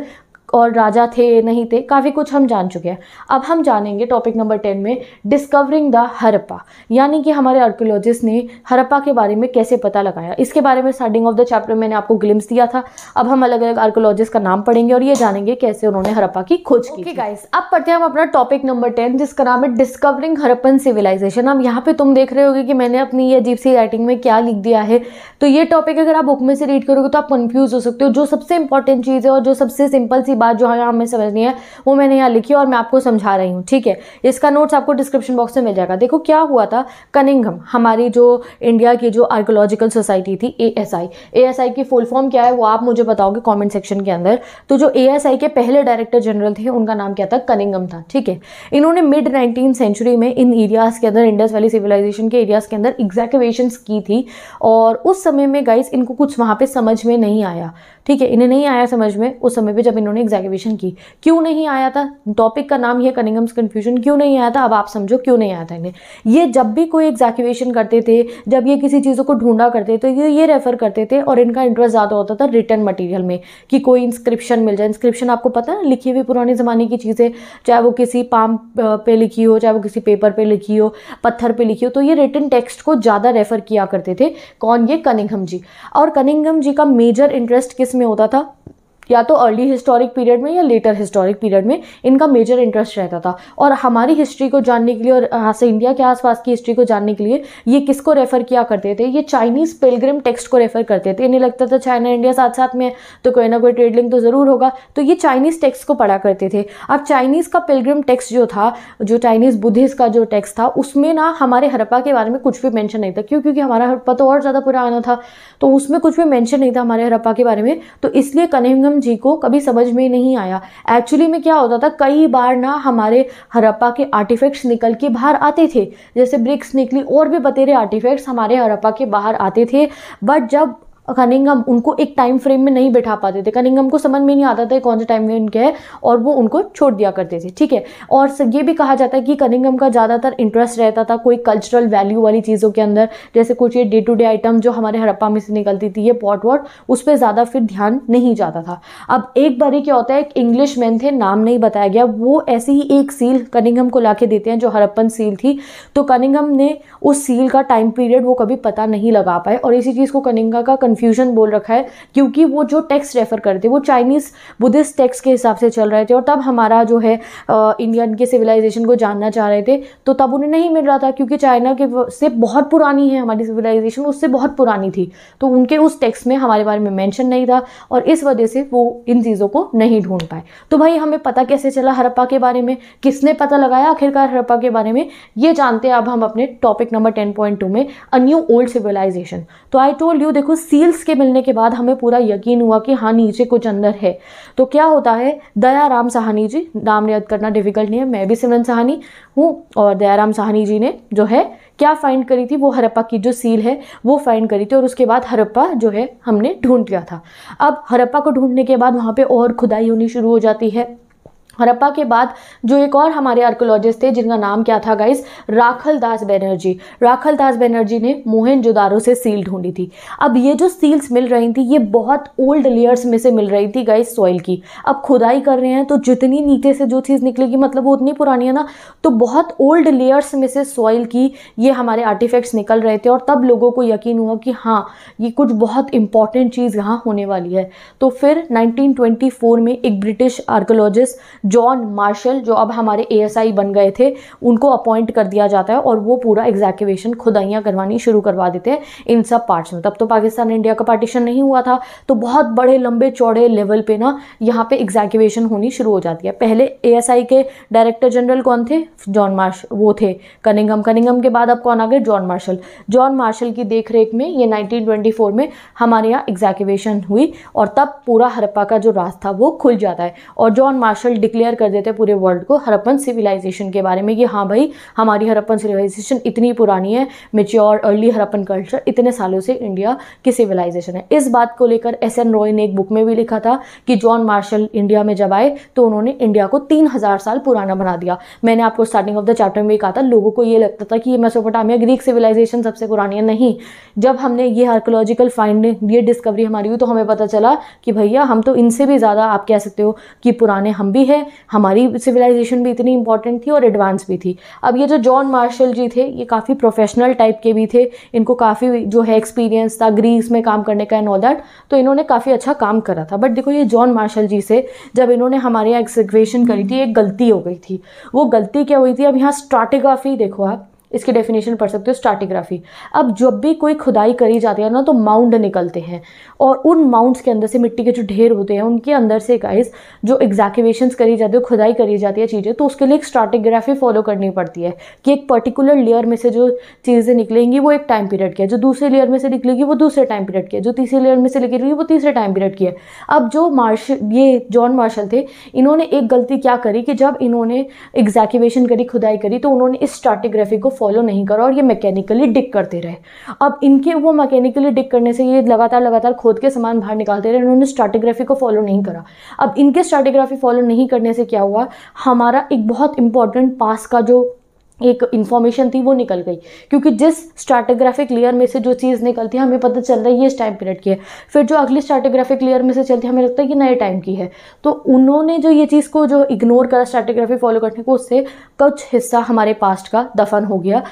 और राजा थे नहीं थे काफ़ी कुछ हम जान चुके हैं अब हम जानेंगे टॉपिक नंबर टेन में डिस्कवरिंग द हरप्पा यानी कि हमारे आर्कोलॉजिस्ट ने हरप्पा के बारे में कैसे पता लगाया इसके बारे में स्टार्टिंग ऑफ द चैप्टर मैंने आपको ग्लिम्स दिया था अब हम अलग अलग आर्कोलॉजिस्ट का नाम पढ़ेंगे और ये जानेंगे कैसे उन्होंने हरप्पा की खोज की गाइस अब पढ़ते हैं हम अपना टॉपिक नंबर टेन जिसका नाम है डिस्कवरिंग हरप्पन सिविलाइजेशन अब यहाँ पर तुम देख रहे हो कि मैंने अपनी ये अजीब सी राइटिंग में क्या लिख दिया है तो ये टॉपिक अगर आप बुक में से रीड करोगे तो आप कन्फ्यूज हो सकते हो जो सबसे इंपॉर्टेंट चीज़ है और जो सबसे सिंपल सी सी बात जो हमें हाँ समझनी है वो मैंने यहाँ लिखी और मैं आपको समझा रही हूँ ठीक है इसका नोट्स आपको डिस्क्रिप्शन बॉक्स में मिल जाएगा देखो क्या हुआ था कनिंगम हमारी जो इंडिया की जो आर्कोलॉजिकल सोसाइटी थी A S I A S I की फुल फॉर्म क्या है वो आप मुझे बताओगे कॉमेंट सेक्शन के अंदर तो जो ए एस आई के पहले डायरेक्टर जनरल थे उनका नाम क्या था कनिंगम था ठीक है इन्होंने मिड नाइनटीन सेंचुरी में इन एरियाज़ के अंदर इंडस वैली सिविलाइजेशन के एरियाज़ के अंदर एग्जैक्टिवेशंस की थी और उस समय में गाइस इनको कुछ वहाँ पे समझ में नहीं आया ठीक है इन्हें नहीं आया समझ में उस समय पे जब इन्होंने एग्जैगेशन की क्यों नहीं आया था टॉपिक का नाम ही है कनिंगम्स कन्फ्यूजन क्यों नहीं आया था अब आप समझो क्यों नहीं आया था इन्हें ये जब भी कोई एग्जैगेशन करते थे जब ये किसी चीज़ों को ढूंढा करते थे तो ये ये रेफर करते थे और इनका इंटरेस्ट ज़्यादा होता था रिटर्न मटीरियल में कि कोई इंस्क्रिप्शन मिल जाए इंस्क्रिप्शन आपको पता है लिखी हुई पुराने ज़माने की चीज़ें चाहे वो किसी पाम पे लिखी हो चाहे वो किसी पेपर पे लिखी हो पत्थर पे लिखी हो तो ये रिटर्न टेक्स्ट को ज़्यादा रेफर किया करते थे कौन ये कनिंगम जी और कनिंगम जी का मेजर इंटरेस्ट किस में होता था या तो अर्ली हिस्टोरिक पीरियड में या लेटर हिस्टोरिक पीरियड में इनका मेजर इंटरेस्ट रहता था और हमारी हिस्ट्री को जानने के लिए और यहाँ से इंडिया के आसपास की हिस्ट्री को जानने के लिए ये किसको रेफ़र किया करते थे ये चाइनीज़ पिलग्रिम टेक्स्ट को रेफ़र करते थे इन्हें लगता था चाइना इंडिया साथ साथ में तो कोई ना कोई ट्रेड लिंक तो ज़रूर होगा तो ये चाइनीज़ टेक्स्ट को पढ़ा करते थे अब चाइनीज़ का पिलग्रिम टेक्स्ट जो था जो चाइनीज़ बुद्धिस्ट का जो टेक्स्ट था उसमें ना हमारे हरप्पा के बारे में कुछ भी मैंशन नहीं था क्यों क्योंकि हमारा हरप्पा तो और ज़्यादा पुराना था तो उसमें कुछ भी मैंशन नहीं था हमारे हरप्पा के बारे में तो इसलिए कनिंगम जी को कभी समझ में नहीं आया एक्चुअली में क्या होता था कई बार ना हमारे हड़प्पा के आर्टिफैक्ट्स निकल के बाहर आते थे जैसे ब्रिक्स निकली और भी बतेरे आर्टिफैक्ट्स हमारे हड़प्पा के बाहर आते थे बट जब कनिंगम उनको एक टाइम फ्रेम में नहीं बैठा पाते थे कनिंगम को समझ में नहीं आता था कौन से टाइम में उनके है और वो उनको छोड़ दिया करते थे ठीक है और ये भी कहा जाता है कि कनिंगम का ज़्यादातर इंटरेस्ट रहता था कोई कल्चरल वैल्यू वाली चीज़ों के अंदर जैसे कुछ ये डे टू डे आइटम जो हमारे हड़प्पा में से निकलती थी ये पॉट वॉट उस पर ज़्यादा फिर ध्यान नहीं जाता था अब एक बार ही क्या होता है एक इंग्लिश मैन थे नाम नहीं बताया गया वो ऐसी ही एक सील कनिंगम को ला देते हैं जो हड़प्पन सील थी तो कनिंगम ने उस सील का टाइम पीरियड वो कभी पता नहीं लगा पाए और इसी चीज़ को कनिंगा का कन्फ्यूजन बोल रखा है क्योंकि वो जो टेक्स्ट रेफ़र करते वो चाइनीज़ बुद्धिस्ट टेक्स्ट के हिसाब से चल रहे थे और तब हमारा जो है इंडियन के सिविलाइजेशन को जानना चाह रहे थे तो तब उन्हें नहीं मिल रहा था क्योंकि चाइना के से बहुत पुरानी है हमारी सिविलाइजेशन उससे बहुत पुरानी थी तो उनके उस टेक्स में हमारे बारे में मैंशन नहीं था और इस वजह से वो इन चीज़ों को नहीं ढूंढ पाए तो भाई हमें पता कैसे चला हरप्पा के बारे में किसने पता लगाया आखिरकार हरप्पा के बारे में ये जानते हैं अब हम अपने topic number ten point two में अ न्यू ओल्ड सिविलाइजेशन तो आई टोल्ड यू देखो सी डीटेल्स के मिलने के बाद हमें पूरा यकीन हुआ कि हाँ नीचे कुछ अंदर है तो क्या होता है दयाराम सहानी जी नाम याद करना डिफिकल्ट नहीं है मैं भी सिमरन सहानी हूँ और दयाराम सहानी जी ने जो है क्या फाइंड करी थी वो हरप्पा की जो सील है वो फाइंड करी थी और उसके बाद हरप्पा जो है हमने ढूंढ लिया था अब हरप्पा को ढूंढने के बाद वहाँ पर और खुदाई होनी शुरू हो जाती है हरप्पा के बाद जो एक और हमारे आर्कोलॉजिस्ट थे जिनका नाम क्या था गाइस राखल दास बैनर्जी राखल दास बैनर्जी ने मोहन जुदारों से सील ढूंढी थी अब ये जो सील्स मिल रही थी ये बहुत ओल्ड लेयर्स में से मिल रही थी गाइस सॉइल की अब खुदाई कर रहे हैं तो जितनी नीचे से जो चीज़ निकलेगी मतलब वो उतनी पुरानी है ना तो बहुत ओल्ड लेयर्स में से सॉइल की ये हमारे आर्टिफैक्ट्स निकल रहे थे और तब लोगों को यकीन हुआ कि हाँ ये कुछ बहुत इंपॉर्टेंट चीज़ यहाँ होने वाली है तो फिर नाइनटीन में एक ब्रिटिश आर्कोलॉजिस्ट जॉन मार्शल जो अब हमारे ए बन गए थे उनको अपॉइंट कर दिया जाता है और वो पूरा एग्जैक्यूशन खुदाइयाँ करवानी शुरू करवा देते हैं इन सब पार्ट्स में तब तो पाकिस्तान इंडिया का पार्टीशन नहीं हुआ था तो बहुत बड़े लंबे चौड़े लेवल पे ना यहाँ पे एग्जैक्यूशन होनी शुरू हो जाती है पहले ए के डायरेक्टर जनरल कौन थे जॉन मार्श वो थे कनिंगम कनिंगम के बाद अब कौन आ गए जॉन मार्शल जॉन मार्शल की रेख में ये 1924 में हमारे यहाँ एग्जैक्यूशन हुई और तब पूरा हरप्पा का जो रास्ता वो खुल जाता है और जॉन मार्शल डिक्ले डिक्लेयर कर देते हैं पूरे वर्ल्ड को हरप्पन सिविलाइजेशन के बारे में कि हाँ भाई हमारी हरप्पन सिविलाइजेशन इतनी पुरानी है मेच्योर अर्ली हरप्पन कल्चर इतने सालों से इंडिया की सिविलाइजेशन है इस बात को लेकर एस एन रॉय ने एक बुक में भी लिखा था कि जॉन मार्शल इंडिया में जब आए तो उन्होंने इंडिया को तीन हज़ार साल पुराना बना दिया मैंने आपको स्टार्टिंग ऑफ द चैप्टर में भी कहा था लोगों को ये लगता था कि ये मेसोपोटामिया ग्रीक सिविलाइजेशन सबसे पुरानी है नहीं जब हमने ये आर्कोलॉजिकल फाइंडिंग ये डिस्कवरी हमारी हुई तो हमें पता चला कि भैया हम तो इनसे भी ज़्यादा आप कह सकते हो कि पुराने हम भी हैं हमारी सिविलाइजेशन भी इतनी इंपॉर्टेंट थी और एडवांस भी थी अब ये जो जॉन मार्शल जी थे ये काफ़ी प्रोफेशनल टाइप के भी थे इनको काफ़ी जो है एक्सपीरियंस था ग्रीस में काम करने का एंड ऑल दैट तो इन्होंने काफ़ी अच्छा काम करा था बट देखो ये जॉन मार्शल जी से जब इन्होंने हमारे यहाँ एक्सिक्वेशन करी थी एक गलती हो गई थी वो गलती क्या हुई थी अब यहाँ स्ट्राटेग्राफी देखो आप इसकी डेफिनेशन पढ़ सकते हो स्टार्टिग्राफी अब जब भी कोई खुदाई करी जाती है ना तो माउंड निकलते हैं और उन माउंड्स के अंदर से मिट्टी के जो ढेर होते हैं उनके अंदर से गाइस जो एग्जैक्यूशन करी जाती है खुदाई करी जाती है चीज़ें तो उसके लिए एक स्टार्टिग्राफी फॉलो करनी पड़ती है कि एक पर्टिकुलर लेयर में से जो चीज़ें निकलेंगी वो एक टाइम पीरियड की है जो दूसरे लेयर में से निकलेगी वो दूसरे टाइम पीरियड की है जो तीसरे लेयर में से निकलेगी वो तीसरे टाइम पीरियड की है अब जो मार्शल ये जॉन मार्शल थे इन्होंने एक गलती क्या करी कि जब इन्होंने एग्जैक्यूवेशन करी खुदाई करी तो उन्होंने इस स्टार्टिग्राफी को फॉलो फॉलो नहीं करा और ये मैकेनिकली डिक करते रहे अब इनके वो मैकेनिकली डिक करने से ये लगातार लगातार खोद के सामान बाहर निकालते रहे उन्होंने स्टार्टिग्राफी को फॉलो नहीं करा अब इनके स्टार्टिग्राफी फॉलो नहीं करने से क्या हुआ हमारा एक बहुत इंपॉर्टेंट पास का जो एक इन्फॉर्मेशन थी वो निकल गई क्योंकि जिस स्ट्रेटोग्राफिक लेयर में से जो चीज़ निकलती है हमें पता चल रहा है ये इस टाइम पीरियड की है फिर जो अगली स्ट्रेटोग्राफिक लेयर में से चलती है हमें लगता है कि नए टाइम की है तो उन्होंने जो ये चीज़ को जो इग्नोर करा स्ट्रेटोग्राफी फॉलो करने को उससे कुछ हिस्सा हमारे पास्ट का दफन हो गया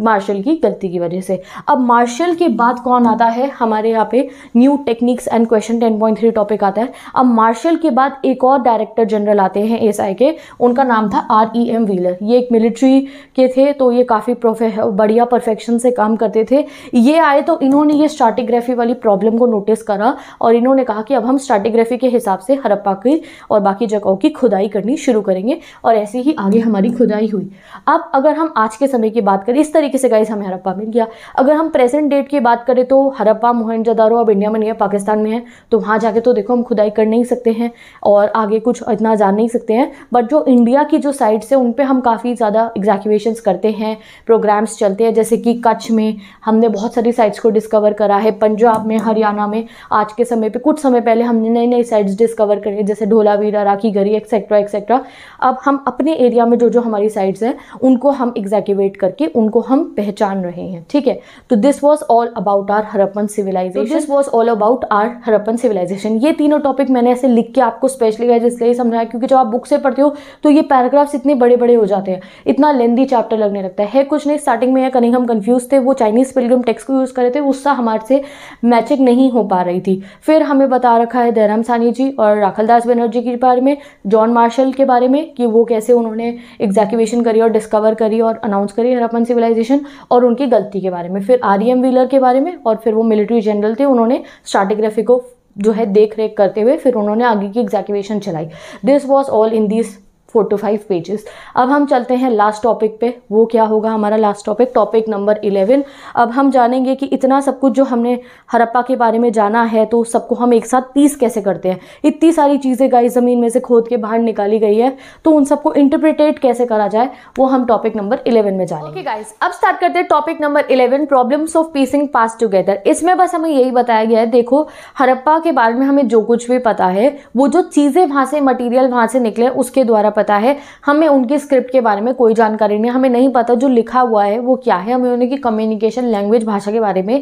मार्शल की गलती की वजह से अब मार्शल के बाद कौन आता है हमारे यहाँ पे new techniques and question ten point three topic आता है अब मार्शल के बाद एक और डायरेक्टर जनरल आते हैं एस के उनका नाम था आर ई एम व्हीलर ये एक मिलिट्री के थे तो ये काफ़ी बढ़िया परफेक्शन से काम करते थे ये आए तो इन्होंने ये स्टार्टिग्राफी वाली प्रॉब्लम को नोटिस करा और इन्होंने कहा कि अब हम स्टार्टिग्राफी के हिसाब से हरप्पा की और बाकी जगहों की खुदाई करनी शुरू करेंगे और ऐसे ही आगे हमारी खुदाई हुई अब अगर हम आज के समय की बात करें इस तरह तरीके से गाइस हमें हरप्पा मिल गया अगर हम प्रेजेंट डेट की बात करें तो हरप्पा मोहनजदारो अब इंडिया में नहीं है पाकिस्तान में है तो वहाँ जाके तो देखो हम खुदाई कर नहीं सकते हैं और आगे कुछ इतना जान नहीं सकते हैं बट जो इंडिया की जो साइट्स है उन पर हम काफ़ी ज़्यादा एग्जैक्यूएशंस करते हैं प्रोग्राम्स चलते हैं जैसे कि कच्छ में हमने बहुत सारी साइट्स को डिस्कवर करा है पंजाब में हरियाणा में आज के समय पर कुछ समय पहले हमने नई नई साइट्स डिस्कवर करी जैसे ढोलावीरा राखी गरी एक्सेट्रा एक्सेट्रा अब हम अपने एरिया में जो जो हमारी साइट्स हैं उनको हम एग्जैक्यूवेट करके उनको हम हम पहचान रहे हैं ठीक है तो this was all about our Harappan civilization this was all about our Harappan civilization ये तीनों टॉपिक मैंने ऐसे लिख के आपको स्पेशली गाइज इसलिए समझाया क्योंकि जब आप बुक से पढ़ते हो तो ये पैराग्राफ्स इतने बड़े बड़े हो जाते हैं इतना लेंदी चैप्टर लगने लगता है, है कुछ नहीं स्टार्टिंग में या कहीं हम कन्फ्यूज़ थे वो चाइनीज़ पिलग्रम टेक्स को यूज़ करे थे उसका हमारे से मैचिंग नहीं हो पा रही थी फिर हमें बता रखा है दयाराम सानी जी और राखलदास बनर्जी के बारे में जॉन मार्शल के बारे में कि वो कैसे उन्होंने एग्जैक्यूशन करी और डिस्कवर करी और अनाउंस करी हरपन सिविलाइजेशन मोटिवेशन और उनकी गलती के बारे में फिर आर एम व्हीलर के बारे में और फिर वो मिलिट्री जनरल थे उन्होंने स्टार्टिग्राफी को जो है देख रेख करते हुए फिर उन्होंने आगे की एग्जैक्यूएशन चलाई this was all in this four to five pages अब हम चलते हैं लास्ट टॉपिक पे वो क्या होगा हमारा last topic topic number eleven अब हम जानेंगे कि इतना सब कुछ जो हमने हरप्पा के बारे में जाना है तो सबको हम एक साथ पीस कैसे करते हैं इतनी सारी चीज़ें गाय ज़मीन में से खोद के बाहर निकाली गई है तो उन सबको इंटरप्रिटेट कैसे करा जाए वो हम टॉपिक नंबर इलेवन में जानेंगे okay गाइज अब स्टार्ट करते हैं topic number eleven problems of piecing past together इसमें बस हमें यही बताया गया है देखो हरप्पा के बारे में हमें जो कुछ भी पता है वो जो चीज़ें वहाँ से मटीरियल वहाँ से निकले उसके द्वारा पता है हमें उनकी स्क्रिप्ट के बारे में कोई जानकारी नहीं हमें नहीं पता जो लिखा हुआ है वो क्या है हमें उनकी कम्युनिकेशन लैंग्वेज भाषा के बारे में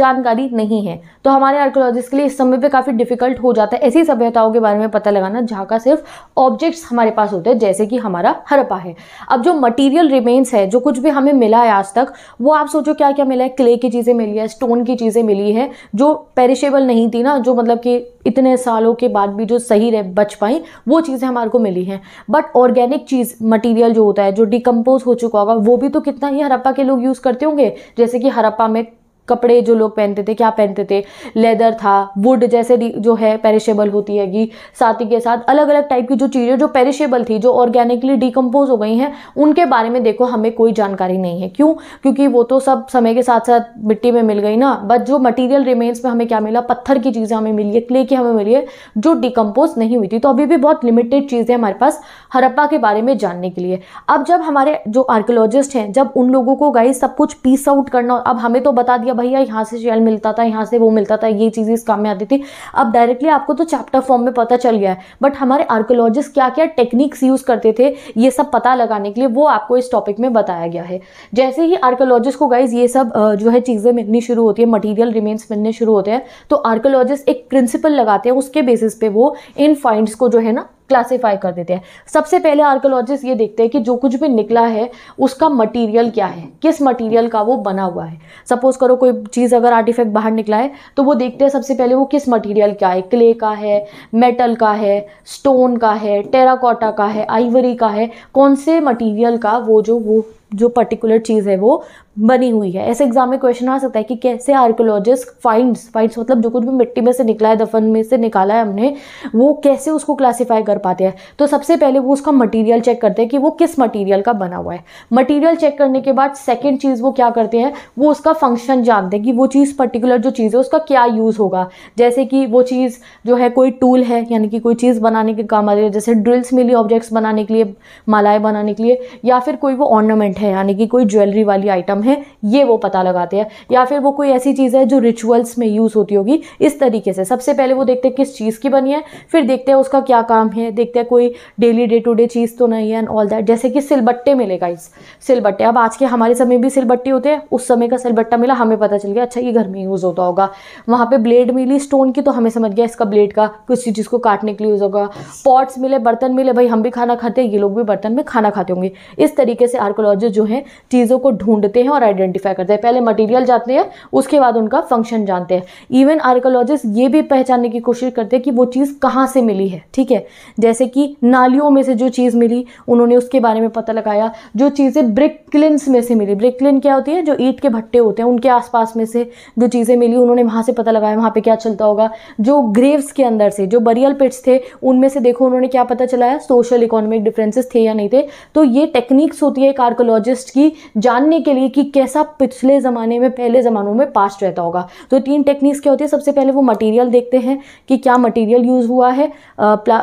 जानकारी नहीं है तो हमारे आर्कोलॉजिस्ट के लिए इस समय पर काफ़ी डिफिकल्ट हो जाता है ऐसी सभ्यताओं के बारे में पता लगाना जहाँ का सिर्फ ऑब्जेक्ट्स हमारे पास होते हैं जैसे कि हमारा हरपा है अब जो मटीरियल रिमेन्स है जो कुछ भी हमें मिला है आज तक वो आप सोचो क्या क्या मिला है क्ले की चीज़ें मिली है स्टोन की चीज़ें मिली है जो पेरिशेबल नहीं थी ना जो मतलब कि इतने सालों के बाद भी जो सही रह बच पाई वो चीज़ें हमारे को मिली हैं बट ऑर्गेनिक चीज़ मटेरियल जो होता है जो डिकम्पोज हो चुका होगा वो भी तो कितना ही हरप्पा के लोग यूज़ करते होंगे जैसे कि हरप्पा में कपड़े जो लोग पहनते थे क्या पहनते थे लेदर था वुड जैसे जो है पेरिशेबल होती हैगी साथ ही के साथ अलग अलग टाइप की जो चीज़ें जो पेरिशेबल थी जो ऑर्गेनिकली डिकम्पोज हो गई हैं उनके बारे में देखो हमें कोई जानकारी नहीं है क्यों क्योंकि वो तो सब समय के साथ साथ मिट्टी में मिल गई ना बट जो मटीरियल रिमेन्स में हमें क्या मिला पत्थर की चीज़ें हमें मिली है क्ले की हमें मिली है जो डिकम्पोज नहीं हुई थी तो अभी भी बहुत लिमिटेड चीज़ें हमारे पास हड़प्पा के बारे में जानने के लिए अब जब हमारे जो आर्कोलॉजिस्ट हैं जब उन लोगों को गाइस सब कुछ पीस आउट करना अब हमें तो बता दिया भैया यहाँ से जेल मिलता था यहाँ से वो मिलता था ये चीज़ इस काम में आती थी अब डायरेक्टली आपको तो चैप्टर फॉर्म में पता चल गया है बट हमारे आर्कोलॉजिस्ट क्या क्या टेक्निक्स यूज़ करते थे ये सब पता लगाने के लिए वो आपको इस टॉपिक में बताया गया है जैसे ही आर्कोलॉजिस्ट को गाइज ये सब जो है चीज़ें मिलनी शुरू होती है मटीरियल रिमेन्स मिलने शुरू होते हैं तो आर्कोलॉजिस्ट एक प्रिंसिपल लगाते हैं उसके बेसिस पे वो इन फाइंड्स को जो है ना क्लासीफाई कर देते हैं सबसे पहले आर्कोलॉजिस्ट ये देखते हैं कि जो कुछ भी निकला है उसका मटेरियल क्या है किस मटेरियल का वो बना हुआ है सपोज करो कोई चीज़ अगर आर्टिफैक्ट बाहर निकला है तो वो देखते हैं सबसे पहले वो किस मटेरियल का है क्ले का है मेटल का है स्टोन का है टेराकोटा का है आइवरी का है कौन से मटीरियल का वो जो वो जो पर्टिकुलर चीज़ है वो बनी हुई है ऐसे एग्जाम में क्वेश्चन आ सकता है कि कैसे आर्कोलॉजिस्ट फाइंड्स फाइंड्स मतलब जो कुछ भी मिट्टी में से निकला है दफन में से निकाला है हमने वो कैसे उसको क्लासीफाई कर पाते हैं तो सबसे पहले वो उसका मटेरियल चेक करते हैं कि वो किस मटेरियल का बना हुआ है मटेरियल चेक करने के बाद सेकेंड चीज़ वो क्या करते हैं वो उसका फंक्शन जानते हैं कि वो चीज़ पर्टिकुलर जो चीज़ है उसका क्या यूज़ होगा जैसे कि वो चीज़ जो है कोई टूल है यानी कि कोई चीज़ बनाने के काम आ रही है जैसे ड्रिल्स मिली ऑब्जेक्ट्स बनाने के लिए मालाएँ बनाने के लिए या फिर कोई वो ऑर्नामेंट है यानी कि कोई ज्वेलरी वाली आइटम हैं ये वो पता लगाते हैं या फिर वो कोई ऐसी चीज़ है जो रिचुअल्स में यूज़ होती होगी इस तरीके से सबसे पहले वो देखते हैं किस चीज़ की बनी है फिर देखते हैं उसका क्या काम है देखते हैं कोई डेली डे टू डे चीज़ तो नहीं है एंड ऑल दैट जैसे कि सिलबट्टे मिले गाइस सिलबट्टे अब आज के हमारे समय भी सिलबट्टे होते हैं उस समय का सिलबट्टा मिला हमें पता चल गया अच्छा ये घर में यूज़ होता होगा वहाँ पर ब्लेड मिली स्टोन की तो हमें समझ गया इसका ब्लेड का किसी चीज़ को काटने के लिए यूज़ होगा पॉट्स मिले बर्तन मिले भाई हम भी खाना खाते हैं ये लोग भी बर्तन में खाना खाते होंगे इस तरीके से आर्कोलॉजिस्ट जो है चीज़ों को ढूंढते हैं और आइडेंटिफाई करते हैं पहले मटेरियल जानते हैं उसके बाद उनका फंक्शन जानते हैं इवन आर्कोलॉजिस्ट ये भी पहचानने की कोशिश करते हैं कि वो चीज़ कहाँ से मिली है ठीक है जैसे कि नालियों में से जो चीज़ मिली उन्होंने उसके बारे में पता लगाया जो चीज़ें ब्रिकलिन में से मिली ब्रिकलिन क्या होती है जो ईट के भट्टे होते हैं उनके आसपास में से जो चीज़ें मिली उन्होंने वहाँ से पता लगाया वहाँ पर क्या चलता होगा जो ग्रेव्स के अंदर से जो बरियल पिट्स थे उनमें से देखो उन्होंने क्या पता चलाया सोशल इकोनॉमिक डिफरेंसेस थे या नहीं थे तो ये टेक्निक्स होती है एक आर्कोलॉजिस्ट की जानने के लिए कि कैसा पिछले ज़माने में पहले ज़मानों में पास्ट रहता होगा तो तीन टेक्निक्स क्या होती है सबसे पहले वो मटेरियल देखते हैं कि क्या मटेरियल यूज़ हुआ है प्ला,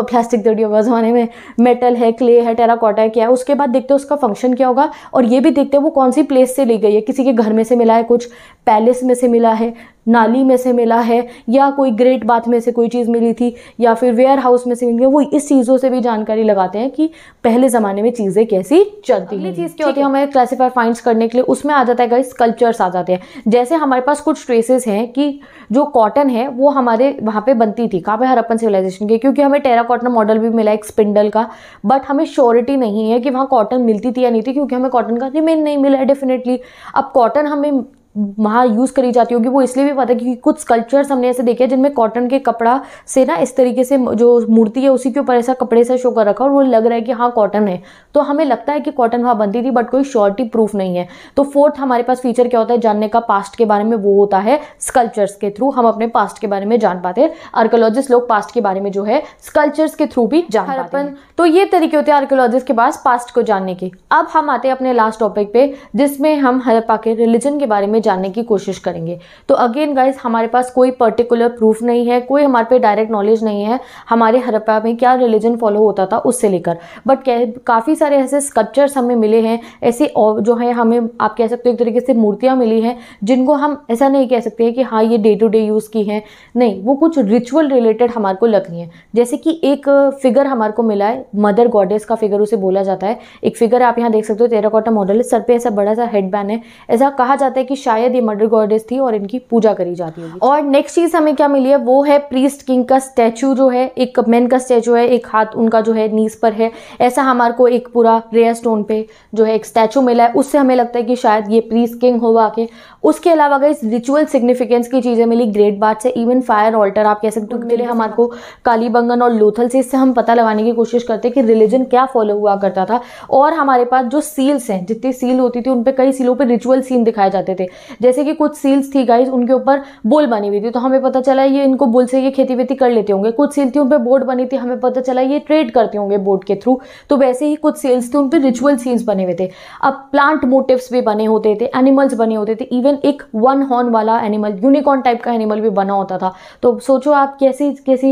प्लास्टिक हाँ, दड़ी होगा ज़माने में मेटल है क्ले है टेराकोटा है क्या है उसके बाद देखते हैं उसका फंक्शन क्या होगा और ये भी देखते हैं वो कौन सी प्लेस से ली गई है किसी के घर में से मिला है कुछ पैलेस में से मिला है नाली में से मिला है या कोई ग्रेट बाथ में से कोई चीज़ मिली थी या फिर वेयर हाउस में से मिली है वो इस चीज़ों से भी जानकारी लगाते हैं कि पहले ज़माने में चीज़ें कैसी चलती अगली चीज़ क्या होती है हमें क्लासीफाई फाइंड्स करने के लिए उसमें आ जाता है गाइस स्कल्पचर्स आ जाते हैं जैसे हमारे पास कुछ ट्रेसेस हैं कि जो कॉटन है वो हमारे वहाँ पर बनती थी कहाँ पे हरप्पन सिविलाइजेशन के क्योंकि हमें टेरा कॉटन मॉडल भी मिला एक स्पिंडल का बट हमें श्योरिटी नहीं है कि वहाँ कॉटन मिलती थी या नहीं थी क्योंकि हमें कॉटन का रिमेन नहीं मिला डेफिनेटली अब कॉटन हमें वहाँ यूज़ करी जाती होगी वो इसलिए भी पता है क्योंकि कुछ स्कल्पचर्स हमने ऐसे देखे हैं जिनमें कॉटन के कपड़ा से ना इस तरीके से जो मूर्ति है उसी के ऊपर ऐसा कपड़े से शो कर रखा और वो लग रहा है कि हाँ कॉटन है तो हमें लगता है कि कॉटन वहाँ बनती थी बट कोई श्योरिटी प्रूफ नहीं है तो फोर्थ हमारे पास फीचर क्या होता है जानने का पास्ट के बारे में वो होता है स्कल्पचर्स के थ्रू हम अपने पास्ट के बारे में जान पाते हैं आर्कोलॉजिस्ट लोग पास्ट के बारे में जो है स्कल्पचर्स के थ्रू भी जान पाते हैं तो ये तरीके होते हैं आर्कोलॉजिस्ट के पास पास्ट को जानने के अब हम आते हैं अपने लास्ट टॉपिक पे जिसमें हम हरप्पा के रिलीजन के बारे में में जानने की कोशिश करेंगे तो अगेन गाइज हमारे पास कोई पर्टिकुलर प्रूफ नहीं है कोई हमारे पे डायरेक्ट नॉलेज नहीं है हमारे हरप्पा में क्या रिलीजन फॉलो होता था उससे लेकर बट काफ़ी सारे ऐसे स्कल्पचर्स हमें मिले हैं ऐसे जो है हमें आप कह सकते हो एक तरीके से मूर्तियाँ मिली हैं जिनको हम ऐसा नहीं कह सकते हैं कि हाँ ये डे टू डे यूज़ की हैं नहीं वो कुछ रिचुअल रिलेटेड हमारे को लग रही हैं जैसे कि एक फिगर हमारे को मिला है मदर गॉडेस का फिगर उसे बोला जाता है एक फिगर आप यहाँ देख सकते हो तेरा मॉडल है सर पे ऐसा बड़ा सा हेड बैन है ऐसा कहा जाता है कि शायद ये मर्डर गॉडेस थी और इनकी पूजा करी जाती है और नेक्स्ट चीज़ हमें क्या मिली है वो है प्रीस्ट किंग का स्टैचू जो है एक मैन का स्टैचू है एक हाथ उनका जो है नीस पर है ऐसा हमारे को एक पूरा रेयर स्टोन पे जो है एक स्टैचू मिला है उससे हमें लगता है कि शायद ये प्रीस्ट किंग हो आके उसके अलावा अगर इस रिचुअल सिग्निफिकेंस की चीज़ें मिली ग्रेट बाट से इवन फायर ऑल्टर आप कह सकते हो मेरे हम आपको कालीबंगन और लोथल से इससे हम पता लगाने की कोशिश करते हैं कि रिलीजन क्या फॉलो हुआ करता था और हमारे पास जो सील्स हैं जितनी सील होती थी उन पर कई सीलों पर रिचुअल सीन दिखाए जाते थे जैसे कि कुछ सील्स थी गाइज उनके ऊपर बोल बनी हुई थी तो हमें पता चला ये इनको बोल से ये खेती वेती कर लेते होंगे कुछ सील थी उन पर बोर्ड बनी थी हमें पता चला ये ट्रेड करते होंगे बोर्ड के थ्रू तो वैसे ही कुछ सील्स थे उन पर रिचुअल सीन्स बने हुए थे अब प्लांट मोटिव्स भी बने होते थे एनिमल्स बने होते थे इवन इवन एक वन हॉर्न वाला एनिमल यूनिकॉर्न टाइप का एनिमल भी बना होता था तो सोचो आप कैसी कैसी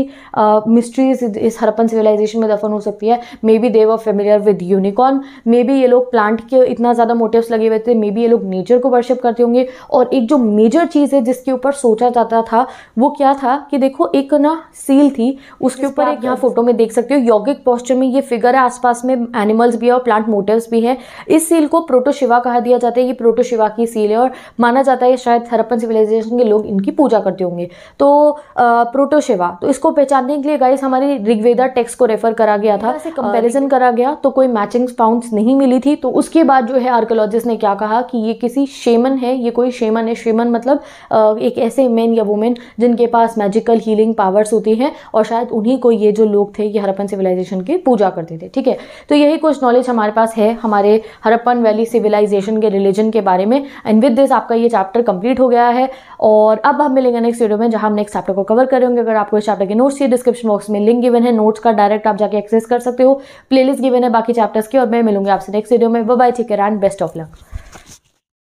मिस्ट्रीज इस हरपन सिविलाइजेशन में दफन हो सकती है maybe they were familiar with unicorn maybe ये लोग प्लांट के इतना ज़्यादा मोटिव्स लगे हुए थे मे बी ये लोग नेचर को वर्शिप करते होंगे और एक जो मेजर चीज़ है जिसके ऊपर सोचा जाता था वो क्या था कि देखो एक ना सील थी उसके ऊपर एक यहाँ फोटो में देख सकते हो यौगिक पॉस्चर में ये फिगर है आसपास में एनिमल्स भी है और प्लांट मोटिव्स भी है इस सील को प्रोटोशिवा कहा दिया जाता है ये प्रोटोशिवा की सील है और माना जाता है शायद हरप्पन सिविलाइजेशन के लोग इनकी पूजा करते होंगे तो प्रोटोशिवा तो इसको पहचानने के लिए गाइस हमारी ऋग्वेदा टेक्स्ट को रेफर करा गया था कंपेरिजन करा गया तो कोई मैचिंग फाउंड नहीं मिली थी तो उसके बाद जो है आर्कोलॉजिस्ट ने क्या कहा कि ये किसी शेमन है ये कोई शेमन है शेमन मतलब एक ऐसे मैन या वुमेन जिनके पास मैजिकल हीलिंग पावर्स होती हैं और शायद उन्हीं को ये जो लोग थे ये हरप्पन सिविलाइजेशन की पूजा करते थे ठीक है तो यही कुछ नॉलेज हमारे पास है हमारे हरप्पन वैली सिविलाइजेशन के रिलीजन के बारे में एंड विद दिस आपका ये चैप्टर कंप्लीट हो गया है और अब हम मिलेंगे नेक्स्ट वीडियो में जहां हम नेक्स्ट चैप्टर को कवर करेंगे अगर आपको इस चैप्टर के नोट्स चाहिए डिस्क्रिप्शन बॉक्स में लिंक गिवन है नोट्स का डायरेक्ट आप जाके एक्सेस कर सकते हो प्लेलिस्ट गिवन है बाकी चैप्टर्स की और मैं मिलूंगी आपसे नेक्स्ट वीडियो में बाय ठीक है एंड बेस्ट ऑफ लक